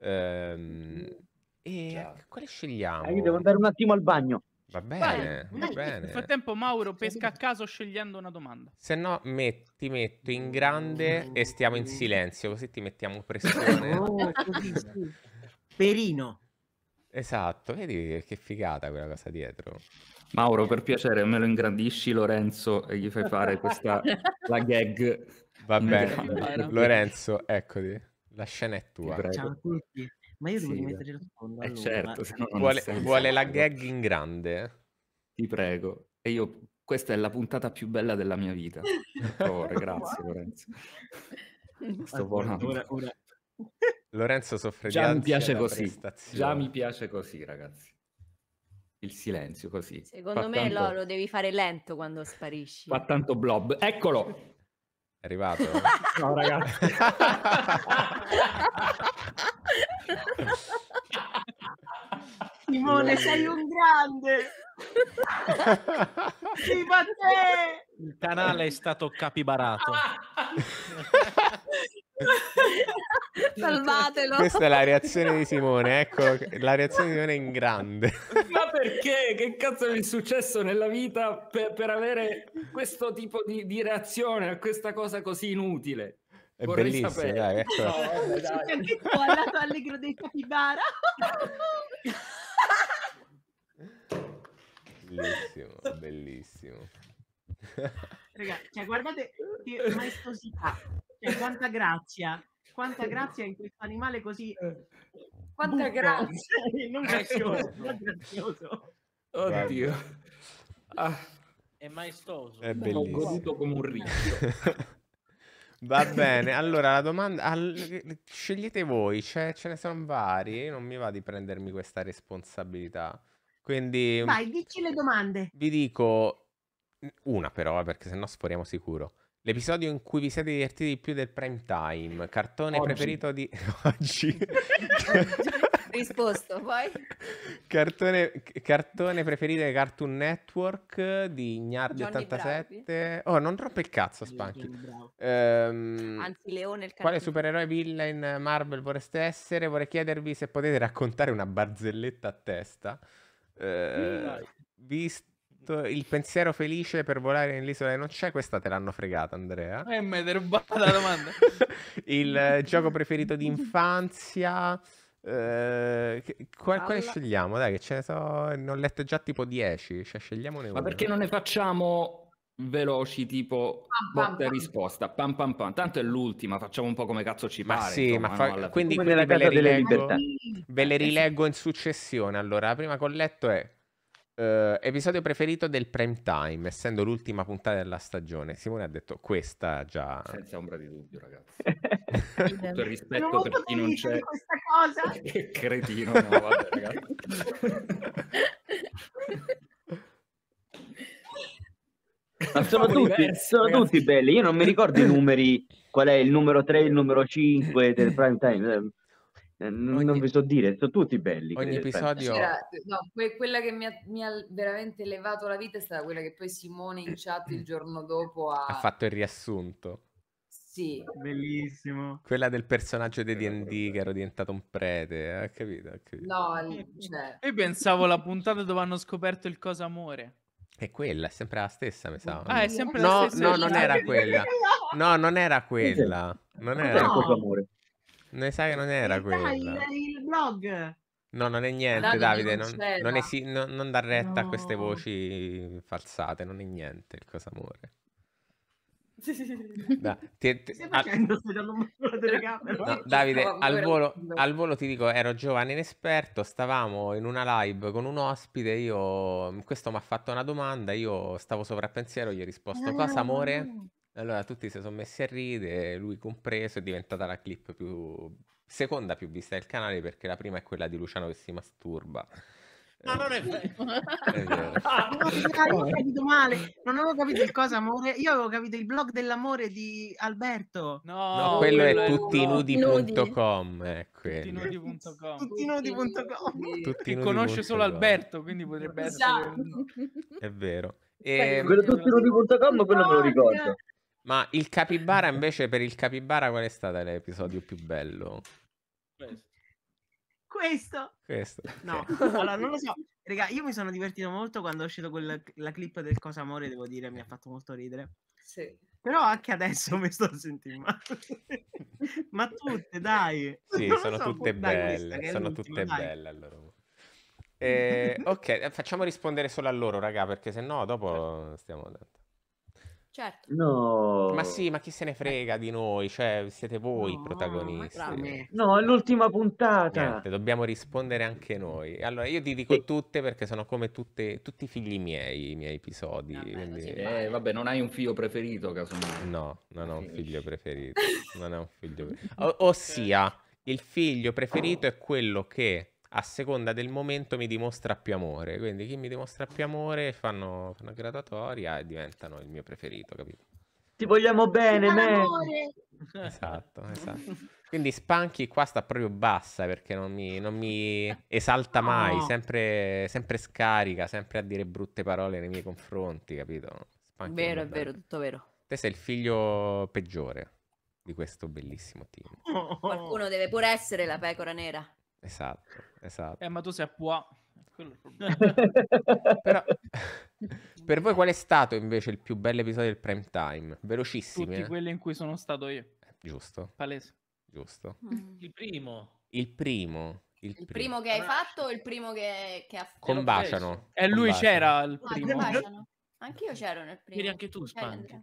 Ehm, e Ciao. Ecco, quale scegliamo? Ah, io devo andare un attimo al bagno. Va bene, vai, va vai. bene. Nel frattempo Mauro pesca a caso scegliendo una domanda. Se no met, ti metto in grande e stiamo in silenzio, così ti mettiamo pressione. <laughs> Oh, Perino. Esatto, vedi che figata quella cosa dietro. Mauro, per piacere, me lo ingrandisci Lorenzo e gli fai fare questa la gag Va bene, Lorenzo, eccoti, la scena è tua. Ciao a tutti. Ma io devo sì, rimettere il fondo. Eh, allora. Eh certo, vuole, vuole la gag in grande. Ti prego. E io, questa è la puntata più bella della mia vita. Favore, <laughs> grazie Lorenzo. Sto Ora, ora. Lorenzo soffre già mi piace così. Già mi piace così, ragazzi. Il silenzio così. Secondo fa me tanto... lo, lo devi fare lento quando sparisci. Fa tanto blob. Eccolo! È arrivato? Ciao <laughs> ragazzi. Simone, sei un grande. Sì, ma te. Il canale è stato capibarato. <laughs> <laughs> Salvatelo. Questa è la reazione di Simone, ecco, la reazione di Simone in grande. <laughs> Ma perché? Che cazzo è successo nella vita per, per avere questo tipo di, di, reazione a questa cosa così inutile? È bellissimo, sapere. dai, ecco. No, vabbè, dai. Ho allato allegro dei capibara. Bellissimo, bellissimo. Raga, cioè, guardate che maestosità. Cioè, quanta grazia, quanta eh, grazia in questo animale così... Eh. Quanta buffo. grazia! non eh, grazioso, non grazioso. Oddio. Ah. È maestoso. È bellissimo. L'ho goduto come un riccio. <laughs> Va bene, allora la domanda al, scegliete voi, ce, ce ne sono vari, non mi va di prendermi questa responsabilità. Quindi Vai, dici le domande. Vi dico una però, perché sennò sforiamo sicuro. L'episodio in cui vi siete divertiti di più del prime time, cartone oggi. preferito di <laughs> oggi. <laughs> Risposto, poi. Cartone, cartone preferito di Cartoon Network di Ignardi87. Oh, non troppo il cazzo, Spanky. Ehm, Anzi, Leone il cartone. Quale supereroe villain Marvel vorreste essere? Vorrei chiedervi se potete raccontare una barzelletta a testa. Eh, visto scritto il pensiero felice per volare nell'isola e non c'è, questa te l'hanno fregata Andrea. Eh, mi hai derubato la domanda. <laughs> il eh, gioco preferito di infanzia... Eh, quale, quale scegliamo? Dai, che ce ne so. Ne ho letto già tipo 10. Cioè, scegliamone uno. Ma perché non ne facciamo veloci, tipo pam, botta e risposta? Pam pam pam. Tanto è l'ultima, facciamo un po' come cazzo ci ma pare. Sì, insomma, ma fa... no, quindi, quindi ve, le rileggo, ve le rileggo in successione. Allora, la prima che ho letto è Uh, episodio preferito del prime time, essendo l'ultima puntata della stagione. Simone ha detto questa già. Senza ombra di dubbio, ragazzi. <laughs> Tutto il rispetto per chi non c'è. Questa cosa. <laughs> che cretino, no, vabbè, ragazzi. <laughs> Ma sono tutti, sono ragazzi. tutti belli. Io non mi ricordo i numeri, qual è il numero 3 e il numero 5 del prime time. Eh, non, vi so dire, sono tutti belli. Ogni episodio... No, que- quella che mi ha, mi ha, veramente levato la vita è stata quella che poi Simone in chat il giorno dopo ha... ha fatto il riassunto. Sì. Bellissimo. Quella del personaggio di D&D che era diventato un prete, ha eh? capito? capito, No, cioè... Io pensavo la puntata dove hanno scoperto il cosa amore. È quella, è sempre la stessa, mi sa. Ah, è mm. sempre no, la stessa. No, <laughs> no non era quella. No, non era quella. Non era... No. Ne sai che non era quello. Il, il blog. No, non è niente, Davide. Non, non, non, esi- non, non dar retta no. a queste voci falsate. Non è niente il cosa amore. <laughs> Da, ti, ti, al... facendo, no, Davide, al volo, al volo, ti dico, ero giovane inesperto, stavamo in una live con un ospite, io, questo mi ha fatto una domanda, io stavo sopra pensiero, gli ho risposto, ah, cosa amore? Allora tutti si sono messi a ridere, lui compreso, è diventata la clip più seconda più vista del canale perché la prima è quella di Luciano che si masturba. No, non è vero. <laughs> non ho capito male, non avevo capito il cosa amore. Io avevo capito il blog dell'amore di Alberto. No, no quello, quello è tuttinudi.com. Eh, tuttinudi.com. Tuttinudi.com. conosce solo Alberto, quindi potrebbe esatto. essere. È vero. E... Quello ehm, tuttinudi.com, quello me lo ricordo. Ma il capibara <laughs> invece per il capibara qual è stato l'episodio più bello? Questo. Questo. No, okay. <laughs> allora non lo so. Raga, io mi sono divertito molto quando è uscito quella, la clip del Cosa Amore, devo dire, mi ha fatto molto ridere. Sì. Però anche adesso <laughs> mi sto sentendo male. Ma tutte, dai. Sì, non sono so, tutte belle. Questa, sono tutte dai. belle allora. Eh, ok, eh, facciamo rispondere solo a loro, raga, perché se no dopo certo. stiamo attenti. Certo. No. Ma sì, ma chi se ne frega di noi? Cioè, siete voi i no, protagonisti. No, è l'ultima puntata. Niente, dobbiamo rispondere anche noi. Allora, io ti dico sì. tutte perché sono come tutte, tutti i figli miei, i miei episodi. Vabbè, quindi... Eh, eh, vabbè, non hai un figlio preferito, casomai. No, non ho un figlio preferito. <laughs> non ho un figlio preferito. O- ossia, il figlio preferito è quello che a seconda del momento mi dimostra più amore. Quindi chi mi dimostra più amore fanno, fanno gradatoria e diventano il mio preferito, capito? Ti vogliamo bene, me. <laughs> Esatto, esatto. Quindi Spanky qua sta proprio bassa perché non mi, non mi esalta mai, sempre, sempre, scarica, sempre a dire brutte parole nei miei confronti, capito? Spanky vero, è vero, tutto vero. Te sei il figlio peggiore di questo bellissimo team. <laughs> Qualcuno deve pure essere la pecora nera. Esatto, esatto. Eh, ma tu sei a Pua. <laughs> Però, <laughs> per voi qual è stato invece il più bello episodio del prime time? Velocissimi. Tutti eh? quelli in cui sono stato io. Eh, giusto. Palese. Giusto. Mm. Il primo. Il primo. Il, il primo. primo, che hai fatto o il primo che, che ha fatto? Combaciano. E eh, eh, lui Combaciano. c'era il ah, primo. No, Anch'io c'ero nel primo. Eri anche tu, Spank.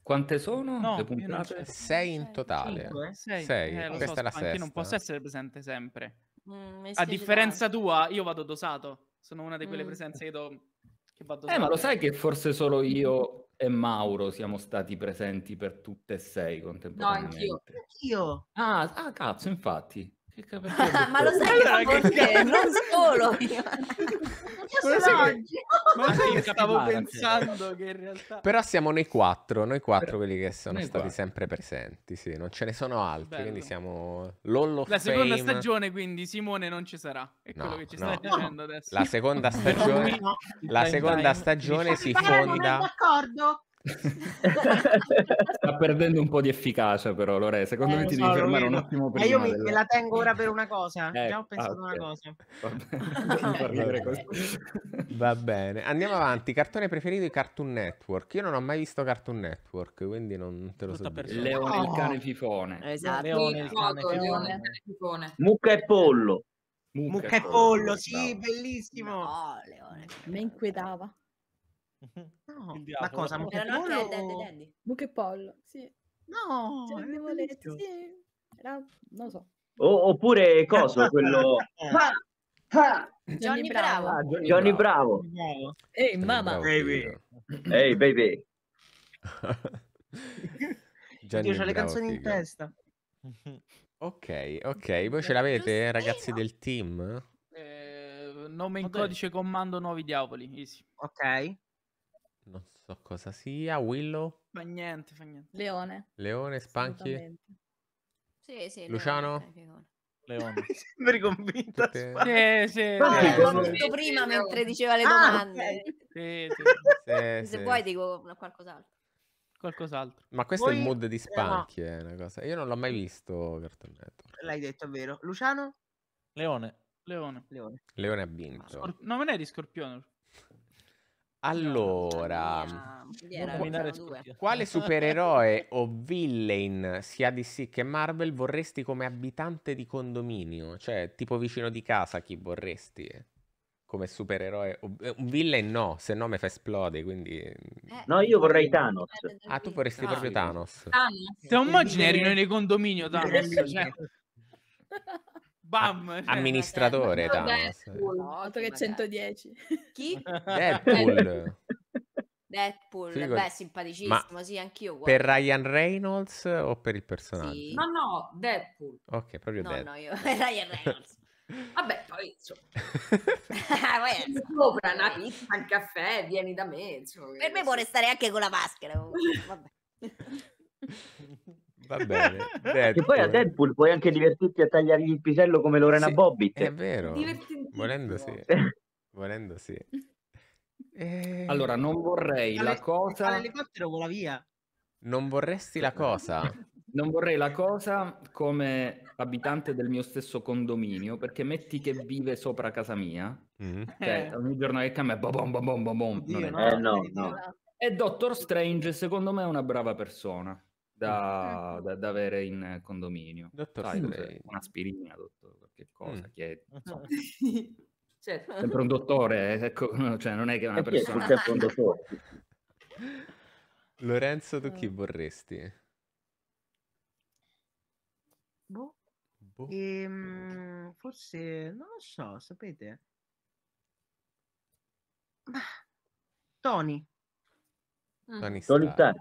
Quante sono? No, le puntate? Sei in totale. Cinque, sei. sei. Eh, Questa so, è la sesta. non posso essere presente sempre. Mm, a differenza tua, io vado dosato. Sono una di quelle mm. presenze che, do... che vado dosato. Eh, ma lo sai che forse solo io e Mauro siamo stati presenti per tutte e sei contemporaneamente? No, anch'io. anch'io. Ah, ah, cazzo, infatti. <laughs> ma lo sai allora, che, che non solo io. io sono oggi. Ma sai che stavo pensando che in realtà... Però siamo noi quattro, noi quattro Però... quelli che sono noi stati quattro. sempre presenti, sì, non ce ne sono altri, Bello. quindi siamo l'Hollow La fame. seconda stagione, quindi Simone non ci sarà, è no, quello che ci no. stai dicendo adesso. La seconda <laughs> stagione, la seconda stagione si fonda... d'accordo? Sta perdendo un po' di efficacia, però, Lore. Secondo eh, me ti so, devi fermare un attimo prima. eh, io mi, della... me la tengo ora per una cosa. <laughs> Eh, Già ho pensato ah, okay. una cosa. Va bene. <laughs> <laughs> Va bene. Andiamo avanti. Cartone preferito di Cartoon Network. Io non ho mai visto Cartoon Network, quindi non te lo so dire. Eh, esatto. Leone il cane fifone. Esatto. Leone, il cane fifone. Mucca e pollo. Mucca, Mucca e pollo, pollo sì, bellissimo. No, Leone. Mi inquietava. No, ma cosa? Monkey Erano Paul? anche Dead o... Dandy. Monkey Paul, sì. No, Ce l'abbiamo sì. Era, non so. O- oppure coso, <laughs> quello... Ah, ah. Johnny Bravo. Ah, Johnny, Johnny Bravo. Ehi, hey, mamma. Baby. Ehi, hey, baby. Gianni Io ho le canzoni figo. in testa. Ok, ok. Voi ce l'avete, ragazzi del team? Eh, nome in codice comando Nuovi Diavoli. Easy. Ok. Non so cosa sia. Willow? Fa niente, fa niente. Leone. Leone, Spanchi? Sì, sì. Luciano? Leone. Leone. <laughs> Sembri convinta. Tutte... Sì, sì. Ah, no, l'ho detto prima mentre diceva le ah, domande. Sì, sì. Se vuoi dico qualcos'altro. Qualcos'altro. Ma questo Voi... è il mood di Spanchi, eh, no. è eh, una cosa. Io non l'ho mai visto Cartoon Network. L'hai detto, è vero. Luciano? Leone. Leone. Leone. Leone ha vinto. Scor- non è di Scorpione. Allora, mm, <laughs> quale supereroe o villain sia DC che Marvel vorresti come abitante di condominio? Cioè, tipo vicino di casa, chi vorresti? Come supereroe? Eh, un villain no, se no mi fa esplodere, quindi... Mm. Eh, no, io vorrei Thanos. Ah, tu vorresti proprio Thanos? Thanos. Siamo immaginari noi nel condominio, <laughs> Thanos. cioè. Bam! Cioè, A- amministratore, no, Thanos. No, che 110. Chi? <laughs> Deadpool. Deadpool, Figo. beh, simpaticissimo, Ma sì, anch'io. Guarda. Per Ryan Reynolds o per il personaggio? Sì. No, no, Deadpool. Ok, proprio no, Deadpool. No, io, <laughs> Ryan Reynolds. Vabbè, poi insomma, <laughs> sopra una pizza, un caffè, vieni da me. Insomma, per me può restare anche con la maschera. Vabbè. Va bene. <laughs> E poi a Deadpool puoi anche divertirti a tagliargli il pisello come Lorena sì, Bobbitt. È vero. Volendo sì. <laughs> Volendo sì. <laughs> E... Eh, allora, non vorrei All la cosa... L'elicottero vola via. Non vorresti la cosa? non vorrei la cosa come abitante del mio stesso condominio, perché metti che vive sopra casa mia, mm. cioè, eh. ogni giorno che cambia, bom bom bom bom bom. Oddio, non è... Eh, no, no, no. E Dottor Strange, secondo me, è una brava persona da, ecco. da, da, avere in condominio. Dottor Sai, Strange. Un'aspirina, dottor, qualche cosa mm. che <laughs> certo. Cioè, sempre un dottore, eh, ecco, <laughs> cioè non è che una eh persona... È un dottore. <laughs> Lorenzo, tu eh. chi vorresti? Boh. boh. Ehm, forse, non lo so, sapete? Tony. Ah. Tony Stark.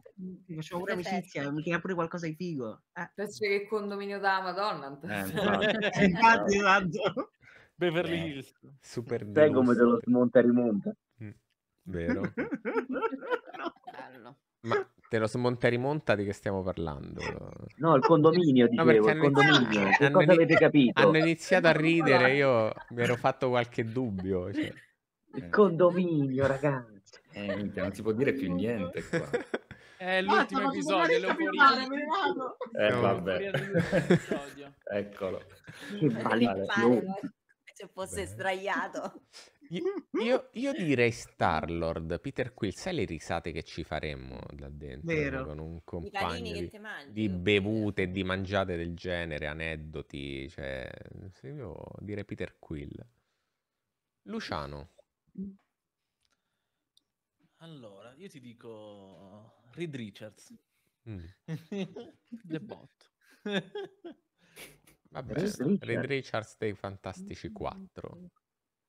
Facciamo pure amicizia, mi tira pure qualcosa di figo. Eh. Penso che il condominio da Madonna. Eh, <laughs> eh, infatti, esatto. Beverly eh, Hills. Super Sai come te lo smonta e rimonta? Mm, vero. <laughs> no. Ma te lo smonta e rimonta di che stiamo parlando? No, il condominio, dicevo, il condominio. Hanno, hanno, cosa avete capito? Hanno iniziato a ridere, io mi ero fatto qualche dubbio. Cioè. Il condominio, ragazzi. Eh, minchia, non si può dire più niente qua. <laughs> È l'ultimo Guarda, episodio, l'euforia. Eh, no, vabbè. <laughs> Eccolo. Vale. Eh, se fosse sdraiato. Io, io, io, direi Starlord, Peter Quill, sai le risate che ci faremmo là dentro Vero. con un compagno di, di bevute, di mangiate del genere, aneddoti, cioè, io direi Peter Quill. Luciano. Mm. Allora, io ti dico uh, Reed Richards. Mm. <laughs> The Bot. Vabbè, Reed Richards dei Fantastici 4. Mm.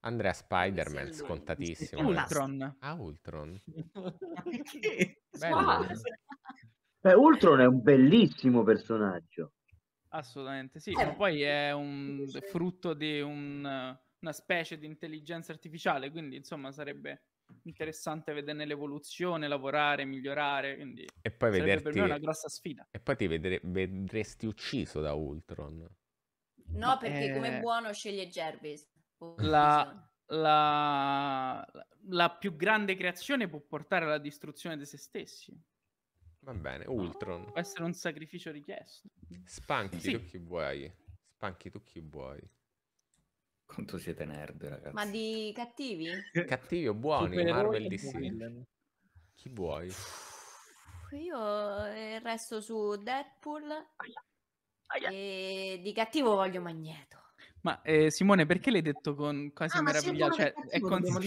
Andrea Spider-Man, scontatissimo. Ultron. Ah, Ultron. <laughs> Beh, Ultron è un bellissimo personaggio. Assolutamente sì, eh. ma poi è un frutto di un, una specie di intelligenza artificiale, quindi insomma sarebbe interessante vederne l'evoluzione, lavorare, migliorare. Quindi e poi vederti... per me una grossa sfida. E poi ti vedre... vedresti ucciso da Ultron. No, perché è... come eh, buono sceglie Jervis. Boh, la, la, la, più grande creazione può portare alla distruzione di se stessi. Va bene, Ultron. Può essere un sacrificio richiesto. Spanchi sì. tu chi vuoi. Spanchi tu chi vuoi. Quanto siete nerd, ragazzi. Ma di cattivi? Cattivi o buoni? Supereroi Marvel e DC. Chi vuoi? Io eh, resto su Deadpool e di cattivo voglio Magneto. Ma eh, Simone, perché l'hai detto con quasi Ah, ma Cioè, è cattivo,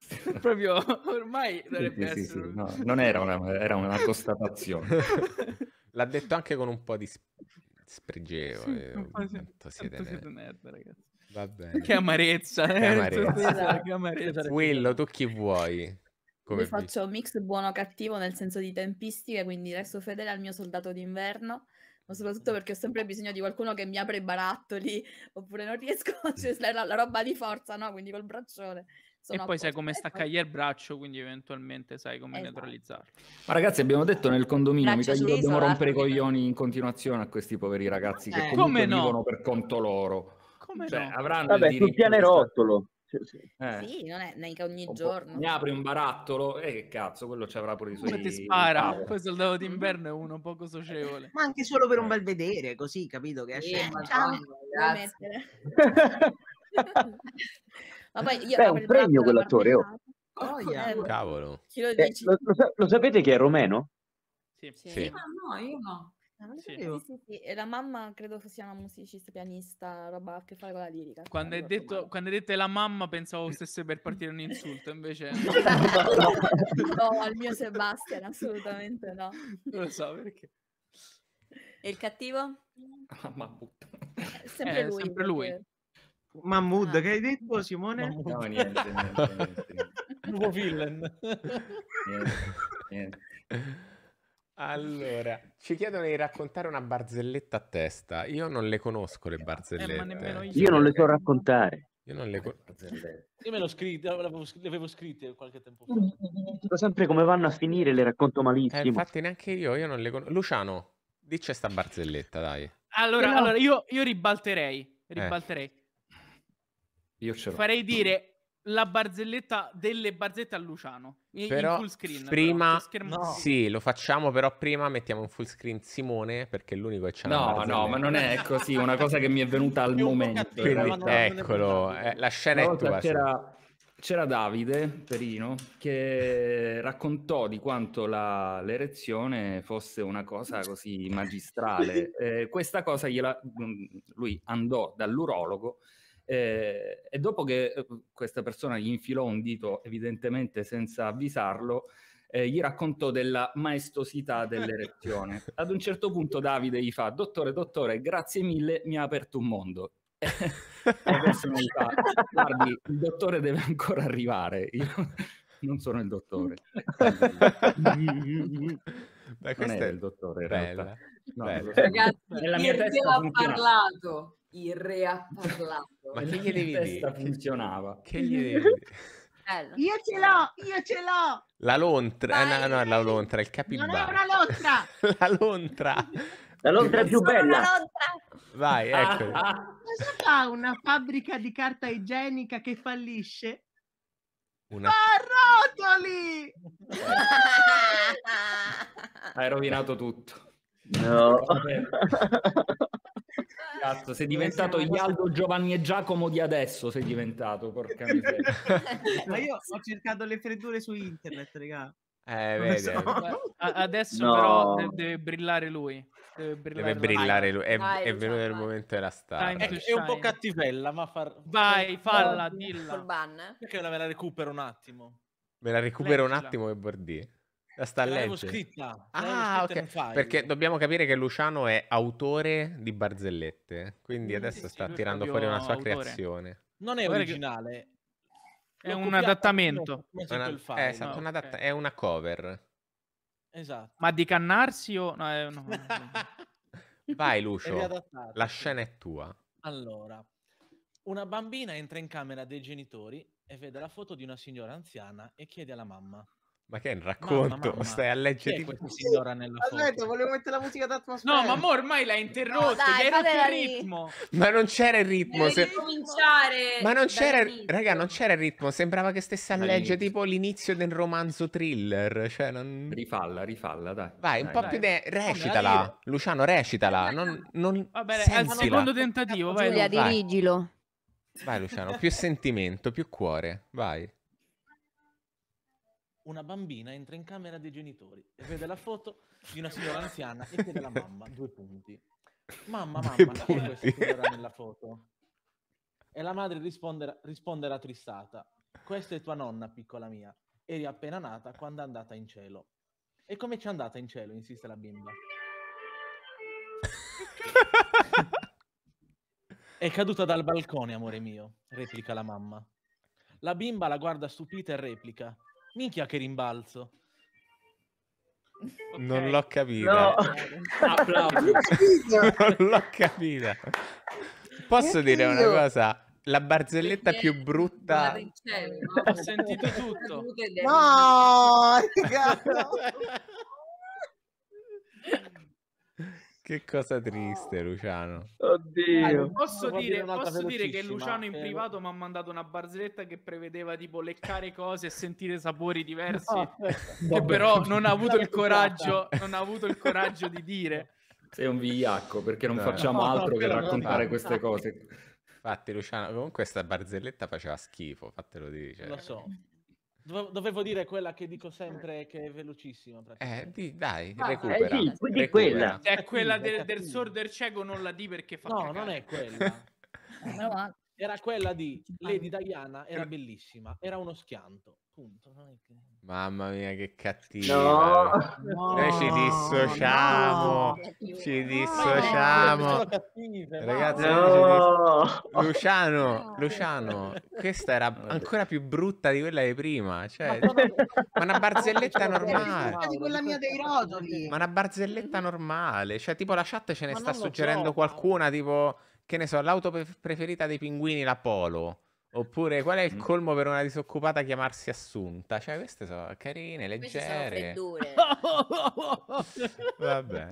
<laughs> Proprio ormai dovrebbe Sì, sì, sì, essere. no, non era una, era una constatazione. <laughs> L'ha detto anche con un po' di sp- spregevole. Sì, un eh, po' siete siete nerd, ragazzi. Va bene. Che amarezza. Eh. Che amarezza. Esatto. amarezza. Quello, tu chi vuoi? Come faccio un mix buono cattivo nel senso di tempistiche, quindi resto fedele al mio soldato d'inverno, ma soprattutto perché ho sempre bisogno di qualcuno che mi apre i barattoli, <laughs> oppure non riesco a <laughs> cioè, la, la roba di forza, no? Quindi col braccione. Sono e poi sai come staccagli il braccio, quindi eventualmente sai come esatto. neutralizzarlo. Ma ragazzi, abbiamo detto nel condominio, mica gli dobbiamo eh. rompere i coglioni in continuazione a questi poveri ragazzi eh. che comunque no? vivono per conto loro. Come Beh, cioè, no? avranno Vabbè, sul pianerottolo. Eh. sì, non è neanche ogni giorno. Mi apri un barattolo e eh, che cazzo, quello ci avrà pure i suoi. Come ti spara? Poi soldato d'inverno è mm. uno poco socievole. Ma anche solo per un eh. bel vedere, così capito che esce yeah, <laughs> Ma poi io Beh, un premio quell'attore, oh. oh yeah. Cavolo. Eh, lo, lo, lo, sapete che è romeno? Sì. sì. sì. Ah, no, io no. Ah, sì. Sì, sì, e la mamma credo sia una musicista, pianista, roba a che fare con la lirica. Cioè, quando hai detto, quando hai detto la mamma pensavo stesse per <laughs> partire un insulto, invece... no, <laughs> <laughs> al mio Sebastian assolutamente no. Non lo so perché. E il cattivo? Ah, Mahmood. Eh, sempre, eh, lui, sempre lui. Perché... Mahmood, ah. che hai detto Simone? Mahmood. No, niente, niente, niente. Nuovo villain. niente, niente. Allora, ci chiedono di raccontare una barzelletta a testa. Io non le conosco le eh, barzellette. Eh, io. io. non le so raccontare. Io non le conosco. Io me l'ho scritta, eh, le avevo scritte qualche tempo fa. sempre come vanno a finire, le racconto eh, malissimo. Eh, infatti neanche io, io non le conosco. Luciano, dice sta barzelletta, dai. Allora, no. allora io, io, ribalterei, ribalterei. Eh. Io ce l'ho. Farei dire la barzelletta delle barzellette a Luciano però, in full screen prima però, no. sì lo facciamo però prima mettiamo in full screen Simone perché è l'unico che c'è. no no ma non è così una cosa che mi è venuta al momento cattiva, Quindi, eccolo eh, la scena è tua c'era, c'era, Davide Perino che raccontò di quanto la, l'erezione fosse una cosa così magistrale <laughs> eh, questa cosa gliela, mm, lui andò dall'urologo eh, e dopo che eh, questa persona gli infilò un dito, evidentemente senza avvisarlo, eh, gli raccontò della maestosità dell'erezione. <laughs> Ad un certo punto Davide gli fa, dottore, dottore, grazie mille, mi ha aperto un mondo. <laughs> e adesso mi fa, guardi, il dottore deve ancora arrivare. Io <laughs> non sono il dottore. Beh, non è il dottore, in bella, realtà. No, bella. Ragazzi, nella mia testa ha parlato il re ha parlato. Ma che gli devi dire? funzionava. Che gli devi <laughs> dire? Io ce l'ho, io ce l'ho. La lontra, Vai, eh, no, no, la lontra, il capibara. Non è una lontra. <laughs> la lontra. La lontra più bella. Vai, ah. ecco. Cosa fa una fabbrica di carta igienica che fallisce? Una... Fa rotoli! <laughs> Hai rovinato tutto. No. Cazzo, sei diventato Ialdo Giovanni e Giacomo di adesso, sei diventato, porca miseria. <laughs> Ma io ho cercato le freddure su internet, raga. Eh, vedi, eh. so. Adesso no. però deve, deve, brillare lui. Deve brillare, deve brillare lui. È, Dai, è venuto il momento della star. È, è, un po' cattivella, ma far... Vai, falla, dilla. Perché me la recupero un attimo. Me la recupero Leggila. un attimo che vuol la stallente. scritta. Ah, scritta okay. Perché dobbiamo capire che Luciano è autore di barzellette, quindi mm, adesso sì, sta sì, tirando fuori una sua autore. creazione. Non è originale. È un adattamento. Una, è, eh, esatto, no, un adatta- è una cover. Esatto. Ma di cannarsi o... No, eh, <laughs> no. Vai <laughs> Lucio, la scena è tua. Allora, una bambina entra in camera dei genitori e vede la foto di una signora anziana e chiede alla mamma ma che è un racconto? Mamma, mamma. <laughs> Stai a leggere tipo... <laughs> signora nella foto? Aspetta, volevo mettere la musica d'atmosfera. No, ma ormai l'ha interrotto, no, dai, dai, il ritmo. Ma non c'era il ritmo. se... cominciare. Ma non c'era, raga, non c'era il ritmo, sembrava che stesse a leggere tipo l'inizio del romanzo thriller, cioè non... Rifalla, rifalla, dai. Vai, dai, un po' più de... recitala. Vabbè, Luciano, recitala, non, non... Vabbè, è il secondo tentativo, vai. Giulia, dirigilo. Vai Luciano, più sentimento, più cuore, vai una bambina entra in camera dei genitori e vede la foto di una signora anziana e chiede alla mamma due punti. Mamma, mamma, chi è questa signora nella foto? E la madre risponde, risponde tristata. questa è tua nonna, piccola mia, eri appena nata quando è andata in cielo. E come ci è andata in cielo? insiste la bimba. è caduta dal balcone, amore mio, replica la mamma. La bimba la guarda stupita e replica, Minchia che rimbalzo. Okay. Non l'ho capita. No. <laughs> non l'ho capita. Posso Oddio. dire una cosa? La barzelletta più brutta. Ho sentito tutto. No, <laughs> <laughs> Che cosa triste, Luciano. Oddio. Allora, posso, dire, posso dire, che Luciano in eh, privato eh. mi ha mandato una barzelletta che prevedeva tipo leccare <laughs> cose e sentire sapori diversi, no, che però non ha avuto il coraggio, non ha avuto il coraggio di dire. Sei un vigliacco perché non eh. no, facciamo no, altro che raccontare queste cose. Infatti, Luciano, comunque questa barzelletta faceva schifo, fatelo dire. Cioè. Lo so. Dovevo dire quella che dico sempre che è velocissima. Eh, di, dai, ah, eh, recupera. Eh, di, di recupera. Quella. Cioè, è quella del, del sordo del cieco, non la di perché fa No, cacare. non è quella. <laughs> Eh, era quella di Lady Diana, era bellissima, era uno schianto. Punto. Che... Mamma mia, che cattiva! No, no, Noi ci dissociamo, no, ci dissociamo, ragazzi. Dis... Luciano, Luciano, questa era ancora più brutta di quella di prima. Cioè, ma <laughs> una barzelletta normale, ma una barzelletta normale. Cioè, tipo, la chat ce ne ma sta suggerendo so, qualcuna, tipo che ne so, l'auto preferita dei pinguini, la Polo. Oppure qual è il mm. colmo per una disoccupata chiamarsi Assunta? Cioè, queste sono carine, leggere. Sono Vabbè.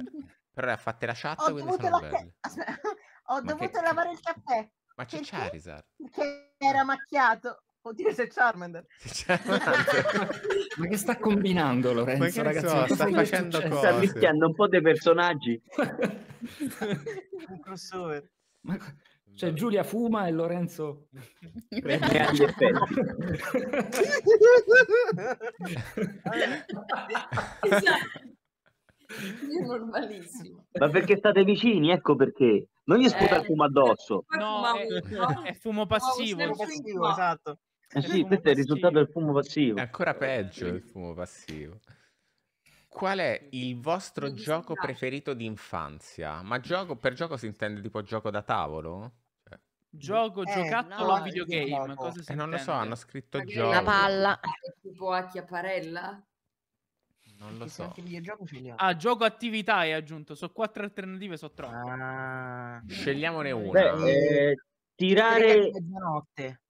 Però ha fatte la chat, ho quindi sono la... belle. <laughs> Ho Ma dovuto che... lavare il caffè. Ma c'è perché? Charizard. Perché era macchiato. Oddio, c'è Charmander. <laughs> Charmander. Ma che sta combinando Lorenzo, ragazzi? So, sta facendo cose. Sta mischiando un po' dei personaggi. <laughs> un crossover. Ma, cioè Giulia fuma e Lorenzo <laughs> prende anche effetti. È normalissimo. Ma perché state vicini, ecco perché. Non gli eh, sputa eh, il fumo addosso. No, è, è fumo passivo. No, passivo esatto. Eh sì, questo è il risultato del fumo passivo. È ancora peggio il fumo passivo. Qual è il vostro gioco preferito di infanzia? Ma gioco, per gioco si intende tipo gioco da tavolo? Cioè... Gioco, eh, giocattolo, no, videogame? Cosa eh, non lo so, hanno scritto Magari gioco. La palla. Tipo a chiapparella? Non lo so. Ah, gioco attività hai aggiunto. Sono quattro alternative, sono troppe. Ah. Scegliamone una. Beh, eh, tirare... Mezzanotte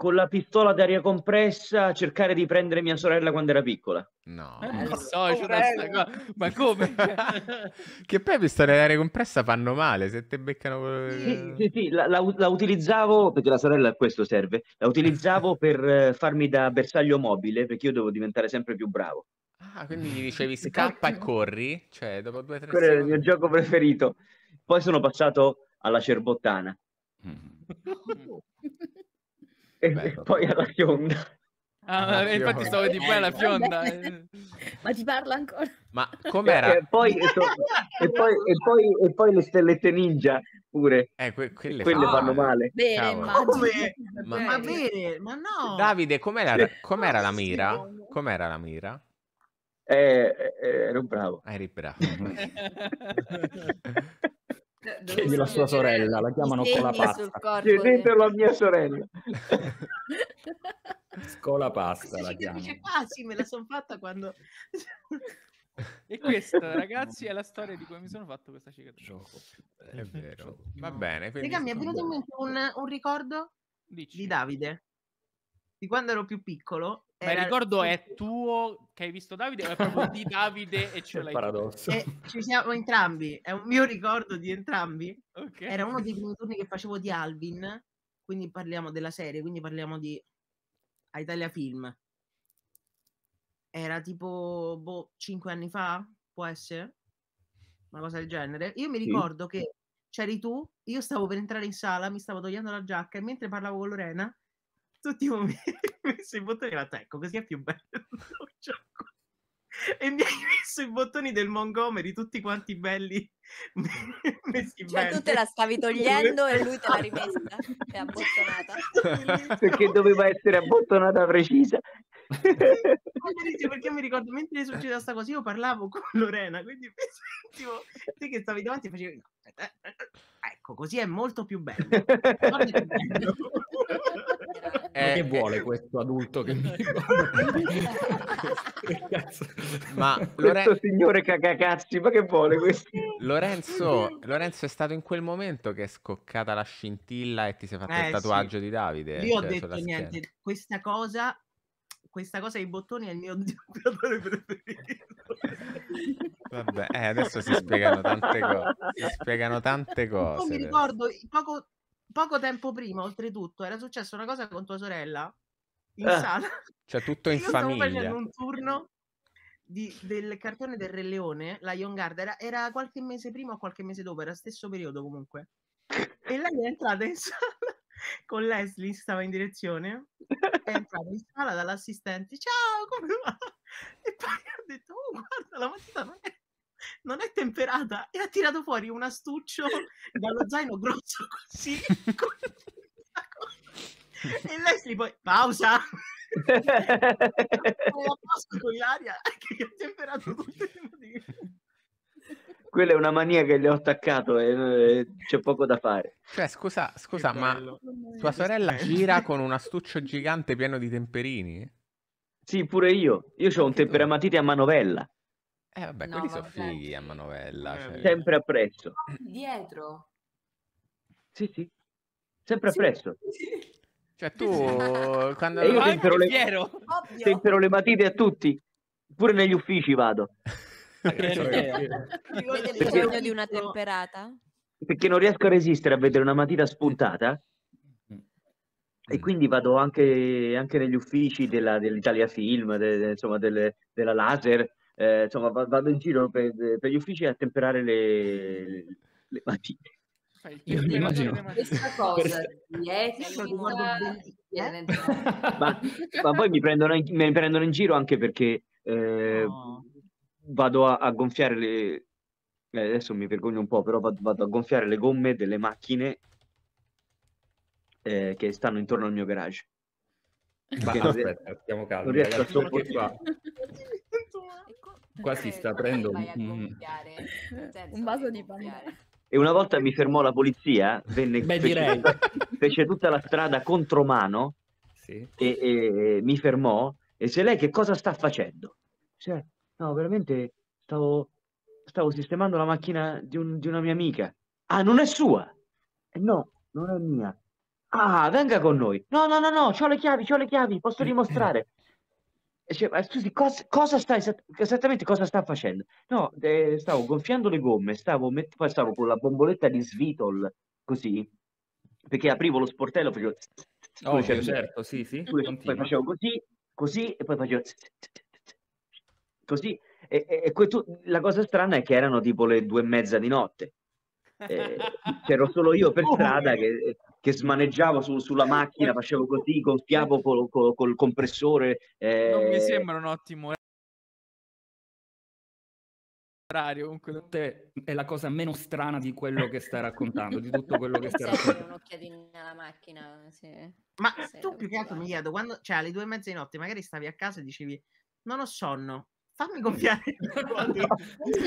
con la pistola d'aria compressa a cercare di prendere mia sorella quando era piccola. No, eh, no. Eh, so, ma come? <laughs> che poi pistole d'aria compressa fanno male se te beccano. Sì, sì, sì la, la, la, utilizzavo perché la sorella a questo serve. La utilizzavo <laughs> per eh, farmi da bersaglio mobile perché io devo diventare sempre più bravo. Ah, quindi gli dicevi scappa e corri? Cioè, dopo due tre Quello secondi... era il mio gioco preferito. Poi sono passato alla cerbottana. Mm. <laughs> e, e poi alla fionda. Ah, ah infatti stavo di poi alla eh, fionda. <laughs> Ma ti parla ancora? Ma <laughs> com'era? E eh, poi, e, to- e, poi, e, poi, e poi le stellette ninja pure. Eh, que- quelle, quelle fa... fanno male. Bene, <laughs> ma, come... ma... ma bene, ma no. Davide, com'era, com'era la mira? Com'era la mira? Eh, eh, eh ero bravo. eri bravo. Chiedi la sua sorella, la chiamano scola pasta. Chiedetelo a mia sorella. Scola <laughs> pasta la chiamano. Dice, ah sì, me la sono fatta quando... E questa, ragazzi, è la storia di come mi sono fatto questa cicatrice. Gioco. Eh, è vero. Va bene. Raga, mi è venuto in mente un, un ricordo Dici. di Davide, di quando ero più piccolo ma il ricordo è tuo che hai visto Davide o è proprio di Davide e ce l'hai? Paradosso. Eh, ci siamo entrambi, è un mio ricordo di entrambi. Okay. Era uno dei primi turni che facevo di Alvin, quindi parliamo della serie, quindi parliamo di a Italia Film. Era tipo boh, 5 anni fa, può essere? Una cosa del genere. Io mi ricordo sì. che c'eri tu, io stavo per entrare in sala, mi stavo togliendo la giacca e mentre parlavo con Lorena tutti i momenti <laughs> messo i bottoni ecco così è più bello <laughs> e mi hai messo i bottoni del Montgomery tutti quanti belli <laughs> messi cioè bene. tu te la stavi togliendo e lui te l'ha rimessa è abbottonata perché doveva essere abbottonata precisa perché mi ricordo mentre succedeva questa cosa io parlavo con Lorena, quindi pensavo te che stavi davanti e facevi no, aspetta, eh, eh, ecco, così è molto più bello. Guarda Eh, che eh. vuole questo adulto che mi <laughs> ma Loren... questo signore cacacazzi ma che vuole questo Lorenzo, Lorenzo è stato in quel momento che è scoccata la scintilla e ti sei fatto eh, il tatuaggio sì. di Davide io cioè, ho detto niente schiena. questa cosa questa cosa dei bottoni è il mio giocatore <laughs> preferito. Vabbè, eh, adesso si spiegano tante cose. Si spiegano tante cose. Non mi ricordo, poco, poco, tempo prima, oltretutto, era successa una cosa con tua sorella in ah. sala. Cioè, tutto in Io famiglia. Stavo facendo un turno di, del cartone del Re Leone, la Young Guard, era, era qualche mese prima o qualche mese dopo, era stesso periodo comunque. E lei è entrata in sala con Leslie stava in direzione è entrata in sala dall'assistente ciao come va? <laughs> e poi ha detto oh guarda la matita non è, non è temperata e ha tirato fuori un astuccio dallo zaino grosso così e Leslie poi pausa e la pausa con l'aria che ha temperato tutte le matine quella è una mania che le ho attaccato e c'è poco da fare. Cioè, scusa, scusa ma tua sorella gira <laughs> con un astuccio gigante pieno di temperini? Sì, pure io. Io ho un temperamatite a manovella. Eh vabbè, no, quelli sono fighi a manovella. Eh, cioè... Sempre appresso. Dietro. Sì, sì. Sempre appresso. Sì. Cioè tu quando... io tempero le... tempero le matite a tutti. Pure negli uffici vado. <laughs> Avete bisogno di una temperata? Perché non riesco a resistere a vedere una matita spuntata e mm. quindi vado anche, anche negli uffici della, dell'Italia Film, de, de, insomma, delle, della Laser, eh, insomma vado in giro per, per, gli uffici a temperare le, le, matite. Io mi immagino questa cosa di etica, eh? ma, ma poi mi prendono, in, mi prendono in giro anche perché eh, vado a, a gonfiare le... Eh, adesso mi vergogno un po', però vado, vado a gonfiare le gomme delle macchine eh, che stanno intorno al mio garage. Ma, no, aspetta, stiamo calmi. Ragazzi, qua, <laughs> qua si sta aprendo un... un vaso di panna. E una volta mi fermò la polizia, venne Beh, fece, tutta, fece tutta la strada contromano sì. e, e, e mi fermò e se lei che cosa sta facendo? Cioè, No, veramente stavo, stavo sistemando la macchina di, un, di una mia amica. Ah, non è sua? Eh, no, non è mia. Ah, venga con noi. No, no, no, no, ho le chiavi, ho le chiavi, posso eh, eh. dimostrare. Cioè, ma scusi, cosa, cosa sta esatt- esattamente cosa sta facendo? No, eh, stavo gonfiando le gomme, stavo, met- stavo con la bomboletta di Svitol, così, perché aprivo lo sportello, facevo... Oh, certo, sì, sì. Poi facevo così, così, e poi facevo così. E, e, e tu, la cosa strana è che erano tipo le due e mezza di notte. Eh, <laughs> c'ero solo io per oh, strada eh. che, che smaneggiavo su, sulla macchina, facevo così, gonfiavo certo. col, col, col compressore. Eh... Non mi sembra un ottimo orario. Comunque, te è la cosa meno strana di quello che stai raccontando, di tutto quello che stai raccontando. un'occhiatina alla macchina. Sì. Ma sì, tu più che altro mi chiedo, quando, cioè alle due e mezza di notte magari stavi a casa e dicevi non ho sonno, fammi gonfiare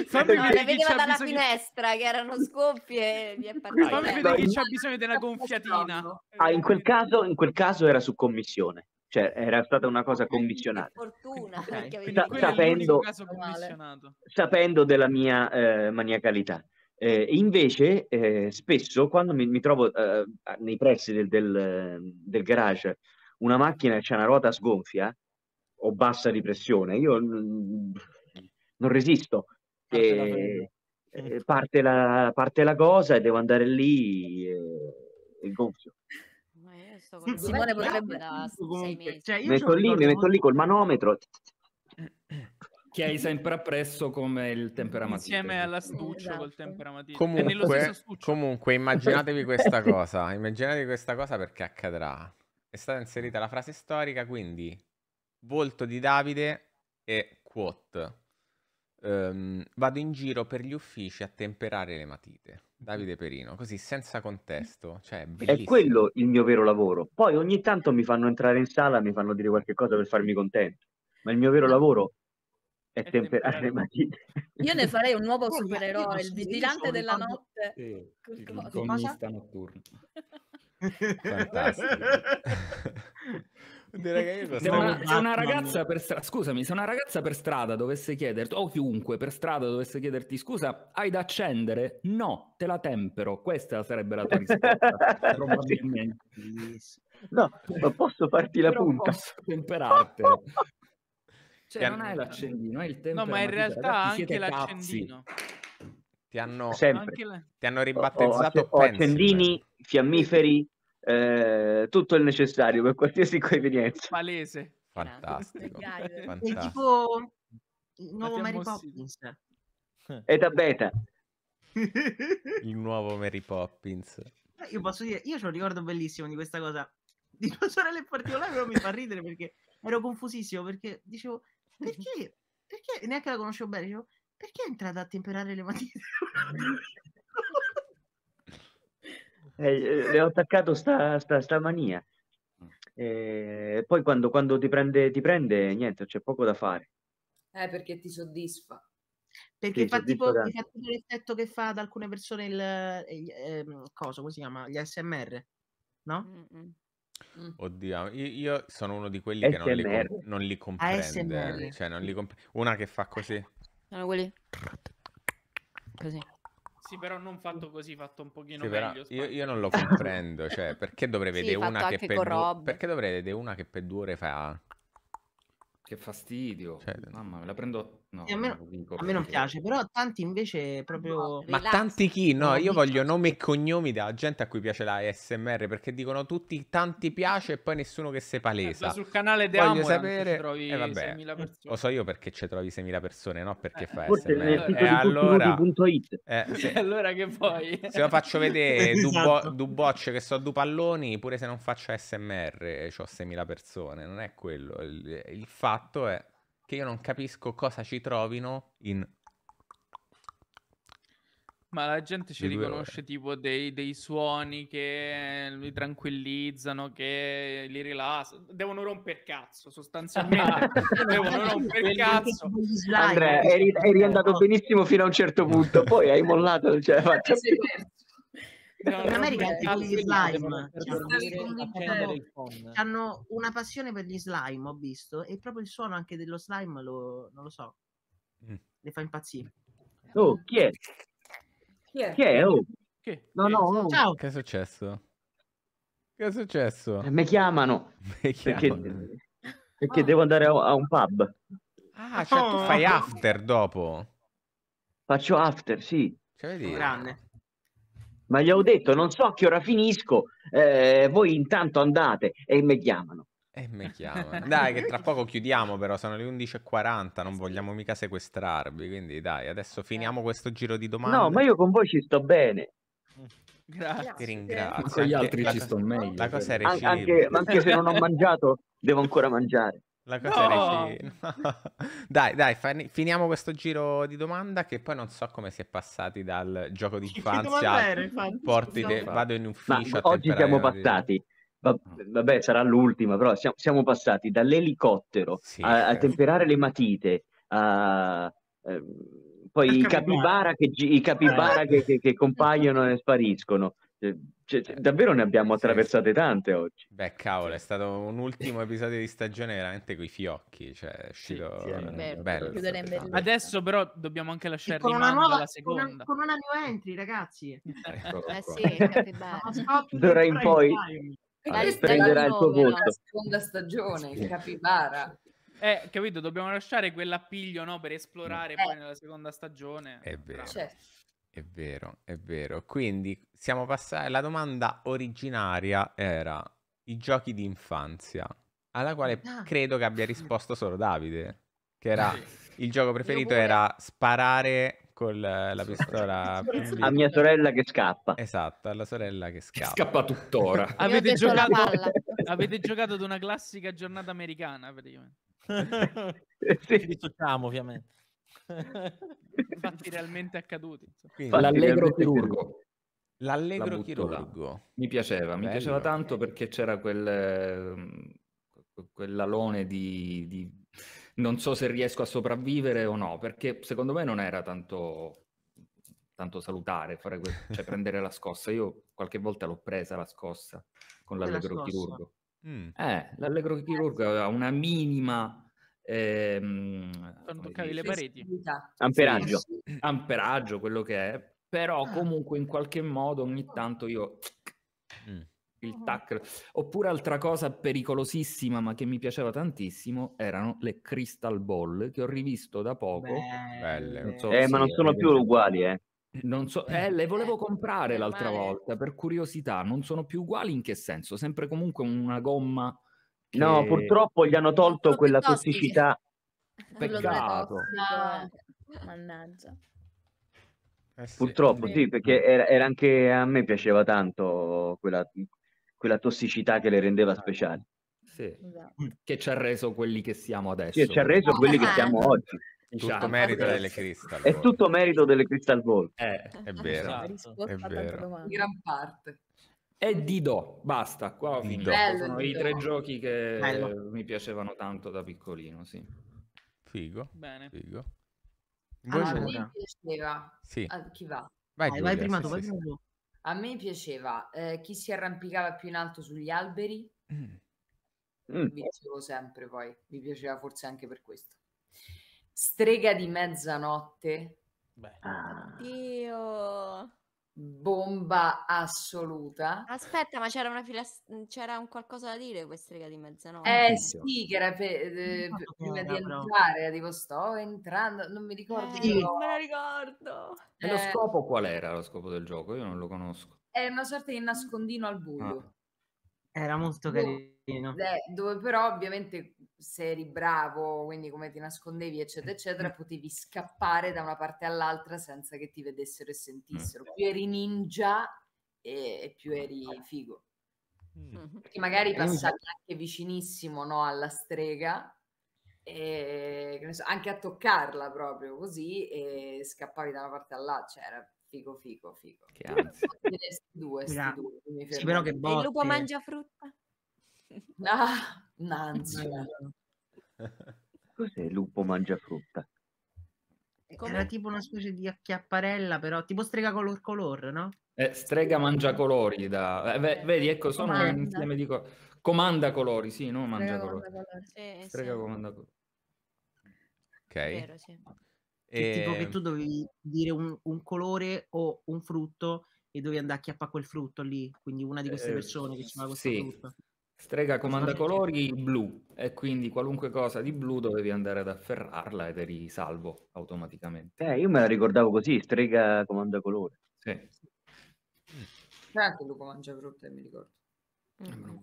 fammi no, le vedeva dalla bisogno... finestra che erano scoppie e fammi vedere no, chi c'ha bisogno della gonfiatina ah, in quel caso, in quel caso era su commissione cioè era stata una cosa commissionata. Fortuna, okay. Sa- sapendo, sapendo della mia eh, maniacalità. Eh, invece, eh, spesso quando mi, mi trovo eh, nei pressi del, del, del, garage una macchina che ha una ruota sgonfia, o bassa ripressione. Io non resisto. Ah, e, parte, la, parte la cosa e devo andare lì e, e gonfio. Simone, potrebbe da comunque, cioè io metto, lì, col manometro che hai sempre appresso come il temperamento insieme all'astuccio esatto. col temperamatito comunque, comunque immaginatevi <laughs> questa cosa immaginatevi questa cosa perché accadrà è stata inserita la frase storica quindi volto di Davide e quote. Um, vado in giro per gli uffici a temperare le matite. Davide Perino, così senza contesto. Cioè, è quello il mio vero lavoro. Poi ogni tanto mi fanno entrare in sala, mi fanno dire qualche cosa per farmi contento. Ma il mio vero lavoro è, è temperare le matite. Io ne farei un nuovo supereroe, il vigilante della notte. Sì, il notturno. <laughs> Fantastico. <laughs> se una, se una, ragazza per strada, scusami, se una ragazza per strada dovesse chiederti, o chiunque per strada dovesse chiederti scusa, hai da accendere? No, te la tempero. Questa sarebbe la tua risposta. <laughs> probabilmente. No, ma posso farti la Però punta. Posso temperarti. Cioè, non hai l'accendino, è il tempo. No, ma in realtà Ragazzi, anche l'accendino. Ti hanno, anche ti hanno ribattezzato oh, oh, accendini, fiammiferi, eh, tutto il necessario per qualsiasi convenienza. Palese. Fantastico. Fantastico. È tipo il nuovo Mary Poppins. <laughs> Eta beta. il nuovo Mary Poppins. Io posso dire, io ho un ricordo bellissimo di questa cosa. Di una sorella in particolare, però mi fa ridere perché ero confusissimo perché dicevo, perché? Perché? Neanche la conoscevo bene, dicevo, perché è entrata a temperare le matite? Eh, eh, le ho attaccato sta, sta, sta mania. Mm. Eh, poi quando, quando ti, prende, ti prende, niente, c'è poco da fare. Eh, perché ti soddisfa. Perché sì, fa tipo, da... fa tipo l'effetto che fa ad alcune persone il, il eh, cosa, come si chiama? Gli SMR, no? Mm-hmm. Oddio, io, io, sono uno di quelli ASMR. che non li, com- non li comprende. Cioè, non li comp- una che fa così. Sono quelli... Così. Sì, però non fatto così, fatto un pochino sì, meglio. Io, io, non lo comprendo, cioè, perché dovrei <laughs> vedere una che per due, perché dovrei vedere una che per due ore fa che fastidio. Cioè, Mamma, me la prendo No, a, me, non, a me non piace, però tanti invece proprio... No, ma tanti chi? No, io voglio nome e cognomi della gente a cui piace la SMR perché dicono tutti tanti piace e poi nessuno che se palesa. Eh, sul canale De Voglio Amoran sapere... trovi eh, vabbè, Lo so io perché ci trovi 6.000 persone, no perché eh, fai SMR. Eh, eh, <laughs> e allora... Se... allora che poi... Se lo faccio vedere <laughs> esatto. du, bocce che so due palloni, pure se non faccio SMR ho 6.000 persone, non è quello. il, il fatto è che io non capisco cosa ci trovino in... Ma la gente ci riconosce ore. tipo dei, dei, suoni che li tranquillizzano, che li rilassano. Devono romper cazzo, sostanzialmente. <laughs> Devono romper cazzo. Andrea, eri, eri andato benissimo fino a un certo punto, poi hai mollato. Cioè, fatto in America anche gli slime cioè, hanno una passione per gli slime ho visto e proprio il suono anche dello slime lo, non lo so mm. le fa impazzire oh chi è? chi è? chi è? Oh. Che? No, no, no. Ciao. Che è successo? Che è successo? Eh, mi chiamano. <laughs> Mi chiamano. Perché, perché oh. devo andare a, a, un pub. Ah, cioè oh. tu fai ah. after dopo. Faccio after, sì. Cioè, Grande ma gli ho detto non so a che ora finisco, eh, voi intanto andate e mi chiamano. E mi chiamano. Dai, che tra poco chiudiamo, però sono le 11.40, non vogliamo mica sequestrarvi. Quindi, dai, adesso finiamo questo giro di domande. No, ma io con voi ci sto bene. Grazie. Ti ringrazio. Ma con gli altri anche, ci sto meglio. La cosa è reciproca. Anche, anche se non ho mangiato, devo ancora mangiare. La cosa no! <laughs> Dai, dai, finiamo questo giro di domanda che poi non so come si è passati dal gioco d'infanzia. Porti no, de... Vado in ufficio. a oggi siamo passati. Mm. Vabbè, sarà l'ultima, però siamo, siamo passati dall'elicottero sì, a, a, eh. temperare le matite, a, eh, poi i capibara, che, i capibara eh. che, che, che compaiono e spariscono, cioè, cioè, cioè, davvero ne abbiamo attraversate tante oggi. Beh, cavolo, è stato un ultimo episodio di stagione veramente coi fiocchi. Cioè, è uscito sì, sì, è bello. bello. Adesso, però, dobbiamo anche lasciare con una nuova, la seconda. Con, una, con una new entry, ragazzi. eh sì, eh, <laughs> D'ora in poi prenderà il tuo voto. La seconda stagione, sì. Capibara. Eh, capito, dobbiamo lasciare quell'appiglio no, per esplorare eh. poi nella seconda stagione. È vero. Certo. È vero, è vero. Quindi siamo passati. La domanda originaria era i giochi di infanzia, alla quale ah, credo che abbia risposto solo Davide, che era il gioco preferito era sparare con la pistola <laughs> a mia sorella che scappa. Esatto, alla sorella che scappa. Che scappa tuttora. avete, giocato... <laughs> avete giocato ad una classica giornata americana, praticamente. <laughs> sì. Ci dissociamo, ovviamente. <laughs> fatti realmente accaduti. Quindi, l'allegro chirurgo. L'allegro la chirurgo. Mi piaceva, Bello. mi piaceva tanto eh. perché c'era quel, mm, quell'alone di, di non so se riesco a sopravvivere o no, perché secondo me non era tanto, tanto salutare, fare que- cioè <laughs> prendere la scossa. Io qualche volta l'ho presa la scossa con l'allegro la chirurgo. Mm. Eh, l'allegro eh, chirurgo aveva una minima ehm, quando toccavi le pareti amperaggio amperaggio quello che è però ah. comunque in qualche modo ogni tanto io mm. il ah. tac oppure altra cosa pericolosissima ma che mi piaceva tantissimo erano le crystal ball che ho rivisto da poco belle so eh, ma non sono più uguali eh non so, eh, le volevo comprare eh, l'altra volta per curiosità, non sono più uguali in che senso? Sempre comunque una gomma che... No, purtroppo gli hanno tolto Sono quella tossicità. Peccato. Mannaggia. Eh sì. Purtroppo sì, perché era, era, anche a me piaceva tanto quella, quella tossicità che le rendeva speciali. Sì. Esatto. Che ci ha reso quelli che siamo adesso. Sì, ci ha reso quelli che siamo ah. oggi. Diciamo. Esatto. tutto merito delle Crystal Ball. È tutto merito delle Crystal Ball. Eh, è vero. Esatto. È vero. In gran parte. E Dido, basta, qua Dido. Bello, sono Dido. i tre giochi che Bello. mi piacevano tanto da piccolino, sì. Figo. Bene. Figo. Allora, a me piaceva. Sì. A chi va? Vai, Giulia, vai prima tu, vai prima tu. A me piaceva eh, chi si arrampicava più in alto sugli alberi. Mm. Mm. sempre poi, mi piaceva forse anche per questo. Strega di mezzanotte. Beh. Oddio bomba assoluta. Aspetta, ma c'era una filastra, mm, c'era un qualcosa da dire questa riga di mezzanotte. Eh sì, che era per, eh, prima di entrare, tipo sto entrando, non mi ricordo. Eh, non me la ricordo. E eh, lo scopo qual era lo scopo del gioco? Io non lo conosco. È una sorta di nascondino al buio. Ah. Era molto boh. carino. Dove, eh, dove però ovviamente se eri bravo, quindi come ti nascondevi, eccetera, eccetera, potevi scappare da una parte all'altra senza che ti vedessero e sentissero. Mm. Più eri ninja e, e più eri figo. Perché mm. mm-hmm. magari passavi anche vicinissimo no, alla strega, e, anche a toccarla proprio così e scappavi da una parte all'altra, cioè era figo, figo, figo. Che anzi. due, sti due, sì, però che botte. Il lupo eh. mangia frutta. No. Nanzia. <laughs> Cos'è lupo mangia frutta? Come... Era eh. tipo una specie di acchiapparella, però tipo strega color color, no? Eh, strega mangia colori. Da... Eh, eh, vedi, ecco, sono comanda. insieme di co... comanda colori, sì, no, mangia strega colori. colori. Sì, strega sì. comanda colori. Ok. Vero, sì. e... Eh, tipo che tu dovevi dire un, un, colore o un frutto e dovevi andare a chiappare quel frutto lì. Quindi una di queste eh, persone che ci fa questo frutto. Strega comanda esatto. colori blu e quindi qualunque cosa di blu dovevi andare ad afferrarla ed eri salvo automaticamente. Eh, io me la ricordavo così, strega comanda colore. Sì. Eh, anche Lupo mangia frutta, mi ricordo. Mm. Allora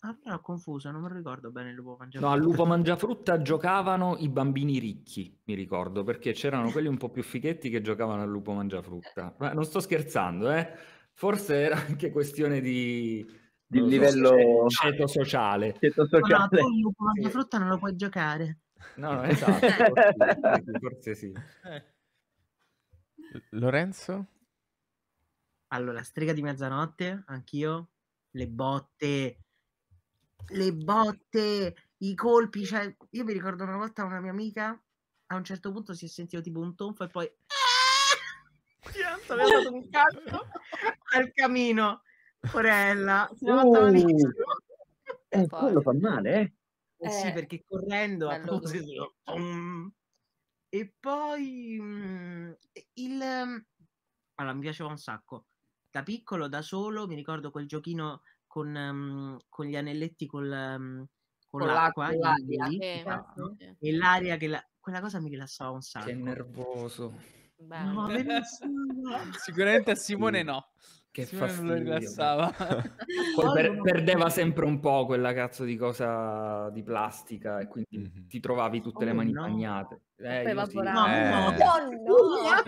ah, ho ah, confuso, non mi ricordo bene il lupo mangiafrutta. No, al lupo mangiafrutta giocavano i bambini ricchi, mi ricordo, perché c'erano quelli un po' più fighetti che giocavano al lupo mangiafrutta. Ma non sto scherzando, eh. Forse era anche questione di di so, livello ceto sociale. Ceto sociale. No, no, tu la frutta non lo puoi giocare. No, no eh, esatto, forse, eh. forse sì. Eh. Lorenzo? Allora, strega di mezzanotte, anch'io. Le botte, le botte, i colpi. Cioè, io mi ricordo una volta una mia amica a un certo punto si è sentito tipo un tonfo e poi. <laughs> Pianta, mi ha dato un cazzo <laughs> al camino Porella, si uh. oh, malissimo. Eh, Poi. quello fa male, eh? Eh, sì, eh, perché correndo bello. ha preso... Um, e poi um, il... Mm, allora, mi piaceva un sacco. Da piccolo, da solo, mi ricordo quel giochino con, um, con gli anelletti col, um, con, con l'acqua, l'acqua e, l'aria, esatto, eh. e l'aria che la... quella cosa mi rilassava un sacco. Che nervoso. No, <laughs> Sicuramente a Simone no. Che sì, fastidio. rilassava. <laughs> Poi per, perdeva sempre un po' quella cazzo di cosa di plastica e quindi mm-hmm. ti trovavi tutte oh, le mani no. bagnate. Eh, eh.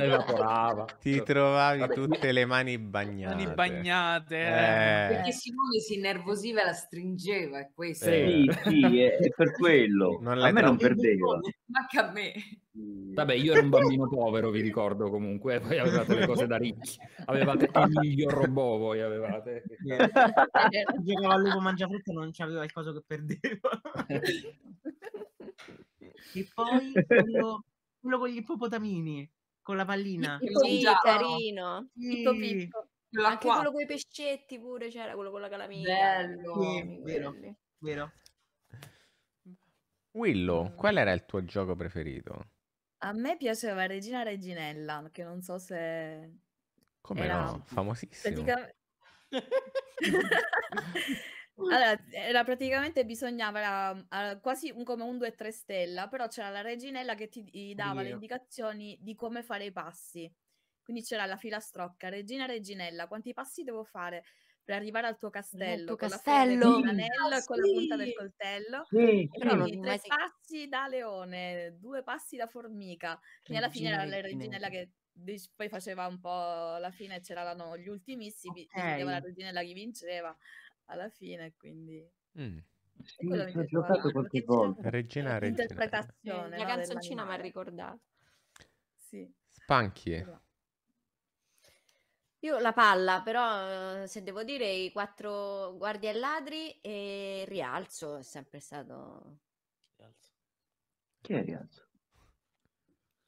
evaporava. Ti cioè, trovavi tutte le mani bagnate. Mani bagnate. Eh. Perché Simone si innervosiva e la stringeva, è questo. Sì, sì, è, è per quello. Non a me non perdeva. Manca a me. Vabbè, io ero un bambino povero, vi ricordo comunque, eh, voi avevate le cose da ricchi. Avevate Emilio Robò, voi avevate. Giocava all'uovo mangiafrutta non c'aveva il coso che perdevo. <laughs> E poi quello, <laughs> quello con gli ippopotamini, con la pallina. Sì, Già. carino. Sì. Pippo Pippo. Anche qua. quello con i pescetti pure c'era, quello con la calamina. Bello. Sì, vero, vero. Willow, mm. qual era il tuo gioco preferito? A me piaceva Regina Reginella, che non so se... Come era... no, famosissimo. Praticamente... <laughs> <laughs> Allora, era praticamente bisognava era, era quasi un, come un 2-3 stella, però c'era la reginella che ti dava Dio. le indicazioni di come fare i passi. Quindi c'era la filastrocca, regina, reginella, quanti passi devo fare per arrivare al tuo castello? Il tuo castello! Con l'anello sì. e con la punta del coltello. Sì, sì. Però tre mai... passi da leone, due passi da formica. e alla fine era la reginella che poi faceva un po' la fine c'erano gli ultimissimi, okay. la reginella che vinceva alla fine, quindi... Mm. Sì, ho giocato qualche volte. Regina, Regina. la no, canzoncina mi ha ricordato. Sì. Spanchie. Esatto. Io la palla, però eh, se devo dire i quattro guardie e ladri e rialzo è sempre stato... Rialzo. Chi è rialzo?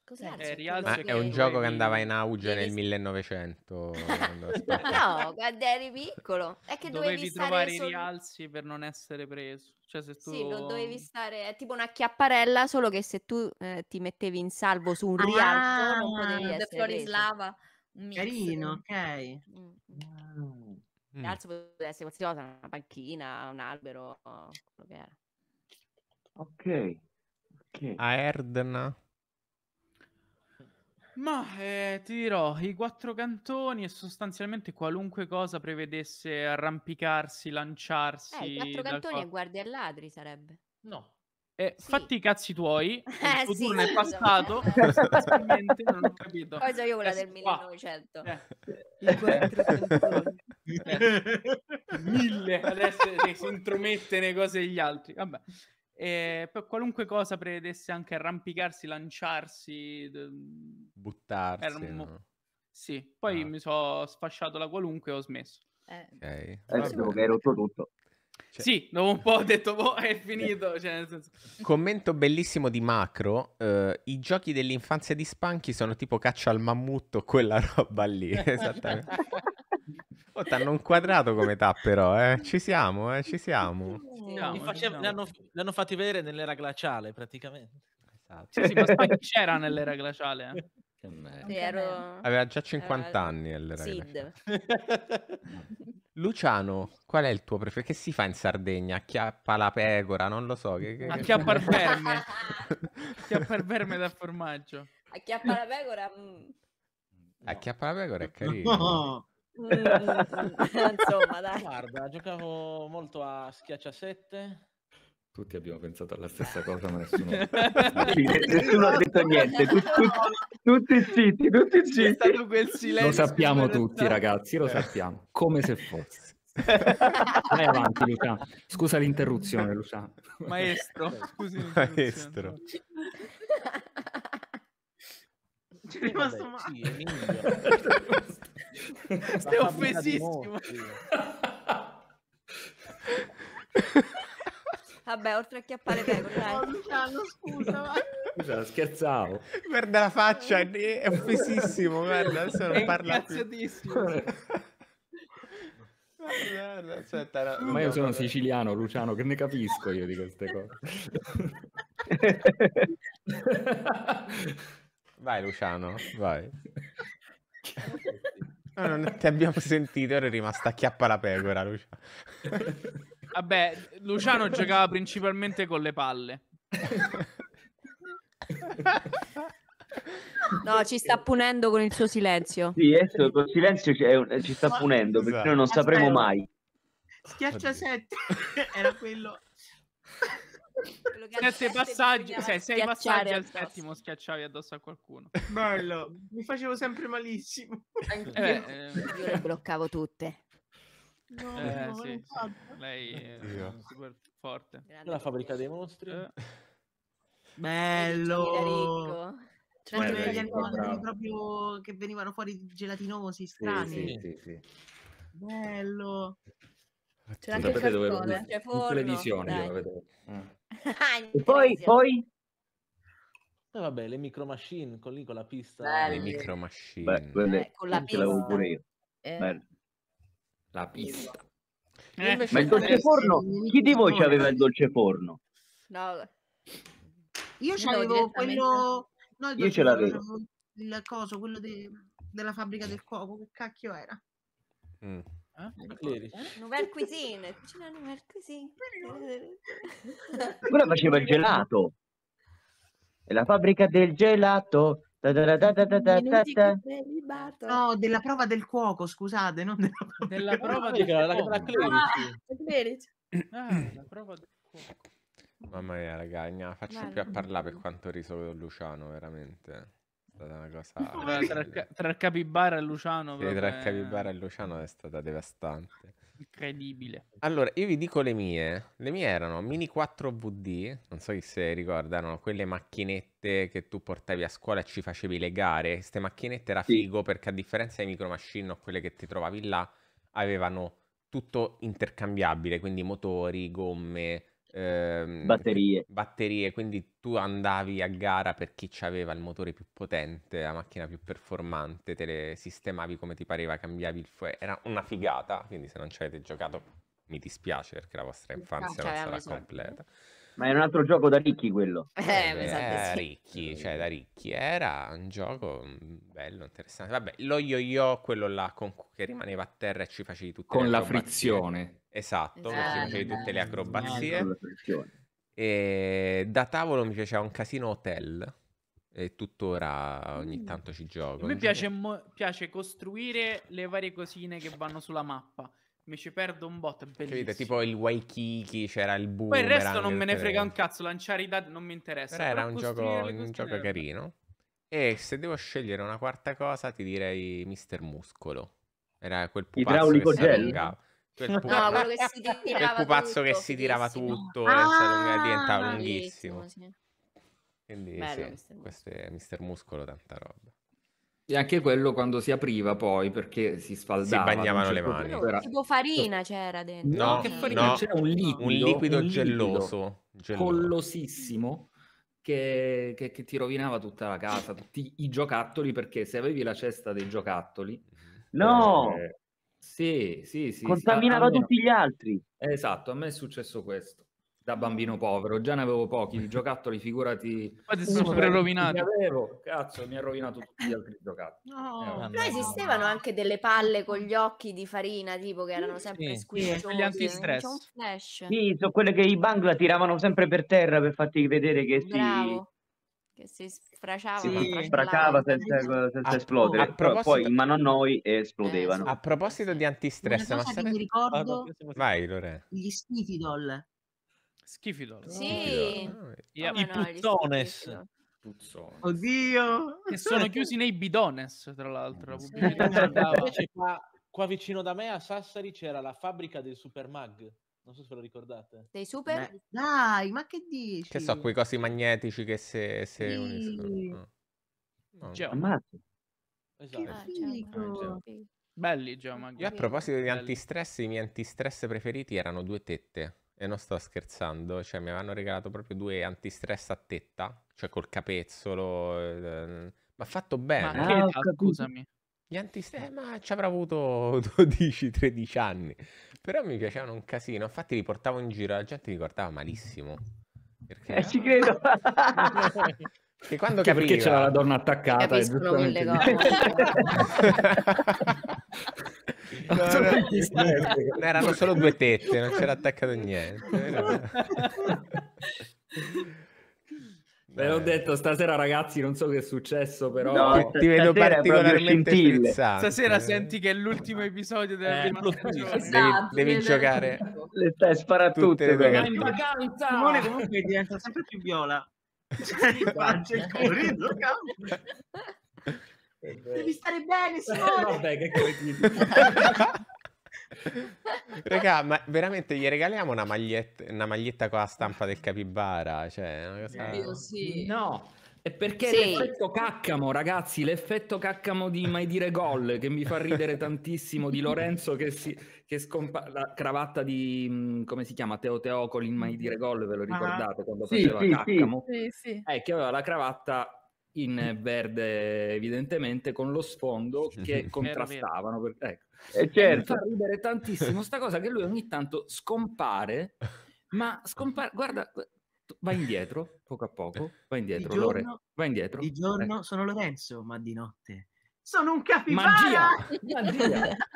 Cos'è? Eh, rialzo Ma è un gioco che andava in auge nel 1900. <laughs> no, quando eri piccolo. È che dovevi, dovevi trovare solo... i rialzi per non essere preso. Cioè, se tu... Sì, non dovevi stare... È tipo una chiapparella, solo che se tu eh, ti mettevi in salvo su un ah, rialzo non potevi essere Florislava. Carino, ok. Mm. Rialzo potrebbe essere qualsiasi cosa, una panchina, un albero, quello che era. Ok. okay. A Erdna. Ma eh, ti dirò, i quattro cantoni e sostanzialmente qualunque cosa prevedesse arrampicarsi, lanciarsi... Eh, i quattro cantoni qua... e guardia e ladri sarebbe. No. Eh, sì. Fatti i cazzi tuoi, <laughs> eh, il sì, turno è esatto. passato, <laughs> sostanzialmente non ho capito. Poi so io quella eh, del 1900. Eh. I quattro cantoni. Eh. Mille, adesso si intromette nei cose degli altri. Vabbè. E per qualunque cosa prevedesse anche arrampicarsi, lanciarsi, buttarsi. Era un... no? Sì, poi ah. mi sono sfasciato la qualunque e ho smesso. Eh. Ok. Adesso eh, che hai rotto tutto. Cioè... Sì, dopo un po' ho detto, boh, è finito. Eh. Cioè, senso... <laughs> Commento bellissimo di Macro. Eh, I giochi dell'infanzia di Spanchi sono tipo caccia al mammutto, quella roba lì. <laughs> Esattamente. Oh, ti hanno inquadrato come età però, eh. Ci siamo, eh, ci siamo. No, li, facev- no. li, hanno, fatti vedere nell'era glaciale praticamente. Esatto. Sì, sì, ma c'era <laughs> nell'era glaciale. Eh. Che merda. Ero... Aveva già 50 Era... anni all'era glaciale. Luciano, qual è il tuo preferito? Che si fa in Sardegna? Acchiappa la pecora, non lo so. Che, che... Acchiappa il verme. <laughs> Acchiappa il verme da formaggio. Acchiappa la pecora? Mm. No. Acchiappa la pecora è carino. No. Mm, <laughs> insomma, dai. Guarda, giocavo molto a schiacciasette. Tutti abbiamo pensato alla stessa cosa, ma nessuno, <laughs> nessuno ha detto niente. Tutti, tutti, tutti zitti, tutti zitti. È stato quel silenzio. Lo sappiamo tutti, stato... ragazzi, lo eh. sappiamo. Come se fosse. <laughs> Vai avanti, Luca. Scusa l'interruzione, Luca. Maestro, scusi Maestro. Ci è rimasto male. Sì, <laughs> Stai offensissimo. Vabbè, oltre a chiappare pecore, dai. Luciano, scusa, ma... scusa, scherzavo. Guarda la faccia, è offensissimo, guarda, adesso non è parla più. <laughs> aspetta, no, ma io sono siciliano, Luciano, che ne capisco io di queste cose. <laughs> Vai Luciano, vai. No, ah, non ti abbiamo sentito, ero rimasta a chiappa la pecora, Luciano. Vabbè, Luciano giocava principalmente con le palle. No, ci sta punendo con il suo silenzio. Sì, adesso con il silenzio ci, è- ci sta punendo, perché noi non esatto. sapremo mai. Schiaccia 7 <laughs> era quello sette passaggi, sei, sei passaggi al settimo schiacciavi addosso a qualcuno. Bello, mi facevo sempre malissimo. Eh, eh, io eh. le bloccavo tutte. No, eh, no, sì, sì. Lei è Dio. super forte. Grande la fabbrica dei mostri. Eh. Bello. Cioè, Bello. Bello. animali proprio che venivano fuori gelatinosi, strani. Sì, sì, Bello. C'era anche il cartone. C'è cioè, forno. In televisione, io lo vedevo. Mm. <laughs> Ah, e poi, poi... Eh, vabbè, le micro machine con, lì, con la pista. Belli. Eh, le eh, micro machine. Beh, quelle, eh, con la pista. pure io. Eh. La pista. Eh. Ma il dolce forno, chi di voi aveva il dolce forno? No. Io c'avevo quello... No, io ce l'avevo. Il coso, quello de... della fabbrica del cuoco, che cacchio era? Mm. Eh? Eh, Nouvelle Cuisine, c'è Nouvelle Cuisine. Quella faceva il gelato. È la fabbrica del gelato. Da da da no, della prova del cuoco, scusate, non della, della prova del cuoco. La, la, ah, la clerici. Ah, la prova del cuoco. Mamma mia, raga, ne faccio Vai. più a parlare per quanto riso Luciano, veramente stata una cosa... Tra, tra, Capibara e Luciano... Sì, tra è... Capibara e Luciano è stata devastante. Incredibile. Allora, io vi dico le mie. Le mie erano Mini 4VD, non so chi se ricordano, quelle macchinette che tu portavi a scuola e ci facevi le gare. Queste macchinette era sì. figo perché a differenza dei micro machine o quelle che ti trovavi là, avevano tutto intercambiabile, quindi motori, gomme, ehm, batterie. batterie, quindi tu andavi a gara per chi aveva il motore più potente, la macchina più performante, te le sistemavi come ti pareva, cambiavi il fuoco, era una figata, quindi se non ci avete giocato mi dispiace perché la vostra infanzia non sarà eh, completa. Ma era un altro gioco da ricchi quello. Eh, eh, esatto, sì. ricchi, cioè da ricchi. Era un gioco mm, bello, interessante. Vabbè, lo yo-yo, quello là con, che rimaneva a terra e ci facevi tutte con le acrobazie. Esatto, con la frizione. Esatto, esatto. ci facevi tutte le acrobazie. E da tavolo mi piaceva un casino hotel. E tuttora ogni mm. tanto ci gioco. A me piace, mo- piace costruire le varie cosine che vanno sulla mappa mi ci perdo un bot, è bellissimo. Cioè, tipo il Waikiki, c'era il boom. Poi il resto non me ne frega un cazzo, lanciare i dati non mi interessa. Però, però era un gioco, un gioco carino. E se devo scegliere una quarta cosa, ti direi Mister Muscolo. Era quel pupazzo Idraulico che si allungava. Quel, no, pupa... quello <laughs> che si tirava quel pupazzo tutto, che si tirava tutto, ah, diventava lunghissimo. Sì. Quindi Bello, sì, questo è Mister Muscolo, tanta roba. E anche quello quando si apriva poi perché si sfaldava. Si bagnavano le certo mani. Era... Tipo farina c'era dentro. No, no che farina? No, c'era un liquido, un liquido, un liquido gelloso, collosissimo che, che, che, ti rovinava tutta la casa, tutti i giocattoli perché se avevi la cesta dei giocattoli... No! Eh, sì, sì, sì. Contaminava sì, tutti gli altri. Esatto, a me è successo questo da bambino povero, già ne avevo pochi di giocattoli, figurati. Infatti sono rovinati. cazzo, mi ha rovinato tutti gli altri giocattoli. No. Eh, Però esistevano anche delle palle con gli occhi di farina, tipo che erano sempre sì, squisciose. Gli antistress. Sì, sono quelle che i Bangla tiravano sempre per terra per farti vedere che Bravo. si che si sfracciavano. Sì, sfracava senza, senza a, esplodere. A proposito... Poi in mano a noi esplodevano. Eh, so. A proposito di antistress, ma sarebbe... mi ricordo... Vai, Gli Stifidol. Schifidol. Sì. Ah, yeah. Oh, I no, puttones. Puzzone. Oddio! Che sono chiusi nei bidones, tra l'altro. Sì, qua, qua, vicino da me a Sassari c'era la fabbrica del Supermag. Non so se lo ricordate. Dei super? Beh. Dai, ma che dici? Che so, quei cosi magnetici che se, se sì. uniscono. No. Geomag. Esatto. Belli Geomag. Io a proposito di antistress, i miei antistress preferiti erano due tette. E non sto scherzando, cioè mi avevano regalato proprio due antistress a tetta, cioè col capezzolo, eh, ma fatto bene. Ma ah, che, ah, scusami. Gli antistress, eh, ma ci avrà avuto 12-13 <laughs> anni, però mi piacevano un casino, infatti li portavo in giro, la gente li guardava malissimo. Perché... Eh, ci credo. <laughs> che quando che capiva... Perché c'era la donna attaccata. Capiscono quelle cose. <laughs> no, <laughs> erano solo due tette, non c'era attaccato niente. Ve <laughs> l'ho detto stasera, ragazzi, non so che è successo, però no, ti, ti vedo particolarmente frizzato. Stasera senti che è l'ultimo episodio della eh, prima esatto. stagione. Esatto, devi, devi giocare. Le te spara tutte. tutte le in vacanza. Simone comunque diventa sempre più viola. <laughs> Cioè, il colorito Devi stare bene, eh, Simone. Vabbè, che <laughs> Raga, ma veramente gli regaliamo una maglietta, una maglietta con la stampa del capibara? Cioè, cosa... Io eh, sì. No, è perché sì. l'effetto caccamo, ragazzi, l'effetto caccamo di mai dire gol che mi fa ridere tantissimo di Lorenzo che, si, che scompa- la cravatta di mm, come si chiama Teo Teocoli in mai dire gol, ve lo ah. ricordate ah. quando sì, faceva sì, caccamo? Sì, sì. Eh, che aveva la cravatta in verde evidentemente con lo sfondo che contrastavano per, ecco. e eh, certo. Eh, mi fa certo. ridere tantissimo sta cosa che lui ogni tanto scompare ma scompare guarda eh, va indietro poco a poco va indietro di giorno, va indietro di giorno ecco. sono Lorenzo ma di notte sono un capibara magia, magia. <laughs>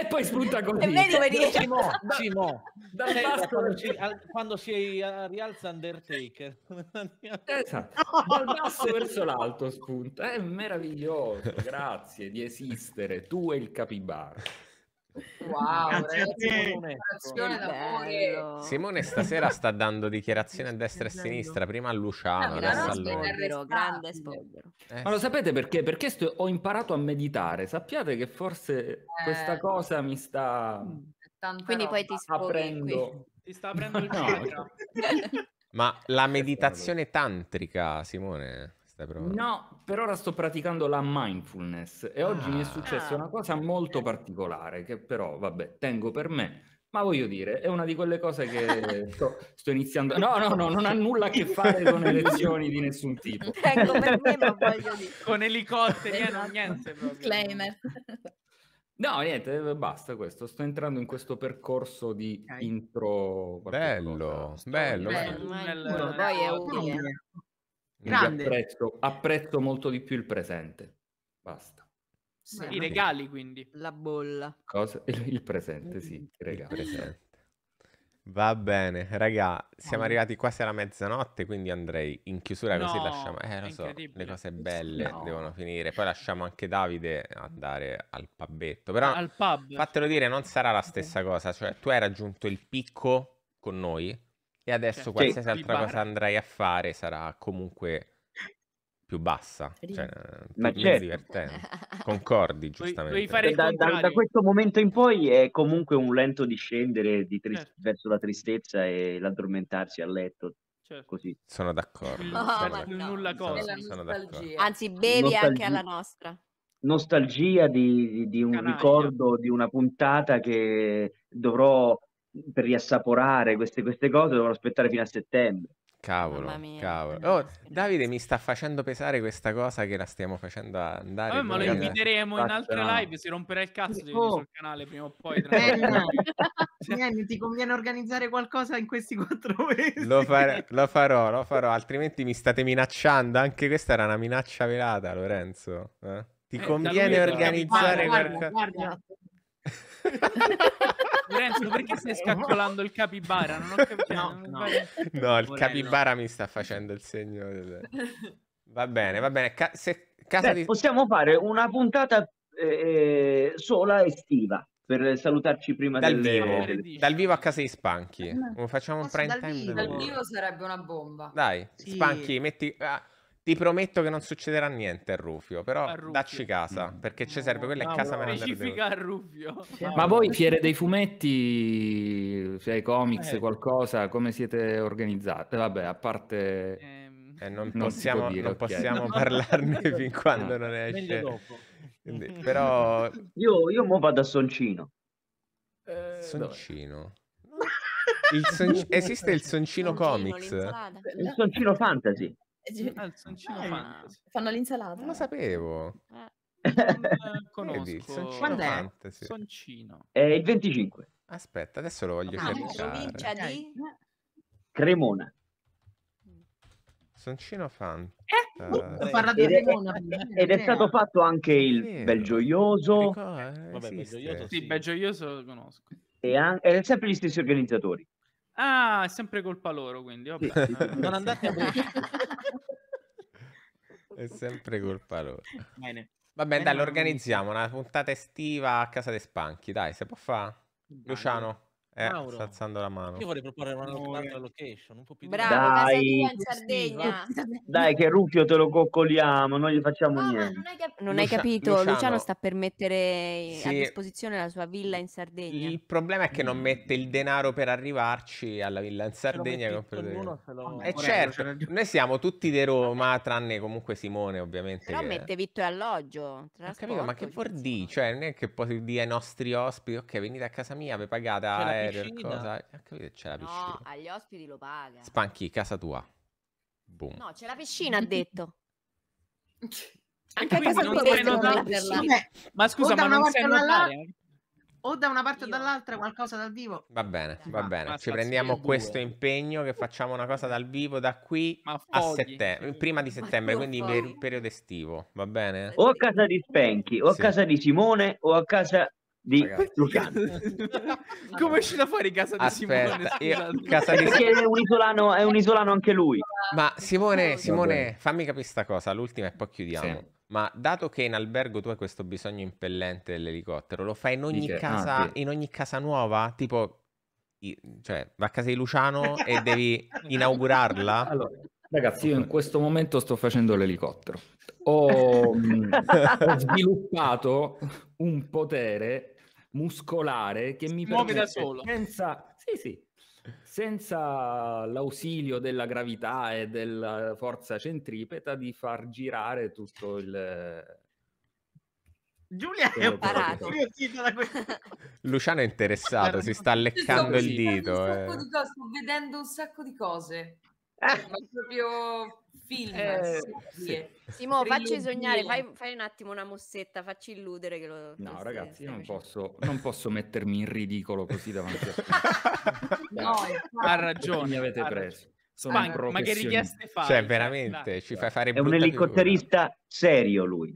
E poi spunta così. E vedi come dice Cimo, Cimo. Dal eh, basco quando, si, al, quando si eh, rialza Undertaker. <laughs> esatto. Dal basso verso l'alto spunta. È meraviglioso. Grazie di esistere. Tu e il capibara. Wow, Grazie grazie Simone. Simone, Simone stasera sta dando dichiarazioni a destra e a sinistra, prima a Luciano, no, adesso a Spero, grande spogliero. Eh Ma lo sapete perché? Perché sto, ho imparato a meditare. Sappiate che forse eh. questa cosa mi sta Quindi poi ti aprendo. Qui. Ti sta aprendo il no. Ma la meditazione tantrica, Simone? testa, No, per ora sto praticando la mindfulness e oggi ah. mi è ah. successa una ah, cosa molto particolare che però, vabbè, tengo per me. Ma voglio dire, è una di quelle cose che <laughs> sto, sto iniziando. No, no, no, non ha nulla a che fare con elezioni di nessun tipo. <laughs> Tengo per me, ma voglio dire. Con elicotteri, eh, esatto. niente proprio. Disclaimer. No, niente, eh, basta questo. Sto entrando in questo percorso di intro. Bello, bello. bello. bello. bello. Poi è utile. Grande. Apprezzo, apprezzo molto di più il presente. Basta. Sì, I regali, quindi. La bolla. Cosa? Il presente, sì, i mm. regali. Presente. <laughs> Va bene, raga, siamo oh. arrivati quasi alla mezzanotte, quindi andrei in chiusura no, così lasciamo... Eh, lo so, le cose belle no. devono finire. Poi lasciamo anche Davide andare al pubetto. Però, al pub. fatelo dire, non sarà la stessa cosa. Cioè, tu hai raggiunto il picco con noi, e adesso cioè, qualsiasi altra bar... cosa andrai a fare sarà comunque più bassa, cioè, eh, Ma più certo. divertente. <laughs> Concordi, giustamente. Devi, da, da, da, questo momento in poi è comunque un lento discendere di trist- certo. verso la tristezza e l'addormentarsi a letto. Certo. Così. Sono d'accordo. No, sono no, nulla cosa. Sono, sono d'accordo. Anzi, bevi nostalgia. anche alla nostra. Nostalgia di, di, di un Canaglia. ricordo di una puntata che dovrò per riassaporare queste, queste cose dovrò aspettare fino a settembre. Cavolo, cavolo. Oh, Davide mi sta facendo pesare questa cosa che la stiamo facendo andare. Vabbè, ma lo inviteremo in altre live, si romperà il cazzo di oh. sul canale prima o poi. Tra eh, <laughs> Niente, ti conviene organizzare qualcosa in questi quattro <laughs> mesi. Lo, far, lo, farò, lo farò, altrimenti mi state minacciando. Anche questa era una minaccia velata, Lorenzo. Eh? Ti eh, conviene organizzare qualcosa. Guarda, guarda. Lorenzo, perché stai <laughs> scaccolando il capibara? Non ho capito. No, no. no il capibara mi sta facendo il segno. Va bene, va bene. Ca- se, Beh, di... Possiamo fare una puntata eh, eh sola estiva per salutarci prima dal del vivo. Dal vivo a casa di Spanchi. Eh, Facciamo un prime dal time. Vivo. Dal vivo sarebbe una bomba. Dai, sì. Spanchi, metti... Ah ti prometto che non succederà niente a Rufio, però a Rufio. dacci casa, mm. perché ci serve quella in no, casa no, me ne specifica a Rufio. Ma voi fiere dei fumetti, cioè comics, eh. qualcosa, come siete organizzate? Eh, vabbè, a parte... Ehm. Eh, non, non possiamo, dire, non possiamo no. parlarne <laughs> fin quando non esce. <laughs> Però... Io, io mo vado a Soncino. Eh, Soncino? Il son... Esiste il Soncino, soncino Comics? Il Soncino Fantasy. Ah, il ah, Fanno l'insalata. Non lo sapevo. Eh, non eh, <laughs> conosco. Vedi, soncino Quando fantasy. è? Soncino. È il 25. Aspetta, adesso lo voglio ah, cercare. Di... Cremona. Soncino fan. Eh, uh, ed, è, ed è stato fatto anche il Bel Gioioso. Vabbè, Bel Gioioso sì, Bel Gioioso lo conosco. E anche, sempre gli stessi organizzatori. Ah, è sempre colpa loro, quindi vabbè. <laughs> non andate a <laughs> È sempre colpa loro. Bene. Vabbè, Bene, dai, organizziamo una puntata estiva a casa dei spanchi, dai, se può fare. Luciano. Eh, Mauro, sta alzando la mano. Io vorrei proporre una un'altra location, un po' più Bravo, Dai. <laughs> Dai, che Rufio te lo coccoliamo, non gli facciamo no, niente. Non hai, cap- non Lucia- hai capito, Luciano. Luciano. sta per mettere sì. a disposizione la sua villa in Sardegna. Il problema è che non mm. mette il denaro per arrivarci alla villa in Sardegna. Lo lo... Eh, certo, noi siamo tutti di Roma, tranne comunque Simone, ovviamente. Però che... mette vitto e alloggio. Capito, ma che vuol dire? Cioè, non è che poi dire ai nostri ospiti, ok, venite a casa mia, vi pagata l'aereo, il cosa. C'è la piscina. No, agli ospiti lo paga. Spanchi, casa tua. Boom. No, c'è la piscina, ha detto. <laughs> Anche a casa tua Ma scusa, ma non sai nuotare? o da una parte o dall'altra qualcosa dal vivo. Va bene, va bene. Ci prendiamo questo impegno che facciamo una cosa dal vivo da qui a settembre, prima di settembre, quindi per il periodo estivo, va bene? O a casa di Spenchi, o a casa di Simone, o a casa di Ragazzi. Lucano. <laughs> Come esce da fuori casa di Aspetta, Simone? casa di... Perché è un, isolano, è un isolano anche lui. Ma Simone, Simone fammi capire questa cosa, l'ultima e poi chiudiamo. Sì. Ma dato che in albergo tu hai questo bisogno impellente dell'elicottero, lo fai in ogni, Dice, casa, ah, sì. in ogni casa nuova? Tipo, cioè, va a casa di Luciano e <laughs> devi inaugurarla? Allora, Ragazzi, io in questo momento sto facendo l'elicottero. ho, mm, ho <laughs> sviluppato un potere muscolare che si mi muove da solo. Senza, sì, sì, senza l'ausilio della gravità e della forza centripeta di far girare tutto il... Giulia <laughs> è parato. Luciano è interessato, si sta leccando il dito. Eh. Sto vedendo un sacco di cose. Eh. ma proprio film. Eh, sì. Simo, facci sognare, fai, fai, un attimo una mossetta, facci illudere che lo... No, ragazzi, io non posso, non posso, mettermi in ridicolo così davanti a <laughs> te. no, ha ragione. Mi avete preso. Sono ma, ma che richieste fa? Cioè, cioè, veramente, dai, ci fai fare È un elicotterista figura. serio lui.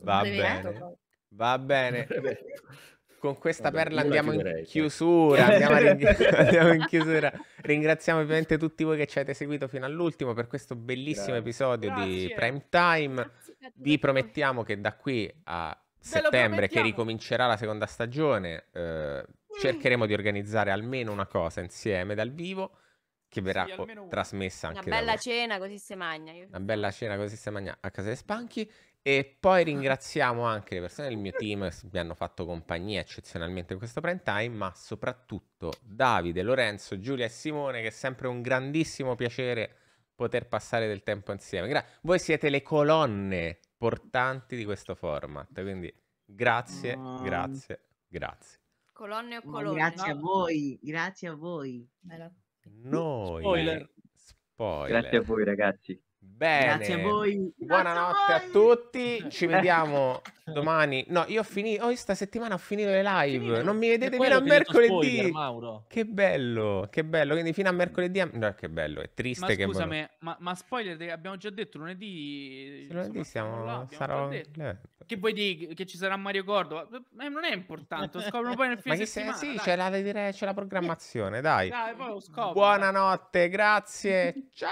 Va bene. Va bene con questa Vabbè, perla andiamo in cioè. chiusura. Andiamo, <laughs> ring- andiamo, in chiusura. Ringraziamo ovviamente tutti voi che ci avete seguito fino all'ultimo per questo bellissimo Bravo. episodio Grazie. di Prime Time. Vi promettiamo che da qui a settembre, che ricomincerà la seconda stagione, eh, mm. cercheremo di organizzare almeno una cosa insieme dal vivo che verrà sì, trasmessa anche una bella cena così se magna. Una bella cena così si magna a casa dei Spanchi e poi ah. ringraziamo anche le persone del mio team che mi hanno fatto compagnia eccezionalmente in questo prime time, ma soprattutto Davide, Lorenzo, Giulia e Simone, che è sempre un grandissimo piacere poter passare del tempo insieme. Gra- voi siete le colonne portanti di questo format, quindi grazie, oh. grazie, grazie. Colonne o colonne? grazie a voi, grazie a voi. Noi. Spoiler. Spoiler. Grazie a voi ragazzi. Bene. Grazie a voi. Buonanotte a, voi. a, tutti. <laughs> Ci vediamo domani. No, io ho finito. Oh, sta settimana ho finito le live. Finito. Non mi vedete fino a mercoledì. Spoiler, che bello, che bello. Quindi fino a mercoledì. No, che bello. È triste ma che. Scusami, ma, ma spoiler, abbiamo già detto lunedì. Se lunedì siamo. Là, sarò... Eh. Che vuoi dire che ci sarà Mario Cordova? Eh, non è importante. Lo scoprono poi nel film. <laughs> Ma se, sì, c'è la, c'è la programmazione. Dai. dai Buonanotte, grazie. Ciao. <laughs>